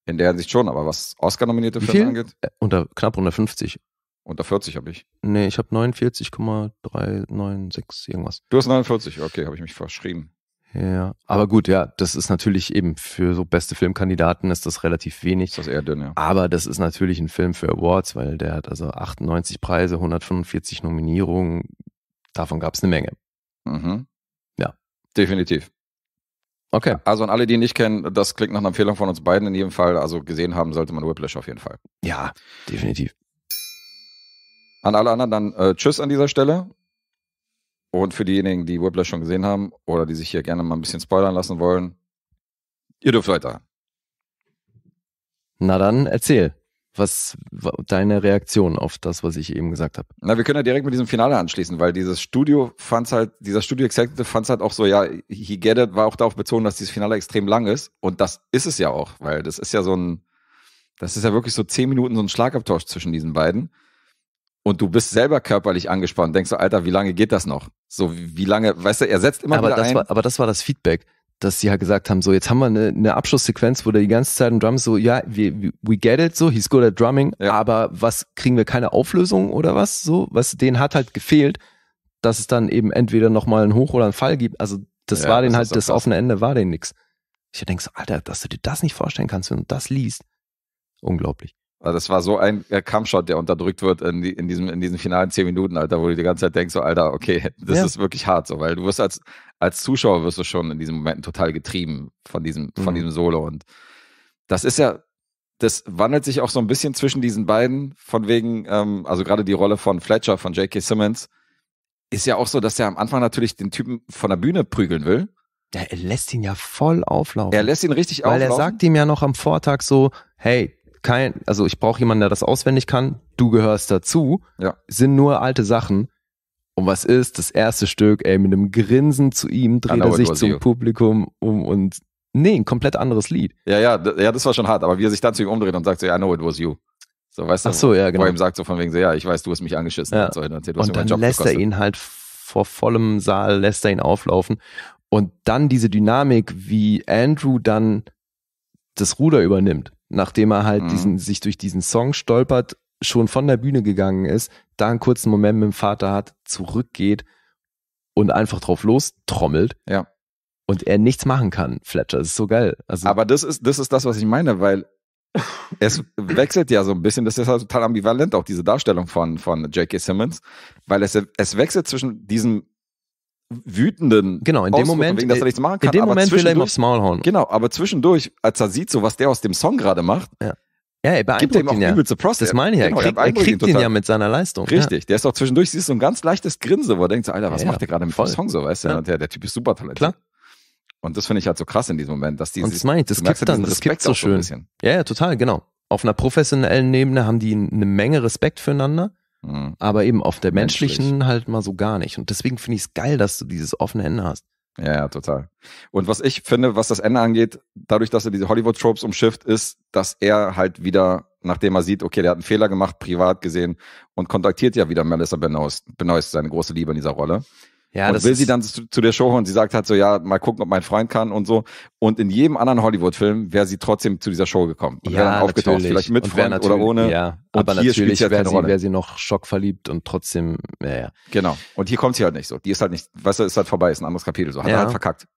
In der Hinsicht schon, aber was Oscar-nominierte Filme angeht. Äh, unter, knapp unter 50. Unter 40 habe ich. Nee, ich habe 49,396 irgendwas. Du hast 49, okay, habe ich mich verschrieben. Ja, aber gut, ja, das ist natürlich eben für so beste Filmkandidaten ist das relativ wenig. Das ist eher dünn, ja. Aber das ist natürlich ein Film für Awards, weil der hat also 98 Preise, 145 Nominierungen. Davon gab es eine Menge. Mhm. Ja. Definitiv. Okay. Also an alle, die ihn nicht kennen, das klingt nach einer Empfehlung von uns beiden in jedem Fall. Also gesehen haben sollte man Whiplash auf jeden Fall. Ja, definitiv. An alle anderen dann äh, Tschüss an dieser Stelle. Und für diejenigen, die Whiplash schon gesehen haben oder die sich hier gerne mal ein bisschen spoilern lassen wollen, ihr dürft weiter. Na dann erzähl, was war deine Reaktion auf das, was ich eben gesagt habe. Na, wir können ja direkt mit diesem Finale anschließen, weil dieses Studio fand's halt, dieser Studio Executive fand's halt auch so, ja, he get it, war auch darauf bezogen, dass dieses Finale extrem lang ist. Und das ist es ja auch, weil das ist ja so ein, das ist ja wirklich so zehn Minuten so ein Schlagabtausch zwischen diesen beiden und du bist selber körperlich angespannt, denkst du, Alter, wie lange geht das noch? So, wie, lange, weißt du, er setzt immer aber wieder das ein. War, aber das war das Feedback, dass sie halt gesagt haben, so, jetzt haben wir eine, eine Abschlusssequenz, wo der die ganze Zeit im Drum so, ja, we, we get it, so, he's good at drumming, ja. aber was, kriegen wir keine Auflösung oder was, so, was, den hat halt gefehlt, dass es dann eben entweder nochmal ein Hoch oder ein Fall gibt, also, das ja, war den halt, das offene Ende war den nix. Ich denke so, Alter, dass du dir das nicht vorstellen kannst, wenn du das liest. Unglaublich. Also das war so ein äh, Kampfshot, der unterdrückt wird in, die, in, diesem, in diesen finalen zehn Minuten, Alter, wo du die ganze Zeit denkst, so, Alter, okay, das ja. ist wirklich hart, so, weil du wirst als, als Zuschauer wirst du schon in diesen Momenten total getrieben von diesem, mhm. diesem Solo. Und das ist ja, das wandelt sich auch so ein bisschen zwischen diesen beiden, von wegen, ähm, also gerade die Rolle von Fletcher, von J.K. Simmons, ist ja auch so, dass er am Anfang natürlich den Typen von der Bühne prügeln will. Der lässt ihn ja voll auflaufen. Er lässt ihn richtig weil auflaufen. Weil er sagt ihm ja noch am Vortag so, hey, kein, also ich brauche jemanden, der das auswendig kann. Du gehörst dazu. Ja. Sind nur alte Sachen. Und was ist das erste Stück? Ey, mit einem Grinsen zu ihm dreht er sich zum Publikum um und nee, ein komplett anderes Lied. Ja, ja, ja, das war schon hart. Aber wie er sich dann zu ihm umdreht und sagt so, I know it was you. So, weißt du, Ach so, ja, genau. Wo er genau. ihm sagt so von wegen so, ja, ich weiß, du hast mich angeschissen. Ja. So, und, und dann lässt gekostet. er ihn halt vor vollem Saal, lässt er ihn auflaufen. Und dann diese Dynamik, wie Andrew dann das Ruder übernimmt nachdem er halt mhm. diesen, sich durch diesen Song stolpert, schon von der Bühne gegangen ist, da einen kurzen Moment mit dem Vater hat, zurückgeht und einfach drauf lostrommelt. Ja. Und er nichts machen kann, Fletcher. Das ist so geil. Also, Aber das ist, das ist das, was ich meine, weil es wechselt ja so ein bisschen, das ist halt total ambivalent, auch diese Darstellung von, von J.K. Simmons, weil es, es wechselt zwischen diesem wütenden genau in dem Ausdruck, Moment wegen, dass er äh, nichts machen kann, in dem Moment will er ihm aufs Maul hauen genau aber zwischendurch als er sieht so was der aus dem Song gerade macht ja. Ja, er beeindruckt ihm auch ihn ja. übelste Prost. Das meine ich ja. Genau, kriegt, er, kriegt ihn, ihn ja mit seiner Leistung. Richtig. Ja. Der ist auch zwischendurch, siehst du, so ein ganz leichtes Grinsen, wo er denkt, so, Alter, was ja, macht der gerade mit voll. dem Song so, weißt du? Ja. Der, der Typ ist super talentiert. Klar. Und das finde ich halt so krass in diesem Moment, dass die. Und das meine ich, das gibt dann, das Respekt gibt so schön. ja, ja, total, genau. Auf einer professionellen Ebene haben die eine Menge Respekt füreinander. Mhm. Aber eben auf der menschlichen halt mal so gar nicht. Und deswegen finde ich es geil, dass du dieses offene Ende hast. Ja, ja, total. Und was ich finde, was das Ende angeht, dadurch, dass er diese Hollywood-Tropes umschifft, ist, dass er halt wieder, nachdem er sieht, okay, der hat einen Fehler gemacht, privat gesehen, und kontaktiert ja wieder Melissa Benoist, Benoist seine große Liebe in dieser Rolle. Ja, und will sie dann zu, zu, der Show und sie sagt halt so, ja, mal gucken, ob mein Freund kann und so. Und in jedem anderen Hollywood-Film wäre sie trotzdem zu dieser Show gekommen und ja, dann aufgetaucht, natürlich. vielleicht mit Freund oder ohne. Ja, und aber hier natürlich ja halt wäre sie, wär sie noch schockverliebt und trotzdem, ja, ja. Genau. Und hier kommt sie halt nicht so. Die ist halt nicht, weißt du, ist halt vorbei, ist ein anderes Kapitel, so. Hat ja. halt verkackt.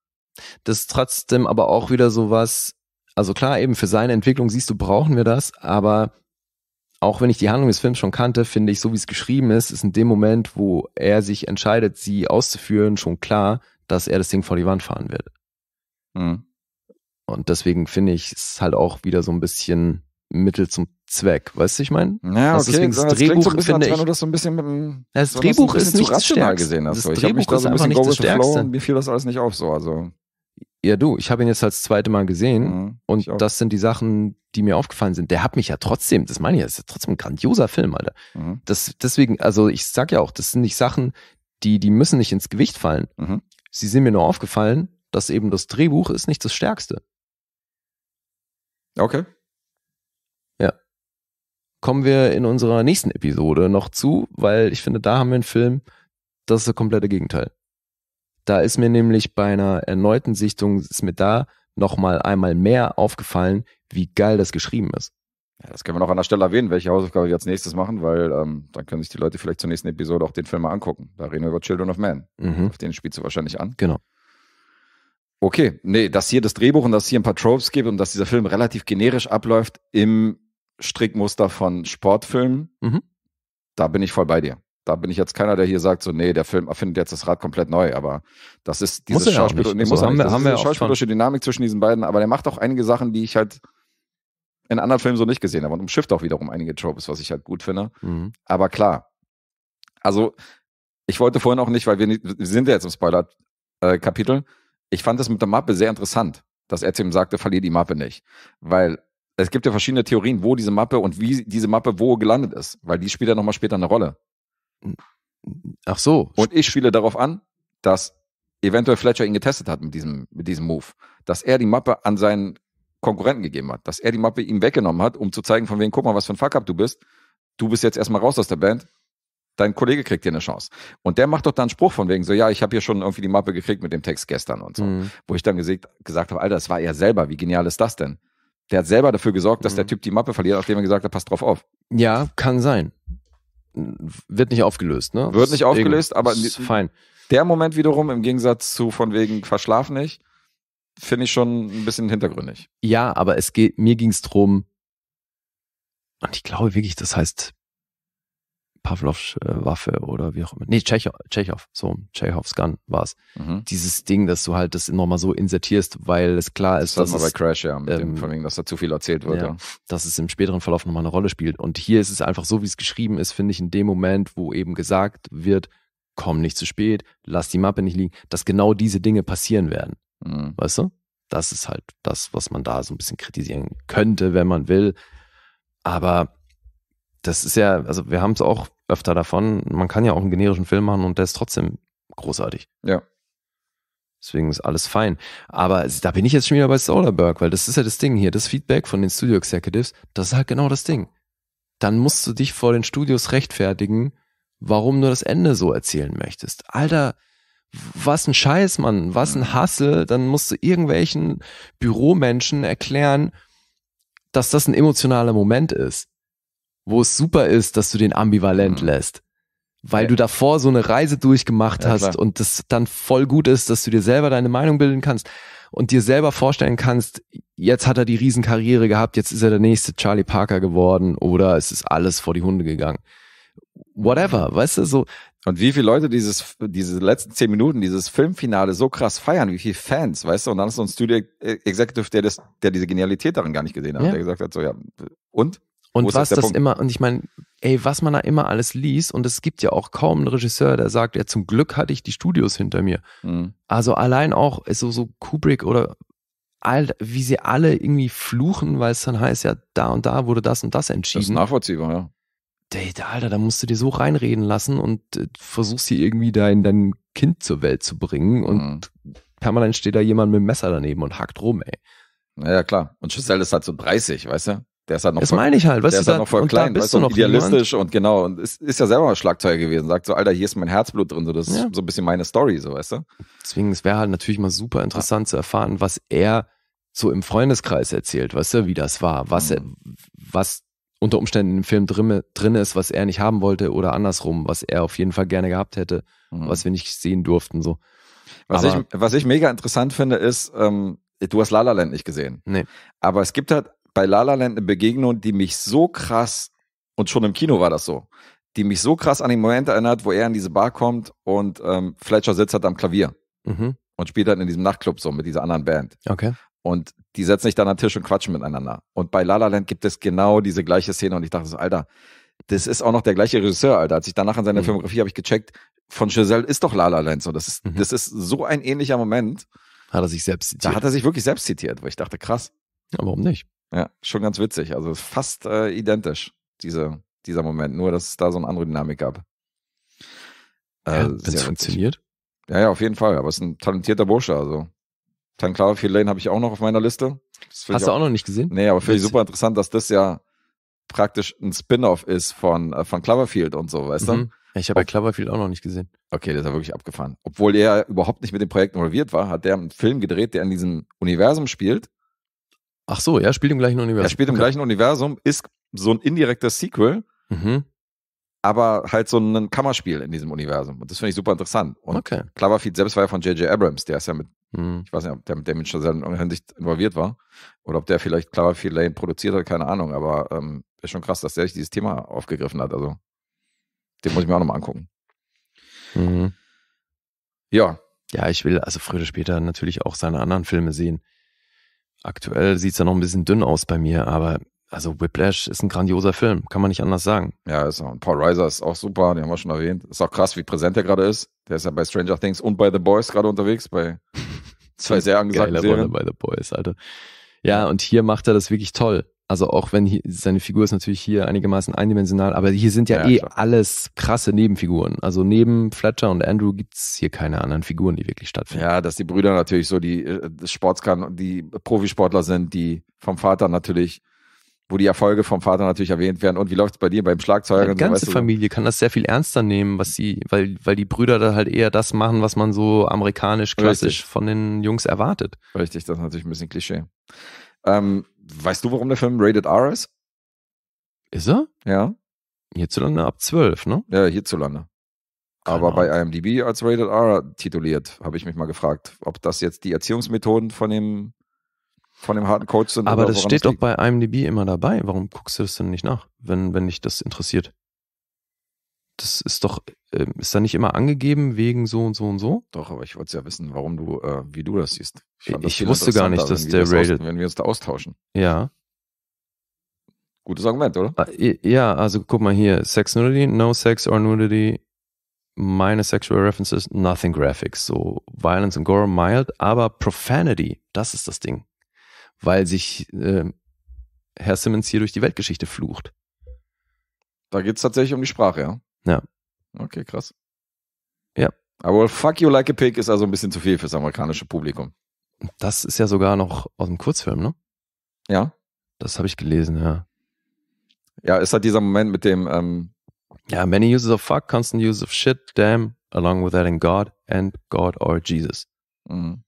Das ist trotzdem aber auch wieder so was, also klar, eben für seine Entwicklung siehst du, brauchen wir das, aber auch wenn ich die Handlung des Films schon kannte, finde ich, so wie es geschrieben ist, ist in dem Moment, wo er sich entscheidet, sie auszuführen, schon klar, dass er das Ding vor die Wand fahren wird. Mhm. Und deswegen finde ich es halt auch wieder so ein bisschen Mittel zum Zweck. Weißt du, ich meine? Ja, also okay. Das, das Drehbuch so ein bisschen, finde ich, das so ein bisschen mit dem, das Drehbuch ist nicht das Stärkste. Gesehen hast. Das ich Drehbuch mich da so ein bisschen ist einfach nicht das Stärkste. mir fiel das alles nicht auf so. Also ja, du, ich habe ihn jetzt als zweite Mal gesehen mhm, und das sind die Sachen, die mir aufgefallen sind. Der hat mich ja trotzdem, das meine ich, das ist ja trotzdem ein grandioser Film, Alter. Mhm. Das, deswegen, also ich sag ja auch, das sind nicht Sachen, die, die müssen nicht ins Gewicht fallen. Mhm. Sie sind mir nur aufgefallen, dass eben das Drehbuch ist nicht das Stärkste. Okay. Ja. Kommen wir in unserer nächsten Episode noch zu, weil ich finde, da haben wir einen Film, das ist das komplette Gegenteil. Da ist mir nämlich bei einer erneuten Sichtung, ist mir da nochmal einmal mehr aufgefallen, wie geil das geschrieben ist. Ja, das können wir noch an der Stelle erwähnen, welche Hausaufgabe wir als nächstes machen, weil ähm, dann können sich die Leute vielleicht zur nächsten Episode auch den Film mal angucken. Da reden wir über Children of Man. Mhm. Auf den spielst du wahrscheinlich an. Genau. Okay, nee, dass hier das Drehbuch und dass hier ein paar Tropes gibt und dass dieser Film relativ generisch abläuft im Strickmuster von Sportfilmen, mhm. da bin ich voll bei dir. Da bin ich jetzt keiner, der hier sagt, so, nee, der Film erfindet jetzt das Rad komplett neu, aber das ist diese Schauspielerische nee, also Schauspiel Dynamik zwischen diesen beiden, aber der macht auch einige Sachen, die ich halt in anderen Filmen so nicht gesehen habe und umschifft auch wiederum einige Tropes, was ich halt gut finde. Mhm. Aber klar, also ich wollte vorhin auch nicht, weil wir, nicht, wir sind ja jetzt im Spoiler-Kapitel, äh, ich fand das mit der Mappe sehr interessant, dass er zu ihm sagte, verliere die Mappe nicht, weil es gibt ja verschiedene Theorien, wo diese Mappe und wie diese Mappe wo gelandet ist, weil die spielt ja nochmal später eine Rolle. Ach so. Und ich spiele darauf an, dass eventuell Fletcher ihn getestet hat mit diesem, mit diesem Move. Dass er die Mappe an seinen Konkurrenten gegeben hat. Dass er die Mappe ihm weggenommen hat, um zu zeigen, von wegen, guck mal, was für ein Fuck-Up du bist. Du bist jetzt erstmal raus aus der Band. Dein Kollege kriegt dir eine Chance. Und der macht doch dann einen Spruch von wegen so, ja, ich habe hier schon irgendwie die Mappe gekriegt mit dem Text gestern und so. Mhm. Wo ich dann gesagt, gesagt habe, Alter, das war er selber. Wie genial ist das denn? Der hat selber dafür gesorgt, dass mhm. der Typ die Mappe verliert, nachdem er gesagt hat, passt drauf auf. Ja, kann sein wird nicht aufgelöst, ne? Wird nicht aufgelöst, aber ist fein. der Moment wiederum, im Gegensatz zu von wegen verschlaf nicht, finde ich schon ein bisschen hintergründig. Ja, aber es geht, mir ging es drum, und ich glaube wirklich, das heißt Pavlovsche äh, Waffe oder wie auch immer. Nee, Tschechow, Tschechow so Tschechows Gun war es. Mhm. Dieses Ding, dass du halt das nochmal so insertierst, weil es klar ist, das dass. Das bei Crash, ja, mit ähm, dem, von wegen, dass da zu viel erzählt wird. Ja, ja. Dass es im späteren Verlauf nochmal eine Rolle spielt. Und hier ist es einfach so, wie es geschrieben ist, finde ich, in dem Moment, wo eben gesagt wird, komm nicht zu spät, lass die Mappe nicht liegen, dass genau diese Dinge passieren werden. Mhm. Weißt du? Das ist halt das, was man da so ein bisschen kritisieren könnte, wenn man will. Aber das ist ja, also wir haben es auch öfter davon, man kann ja auch einen generischen Film machen und der ist trotzdem großartig. Ja. Deswegen ist alles fein. Aber da bin ich jetzt schon wieder bei Solarberg, weil das ist ja das Ding hier, das Feedback von den Studio Executives, das ist halt genau das Ding. Dann musst du dich vor den Studios rechtfertigen, warum du das Ende so erzählen möchtest. Alter, was ein Scheiß, Mann, was ein Hassel, dann musst du irgendwelchen Büromenschen erklären, dass das ein emotionaler Moment ist wo es super ist, dass du den ambivalent mhm. lässt. Weil ja. du davor so eine Reise durchgemacht ja, hast klar. und das dann voll gut ist, dass du dir selber deine Meinung bilden kannst und dir selber vorstellen kannst, jetzt hat er die Riesenkarriere gehabt, jetzt ist er der nächste Charlie Parker geworden oder es ist alles vor die Hunde gegangen. Whatever, weißt du, so. Und wie viele Leute dieses, diese letzten zehn Minuten, dieses Filmfinale so krass feiern, wie viele Fans, weißt du? Und dann ist so ein Studio Executive, der das, der diese Genialität darin gar nicht gesehen hat, ja. der gesagt hat, so, ja, und? Und was das Punkt? immer, und ich meine, ey, was man da immer alles liest, und es gibt ja auch kaum einen Regisseur, der sagt, ja, zum Glück hatte ich die Studios hinter mir. Mhm. Also allein auch so, so Kubrick oder all, wie sie alle irgendwie fluchen, weil es dann heißt, ja, da und da wurde das und das entschieden. Das ist nachvollziehbar, ja. Ey, Alter, da musst du dir so reinreden lassen und äh, versuchst hier irgendwie dein, dein Kind zur Welt zu bringen und mhm. permanent steht da jemand mit dem Messer daneben und hackt rum, ey. Naja, klar. Und Schüssel ist halt so 30, weißt du? Der ist halt noch das voll, meine ich halt, weißt der ist halt noch voll klein, bist weißt du, noch idealistisch jemand. und genau und ist, ist ja selber mal Schlagzeuger gewesen, sagt so Alter, hier ist mein Herzblut drin, so das ja. ist so ein bisschen meine Story, so weißt du. Deswegen es wäre halt natürlich mal super interessant ja. zu erfahren, was er so im Freundeskreis erzählt, weißt du, wie das war, was mhm. was unter Umständen im Film drin, drin ist, was er nicht haben wollte oder andersrum, was er auf jeden Fall gerne gehabt hätte, mhm. was wir nicht sehen durften so. Was Aber, ich was ich mega interessant finde ist ähm, Du hast La La Land nicht gesehen. Nee. Aber es gibt halt bei La La Land eine Begegnung, die mich so krass, und schon im Kino war das so, die mich so krass an den Moment erinnert, wo er in diese Bar kommt und ähm, Fletcher sitzt halt am Klavier mhm. und spielt halt in diesem Nachtclub so mit dieser anderen Band. Okay. Und die setzen sich dann am Tisch und quatschen miteinander. Und bei La La Land gibt es genau diese gleiche Szene und ich dachte so, Alter, das ist auch noch der gleiche Regisseur, Alter. Als ich danach an seiner mhm. Filmografie habe ich gecheckt, von Giselle ist doch La La Land so. Das ist, mhm. das ist so ein ähnlicher Moment. Hat er sich selbst zitiert. Da hat er sich wirklich selbst zitiert, wo ich dachte, krass. Ja, warum nicht? Ja, schon ganz witzig. Also fast äh, identisch, diese, dieser Moment. Nur, dass es da so eine andere Dynamik gab. Äh, ja, Wenn es funktioniert? Ja, ja, auf jeden Fall. Aber es ist ein talentierter Bursche. Also Tan Cloverfield Lane habe ich auch noch auf meiner Liste. Hast du auch, noch nicht gesehen? Nee, aber finde ich super interessant, dass das ja praktisch ein Spin-off ist von, äh, von Cloverfield und so, weißt mhm. du? Ich habe ja Cloverfield auch noch nicht gesehen. Okay, das ist ja wirklich abgefahren. Obwohl er überhaupt nicht mit dem Projekt involviert war, hat der einen Film gedreht, der in diesem Universum spielt Ach so, er spielt im gleichen Universum. Er spielt im okay. gleichen Universum, ist so ein indirekter Sequel, mhm. aber halt so ein Kammerspiel in diesem Universum. Und das finde ich super interessant. Und okay. Cloverfeed selbst war ja von J.J. Abrams, der ist ja mit, mhm. ich weiß nicht, ob der mit Damien Chazelle in irgendeiner Hinsicht involviert war oder ob der vielleicht Cloverfield Lane produziert hat, keine Ahnung. Aber ähm, ist schon krass, dass der sich dieses Thema aufgegriffen hat. Also, den muss ich mir auch nochmal angucken. Mhm. Ja. Ja, ich will also früher oder später natürlich auch seine anderen Filme sehen. Aktuell sieht es ja noch ein bisschen dünn aus bei mir, aber also Whiplash ist ein grandioser Film, kann man nicht anders sagen. Ja, ist auch, Paul Reiser ist auch super, den haben wir schon erwähnt. Ist auch krass, wie präsent er gerade ist. Der ist ja bei Stranger Things und bei The Boys gerade unterwegs, bei (laughs) zwei sehr angesagten Geile Serien. Rolle bei The Boys, Alter. Ja, und hier macht er das wirklich toll. Also auch wenn hier, seine Figur ist natürlich hier einigermaßen eindimensional, aber hier sind ja, ja eh klar. alles krasse Nebenfiguren. Also neben Fletcher und Andrew gibt's hier keine anderen Figuren, die wirklich stattfinden. Ja, dass die Brüder natürlich so die äh, Sportskan, die Profisportler sind, die vom Vater natürlich, wo die Erfolge vom Vater natürlich erwähnt werden. Und wie läuft's bei dir beim Schlagzeuger? Die ganze so, Familie du? kann das sehr viel ernster nehmen, was sie, weil, weil die Brüder da halt eher das machen, was man so amerikanisch klassisch Richtig. von den Jungs erwartet. Richtig, das ist natürlich ein bisschen Klischee. Ähm, Weißt du, warum der Film Rated R ist? Ist er? Ja. Hierzulande ab 12, ne? Ja, hierzulande. Aber bei IMDb als Rated R tituliert, habe ich mich mal gefragt, ob das jetzt die Erziehungsmethoden von dem, von dem harten Coach sind. Aber das steht doch bei IMDb immer dabei. Warum guckst du das denn nicht nach, wenn, wenn dich das interessiert? das ist doch, ähm, ist da nicht immer angegeben wegen so und so und so? Doch, aber ich wollte ja wissen, warum du, äh, wie du das siehst. Ich, ich wusste gar nicht, dass der das Rated. Wenn wir uns da austauschen. Ja. Gutes Argument, oder? Ah, ja, also guck mal hier. Sex Nudity, no sex or nudity, minor sexual references, nothing graphics. So violence and gore mild, aber profanity, das ist das Ding. Weil sich äh, Herr Simmons hier durch die Weltgeschichte flucht. Da geht es tatsächlich um die Sprache, ja. Ja. Okay, krass. Ja. Aber ah, fuck you like a pig ist also ein bisschen zu viel fürs amerikanische Publikum. Das ist ja sogar noch aus dem Kurzfilm, ne? Ja. Das habe ich gelesen, ja. Ja, ist halt dieser Moment mit dem. Ähm ja, many uses of fuck, constant use of shit, damn, along with adding God and God or Jesus. Mhm.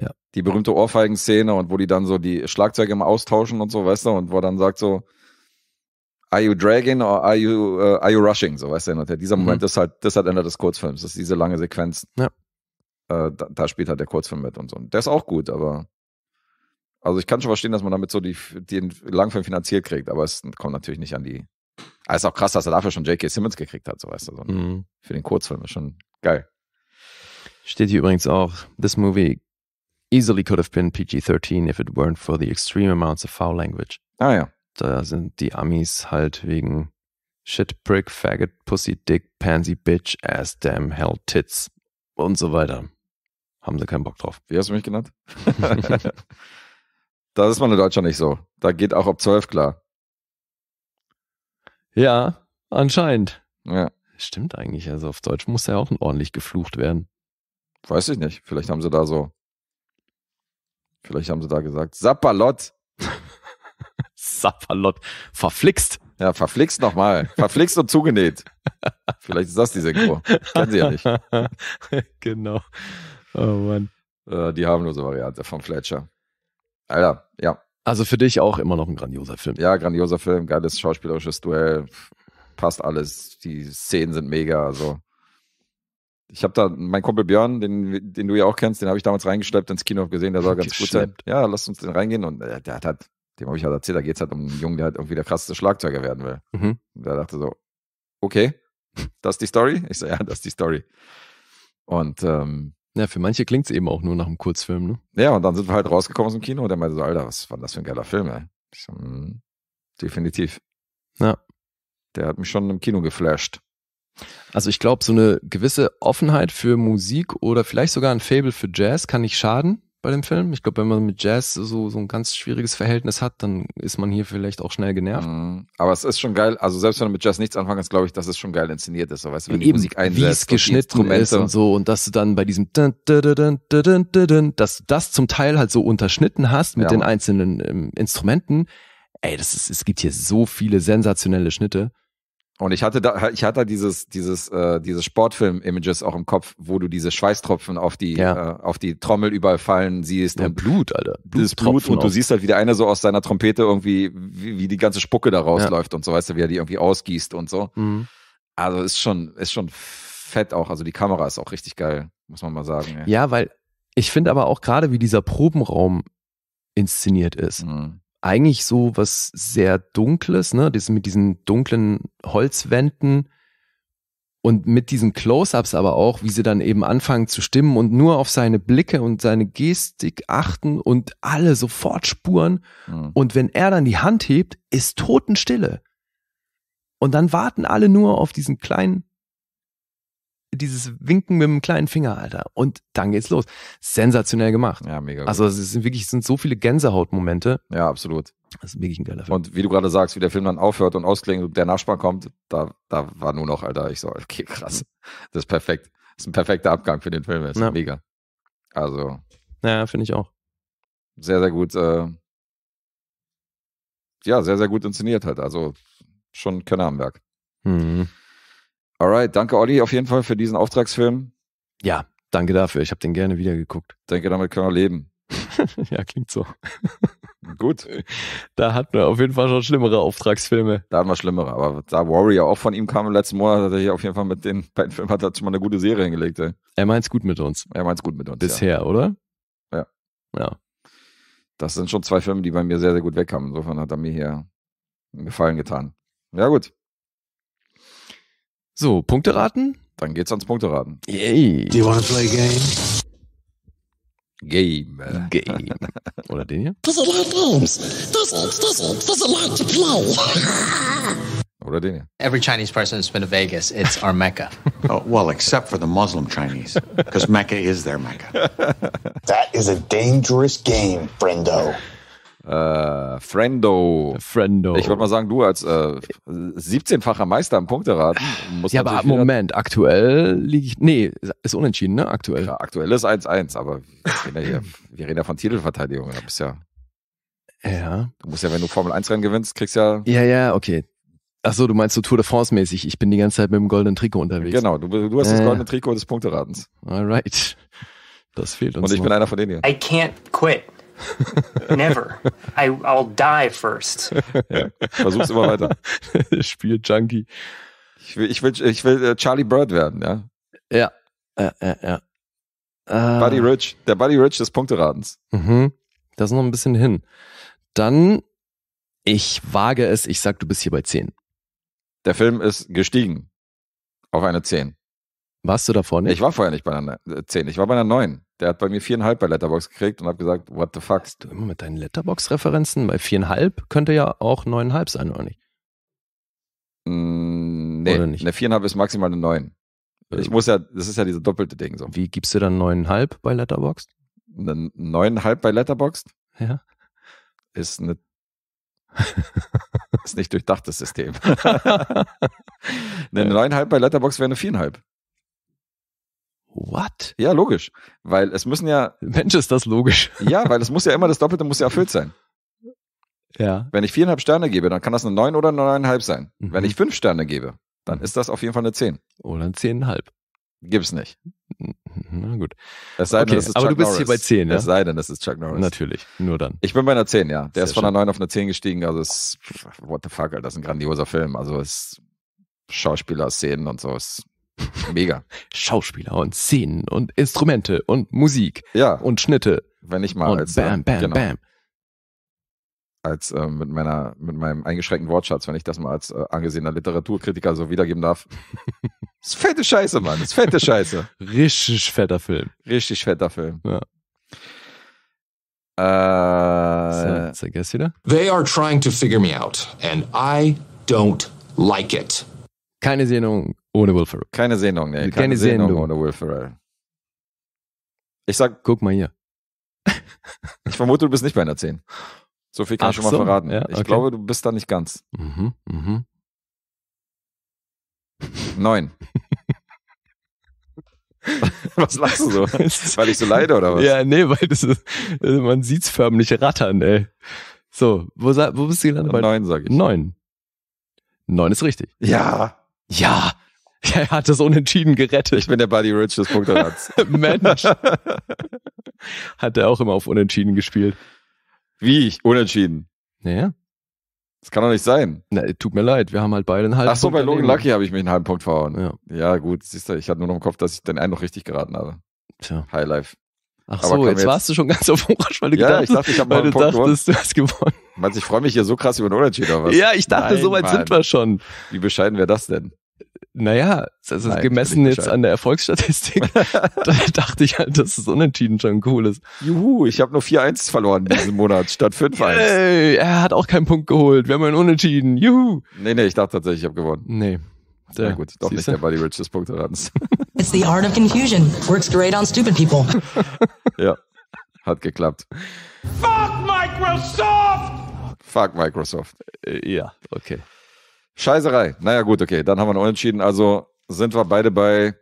Ja. Die berühmte Ohrfeigen-Szene und wo die dann so die Schlagzeuge immer austauschen und so, weißt du, und wo er dann sagt so, are you dragging or are you, uh, are you rushing? So, weißt du, und dieser mhm. Moment mhm. ist halt, das ist halt Ende des Kurzfilms, das ist diese lange Sequenz. Ja. Äh, da, da, spielt halt der Kurzfilm mit und so. Und der ist auch gut, aber. Also ich kann schon verstehen, dass man damit so die, den Langfilm finanziert kriegt, aber es kommt natürlich nicht an die. Aber ah, ist auch krass, dass er dafür schon J.K. Simmons gekriegt hat, so weißt du. So mhm. Für den Kurzfilm ist schon geil. Steht hier übrigens auch, this movie easily could have been PG-13 if it weren't for the extreme amounts of foul language. Ah ja da sind die Amis halt wegen Shit, Prick, Faggot, Pussy, Dick, Pansy, Bitch, Ass, Damn, Hell, Tits und so weiter. Haben sie keinen Bock drauf. Wie hast du mich genannt? (laughs) das ist man in Deutschland nicht so. Da geht auch ab 12 klar. Ja, anscheinend. Ja. Stimmt eigentlich. Also auf Deutsch muss ja auch ordentlich geflucht werden. Weiß ich nicht. Vielleicht haben sie da so. Vielleicht haben sie da gesagt, Sapperlot. (laughs) Sapperlot. Verflixt. Ja, verflixt nochmal. Verflixt und zugenäht. Vielleicht ist das die Synchro. Kennen Sie ja nicht. (laughs) genau. Oh Mann. Äh, die harmlose Variante von Fletcher. Alter, ja. Also für dich auch immer noch ein grandioser Film. Ja, grandioser Film, geiles schauspielerisches Duell, passt alles. Die Szenen sind mega. Also ich habe da mein Kumpel Björn, den, den du ja auch kennst, den habe ich damals reingeschleppt ins Kino gesehen, der soll ganz gut sein. Ja, lass uns den reingehen und äh, der hat halt dem habe ich halt erzählt, da geht es halt um einen Jungen, der halt irgendwie der krasseste Schlagzeuger werden will. Mhm. Und der dachte so, okay, das ist die Story? Ich so, ja, das ist die Story. Und ähm, ja, für manche klingt es eben auch nur nach einem Kurzfilm, ne? Ja, und dann sind wir halt rausgekommen aus dem Kino und der meinte so, Alter, was war das für ein geiler Film, ey? Ich so, mh, hm, definitiv. Ja. Der hat mich schon im Kino geflasht. Also ich glaube, so eine gewisse Offenheit für Musik oder vielleicht sogar ein Fable für Jazz kann nicht schaden bei dem Film. Ich glaube, wenn man mit Jazz so, so ein ganz schwieriges Verhältnis hat, dann ist man hier vielleicht auch schnell genervt. Mhm. Aber es ist schon geil, also selbst wenn man mit Jazz nichts anfangen kannst, glaube ich, dass es schon geil inszeniert ist. So, weißt du, wenn die Eben, Musik einsetzt, wie es geschnitten ist und so und dass du dann bei diesem dass du das zum Teil halt so unterschnitten hast mit ja. den einzelnen ähm, Instrumenten. Ey, das ist, es gibt hier so viele sensationelle Schnitte. Und ich hatte da, ich hatte dieses, dieses, äh, dieses Sportfilm-Images auch im Kopf, wo du diese Schweißtropfen auf die, ja. äh, auf die Trommel überfallen siehst. Ja, und Blut, Alter. Blut, Blut und auch. du siehst halt, wie der eine so aus seiner Trompete irgendwie, wie, wie die ganze Spucke da rausläuft ja. und so, weißt du, wie er die irgendwie ausgießt und so. Mhm. Also ist schon, ist schon fett auch. Also die Kamera ist auch richtig geil, muss man mal sagen. Ja, ja weil ich finde aber auch gerade, wie dieser Probenraum inszeniert ist. Mhm eigentlich so was sehr Dunkles, ne? Das mit diesen dunklen Holzwänden und mit diesen Close-ups aber auch, wie sie dann eben anfangen zu stimmen und nur auf seine Blicke und seine Gestik achten und alle sofort spuren. Mhm. Und wenn er dann die Hand hebt, ist Totenstille. Und dann warten alle nur auf diesen kleinen dieses Winken mit dem kleinen Finger, Alter. Und dann geht's los. Sensationell gemacht. Ja, mega. Gut. Also es sind wirklich es sind so viele Gänsehautmomente. Ja, absolut. Das ist wirklich ein geiler Film. Und wie du gerade sagst, wie der Film dann aufhört und ausklingt und der Nachspann kommt, da, da war nur noch, Alter, ich so, okay, krass. Das ist perfekt. Das ist ein perfekter Abgang für den Film. Das ist ja. mega. Also. Ja, finde ich auch. Sehr, sehr gut. Äh, ja, sehr, sehr gut inszeniert halt. Also schon Könner am Werk. Mhm. Alright, danke Olli auf jeden Fall für diesen Auftragsfilm. Ja, danke dafür. Ich habe den gerne wieder geguckt. Denke, damit können wir leben. (laughs) ja, klingt so. (laughs) Gut. Da hatten wir auf jeden Fall schon schlimmere Auftragsfilme. Da hatten wir schlimmere, aber da Warrior auch von ihm kam im letzten Monat, hat er hier auf jeden Fall mit den beiden Filmen hat er schon mal eine gute Serie hingelegt. Ey. Er meint's gut mit uns. Er meint's gut mit uns. Bisher, ja. oder? Ja. Ja. Das sind schon zwei Filme, die bei mir sehr, sehr gut wegkamen. Insofern hat er mir hier einen Gefallen getan. Ja, gut. So, Punkte raten? Dann geht's ans Punkte raten. Yay. Do you wanna play a game? Game. Game. (laughs) Oder den hier? There's a lot of games. There's, there's, there's a lot to play. (laughs) Oder den hier? Every Chinese person has been to Vegas. It's our Mecca. (laughs) oh, well, except for the Muslim Chinese, because Mecca is their Mecca. that is a dangerous game, friendo. Äh, Friendo. Friendo. Ich würde mal sagen, du als äh, 17-facher Meister im Punkteraten musst Ja, aber Moment, aktuell liege ich. Nee, ist unentschieden, ne? Aktuell. Ja, aktuell ist 1-1, aber wir reden, ja hier, wir reden ja von Titelverteidigung. Du bist ja. Ja. Du musst ja, wenn du Formel 1 Rennen gewinnst, kriegst ja. Ja, ja, okay. Achso, du meinst so Tour de France mäßig. Ich bin die ganze Zeit mit dem goldenen Trikot unterwegs. Genau, du, du hast äh. das goldene Trikot des Punkteratens. Alright. Das fehlt uns. Und ich noch. bin einer von denen hier. I can't quit. (laughs) Never. I, I'll die first. (laughs) Ja, versuch's immer weiter. (laughs) Spiel Junkie. Ich will, ich will, ich will äh, Charlie Bird werden, ja. Ja, ja, ja. ja. Äh. Buddy Rich, der Buddy Rich des Punkteratens. Mhm. Das ist noch ein bisschen hin. Dann, ich wage es, ich sag, du bist hier bei 10. Der Film ist gestiegen auf eine 10. Warst du da vorne? Ich war vorher nicht bei einer 10, äh, ich war bei einer 9. Der hat bei mir viereinhalb bei Letterbox gekriegt und habe gesagt, what the fuck? Hast du immer mit deinen Letterbox-Referenzen? Bei viereinhalb könnte ja auch neuneinhalb sein, oder nicht? Mm, nee, oder nicht? eine viereinhalb ist maximal eine neun. Äh, ich muss ja, das ist ja diese doppelte Ding so. Wie gibst du dann neuneinhalb bei Letterbox? Eine neuneinhalb bei Letterbox? Ja. Ist eine (laughs) ist nicht durchdachtes System. eine (laughs) neuneinhalb bei Letterbox wäre eine viereinhalb. What? Ja, logisch. Weil es müssen ja. (laughs) Mensch, ist das logisch. ja, weil es muss ja immer das Doppelte muss ja erfüllt sein. Ja. Wenn ich viereinhalb Sterne gebe, dann kann das eine neun oder eine neuneinhalb sein. Mhm. Wenn ich mhm. fünf Sterne gebe, dann mhm. ist das auf jeden Fall eine zehn. Oder ein zehneinhalb. Gibt's nicht. Mhm. Na gut. Es sei denn, okay, aber du bist Norris. hier bei zehn, ja? Es sei denn, das ist Chuck Norris. Natürlich, nur dann. Ich bin bei einer zehn, ja. Der Sehr ist von einer neun auf eine zehn gestiegen. Also ist, what the fuck, Alter, das ist ein grandioser Film. Also es, Schauspieler, Szenen und so. Ist Mega. Schauspieler und Szenen und Instrumente und Musik. Ja. Und Schnitte. Wenn ich mal und als. Bam, bam, genau, bam. Als äh, mit meiner, mit meinem eingeschränkten Wortschatz, wenn ich das mal als äh, angesehener Literaturkritiker so wiedergeben darf. das (laughs) ist fette Scheiße, Mann. Das Ist fette Scheiße. Richtig fetter Film. Richtig fetter Film. Ja. Uh, so, so they are trying to figure me out and I don't like it. Keine Sendung ohne Will Ferrell. Keine Sendung, nee. Keine, Keine Sendung, Sendung ohne Will Ferrell. Ich sag. Guck mal hier. (laughs) ich vermute, du bist nicht bei einer 10. So viel kann Ach ich schon mal verraten. Ja, ich glaube, du bist da nicht ganz. Mhm, mhm. Neun. (laughs) was lachst du so? (laughs) weil ich so leide oder was? Ja, nee, weil das ist, also man sieht's förmlich rattern, ey. So, wo, wo bist du gelandet? Neun, sag ich. Neun. Neun ist richtig. Ja. Ja. (laughs) Ja, er hat das Unentschieden gerettet. Ich bin der Buddy Rich des Punktelands. (laughs) Mensch. hat er auch immer auf Unentschieden gespielt. Wie? Ich? Unentschieden? Naja. Das kann doch nicht sein. Na, tut mir leid, wir haben halt beide einen halben Ach so, Punkt bei Logan Lucky habe ich mich einen halben Punkt verhauen. Ja. ja, gut, siehst du, ich hatte nur noch im Kopf, dass ich den einen noch richtig geraten habe. Tja. High Life. Ach Aber so, jetzt, jetzt, warst du schon ganz auf Orange, weil du ja, gedacht, ich dachte, ich habe einen Punkt dachtest, du hast gewonnen. Meinst ich freue mich hier so krass über den Unentschieden oder was? Ja, ich dachte, Nein, so weit Mann. sind wir schon. Wie bescheiden wäre das denn? naja, also Nein, gemessen jetzt an der Erfolgsstatistik, (laughs) da dachte ich halt, dass es unentschieden schon cool ist. Juhu, ich habe nur 4-1 verloren diesen Monat statt 5-1. Er hat auch keinen Punkt geholt. Wir haben einen Unentschieden. Juhu. Nee, nee, ich dachte tatsächlich, ich habe gewonnen. Nee. Ja, gut, doch nicht der Buddy Rich des Punkteladens. (laughs) It's the art of confusion. Works great on stupid people. (laughs) ja, hat geklappt. Fuck Microsoft! Fuck Microsoft. Äh, ja, okay. Scheißerei. Naja, gut, okay. Dann haben wir einen Unentschieden. Also sind wir beide bei.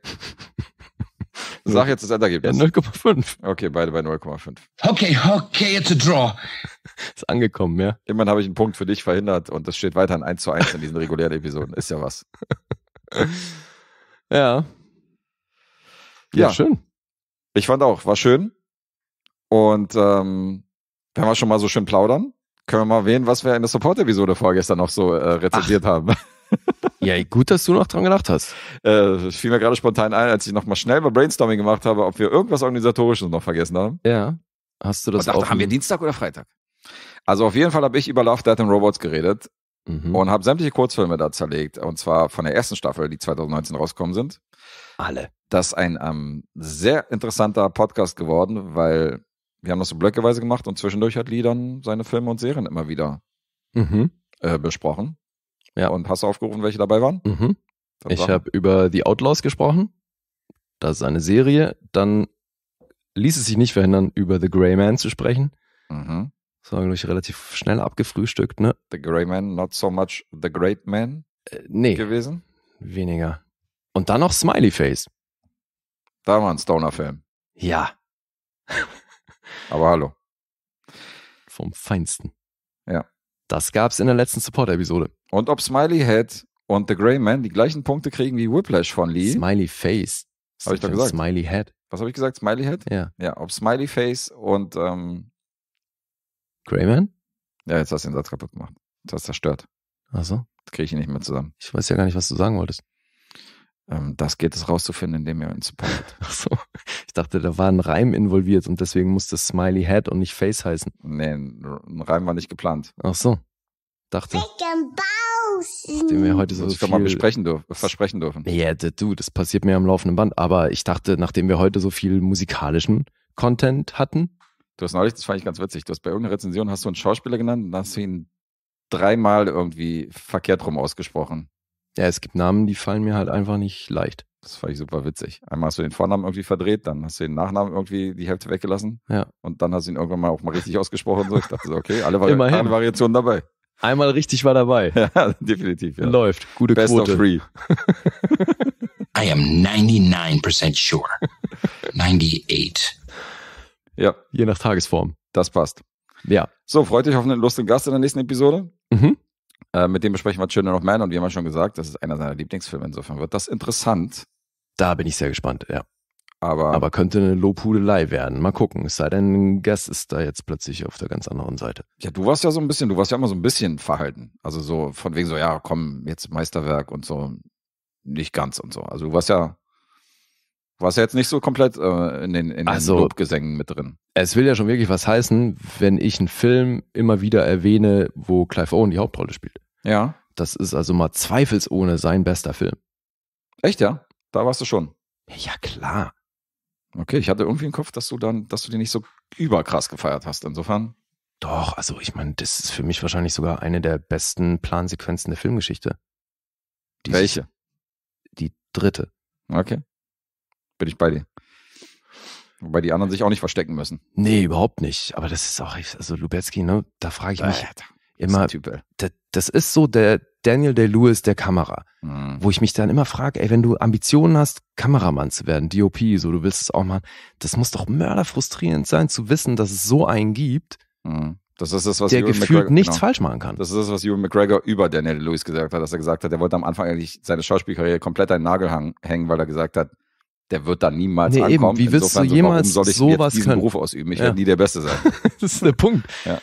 Sag jetzt das Endergebnis. Ja, 0,5. Okay, beide bei 0,5. Okay, okay, it's a draw. (laughs) Ist angekommen, ja. Immerhin habe ich einen Punkt für dich verhindert und das steht weiterhin 1 zu 1 in diesen regulären Episoden. Ist ja was. (laughs) ja. Ja, ja, schön. Ich fand auch, war schön. Und ähm, wenn wir schon mal so schön plaudern, können wir mal erwähnen, was wir in der Support-Episode vorgestern noch so äh, rezensiert Ach. haben. (laughs) ja, gut, dass du noch dran gedacht hast. Äh, fiel mir gerade spontan ein, als ich nochmal schnell bei Brainstorming gemacht habe, ob wir irgendwas Organisatorisches noch vergessen haben. Ja. Hast du das auch? Haben wir Dienstag oder Freitag? Also auf jeden Fall habe ich über Love, Death and Robots geredet mhm. und habe sämtliche Kurzfilme da zerlegt. Und zwar von der ersten Staffel, die 2019 rausgekommen sind. Alle. Das ist ein ähm, sehr interessanter Podcast geworden, weil wir haben das so blöckeweise gemacht und zwischendurch hat Lee dann seine Filme und Serien immer wieder mhm. äh, besprochen. Ja. Und hast du aufgerufen, welche dabei waren? Mhm. Ich habe über The Outlaws gesprochen. Das ist eine Serie. Dann ließ es sich nicht verhindern, über The Grey Man zu sprechen. Mhm. Das war, glaube ich, relativ schnell abgefrühstückt, ne? The Grey Man, not so much The Great Man äh, nee. gewesen? Weniger. Und dann noch Smiley Face. Da war ein Stoner-Film. Ja. Aber hallo. Vom Feinsten. Ja. Das gab es in der letzten Support-Episode. Und ob Smiley Head und The Grey Man die gleichen Punkte kriegen wie Whiplash von Lee. Smiley Face. Habe ich doch gesagt. Smiley Head. Was habe ich gesagt? Smiley Head? Ja. Ja, ob Smiley Face und ähm, Grey Man? Ja, jetzt hast du den Satz kaputt gemacht. Jetzt hast du zerstört. Ach so. Kriege ich ihn nicht mehr zusammen. Ich weiß ja gar nicht, was du sagen wolltest. Ähm, das geht es rauszufinden, indem ihr uns (laughs) Ach so. Ich dachte, da war ein Reim involviert und deswegen musste Smiley Head und nicht Face heißen. Nee, ein Reim war nicht geplant. Ach so. Dachte. Den wir heute so das viel mal besprechen dürfen, versprechen dürfen. Ja, du, das passiert mir am laufenden Band. Aber ich dachte, nachdem wir heute so viel musikalischen Content hatten. Du hast neulich, das fand ich ganz witzig, du hast bei irgendeiner Rezension hast du einen Schauspieler genannt und hast ihn dreimal irgendwie verkehrt rum ausgesprochen. Ja, es gibt Namen, die fallen mir halt einfach nicht leicht. Das fand ich super witzig. Einmal hast du den Vornamen irgendwie verdreht, dann hast du den Nachnamen irgendwie die Hälfte weggelassen. Ja. Und dann hast du ihn irgendwann mal auch mal richtig ausgesprochen. So. Ich dachte so, okay, alle, Vari alle Variationen dabei. Einmal richtig war dabei. (laughs) Ja, definitiv. Ja. Läuft. Gute Best Quote. Best of three. (laughs) I am 99% sure. 98. Ja. Je nach Tagesform. Das passt. Ja. So, freut euch auf einen lustigen Gast in der nächsten Episode. Mhm. Äh, mit dem besprechen wir Children of Man und wir haben ja schon gesagt, das ist einer seiner Lieblingsfilme. Insofern wird das interessant. Da bin ich sehr gespannt, ja. Aber, Aber könnte eine Lobhudelei werden. Mal gucken. Es sei denn, Guess ist da jetzt plötzlich auf der ganz anderen Seite. Ja, du warst ja so ein bisschen, du warst ja immer so ein bisschen verhalten. Also so von wegen so, ja, komm, jetzt Meisterwerk und so. Nicht ganz und so. Also du warst ja warst ja jetzt nicht so komplett äh, in den, in den also, Lobgesängen mit drin. Es will ja schon wirklich was heißen, wenn ich einen Film immer wieder erwähne, wo Clive Owen die Hauptrolle spielt. Ja. Das ist also mal zweifelsohne sein bester Film. Echt, ja? Da warst du schon. Ja, klar. Okay, ich hatte irgendwie im Kopf, dass du dann, dass du den nicht so überkrass gefeiert hast. Insofern. Doch, also ich meine, das ist für mich wahrscheinlich sogar eine der besten Plansequenzen der Filmgeschichte. Die Welche? Ist, die dritte. Okay bin ich bei dir. Wobei die anderen sich auch nicht verstecken müssen. Nee, überhaupt nicht. Aber das ist auch, also Lubetzky, ne, da frage ich mich äh, immer, das, das ist so der Daniel Day-Lewis der Kamera, mhm. wo ich mich dann immer frage, ey, wenn du Ambitionen hast, Kameramann zu werden, DOP, so, du willst es auch mal, das muss doch mörderfrustrierend sein, zu wissen, dass es so einen gibt, mhm. Das ist das, was der gefühlt nichts genau. falsch machen kann. Das ist das, was Ewan McGregor über Daniel Lewis gesagt hat, dass er gesagt hat, er wollte am Anfang eigentlich seine Schauspielkarriere komplett einen Nagel hang, hängen, weil er gesagt hat, der wird da niemals nee, ankommen. Eben. Wie willst Insofern, du jemals soll ich sowas diesen können? Beruf ausüben? Ich ja. werde nie der Beste sein. (laughs) das ist der Punkt. Ja,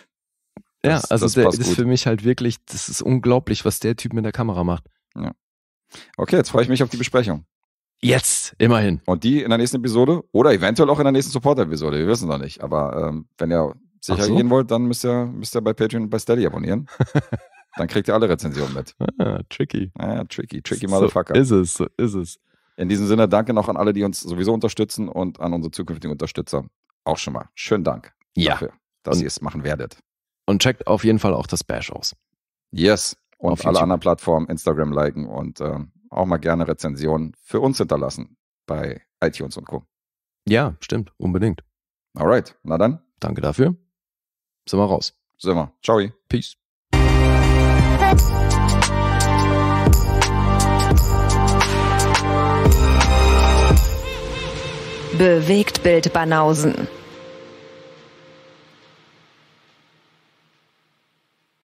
das, ja also das, der, das ist für mich halt wirklich, das ist unglaublich, was der Typ mit der Kamera macht. Ja. Okay, jetzt freue ich mich auf die Besprechung. Jetzt, immerhin. Und die in der nächsten Episode oder eventuell auch in der nächsten supporter episode Wir wissen noch nicht. Aber ähm, wenn ihr sicher so? gehen wollt, dann müsst ihr, müsst ihr bei Patreon und bei Steady abonnieren. (laughs) dann kriegt ihr alle Rezensionen mit. Ah, tricky. Ah, tricky, tricky so Motherfucker. Ist es, so ist es. In diesem Sinne, danke noch an alle, die uns sowieso unterstützen und an unsere zukünftigen Unterstützer auch schon mal. Schönen Dank ja. dafür, dass und, ihr es machen werdet. Und checkt auf jeden Fall auch das Bash aus. Yes. Und auf alle anderen Plattformen, Instagram liken und äh, auch mal gerne Rezensionen für uns hinterlassen bei iTunes und Co. Ja, stimmt, unbedingt. Alright, na dann. Danke dafür. Sind wir raus. Sind wir. Ciao. Peace. Bewegt Bild Banausen.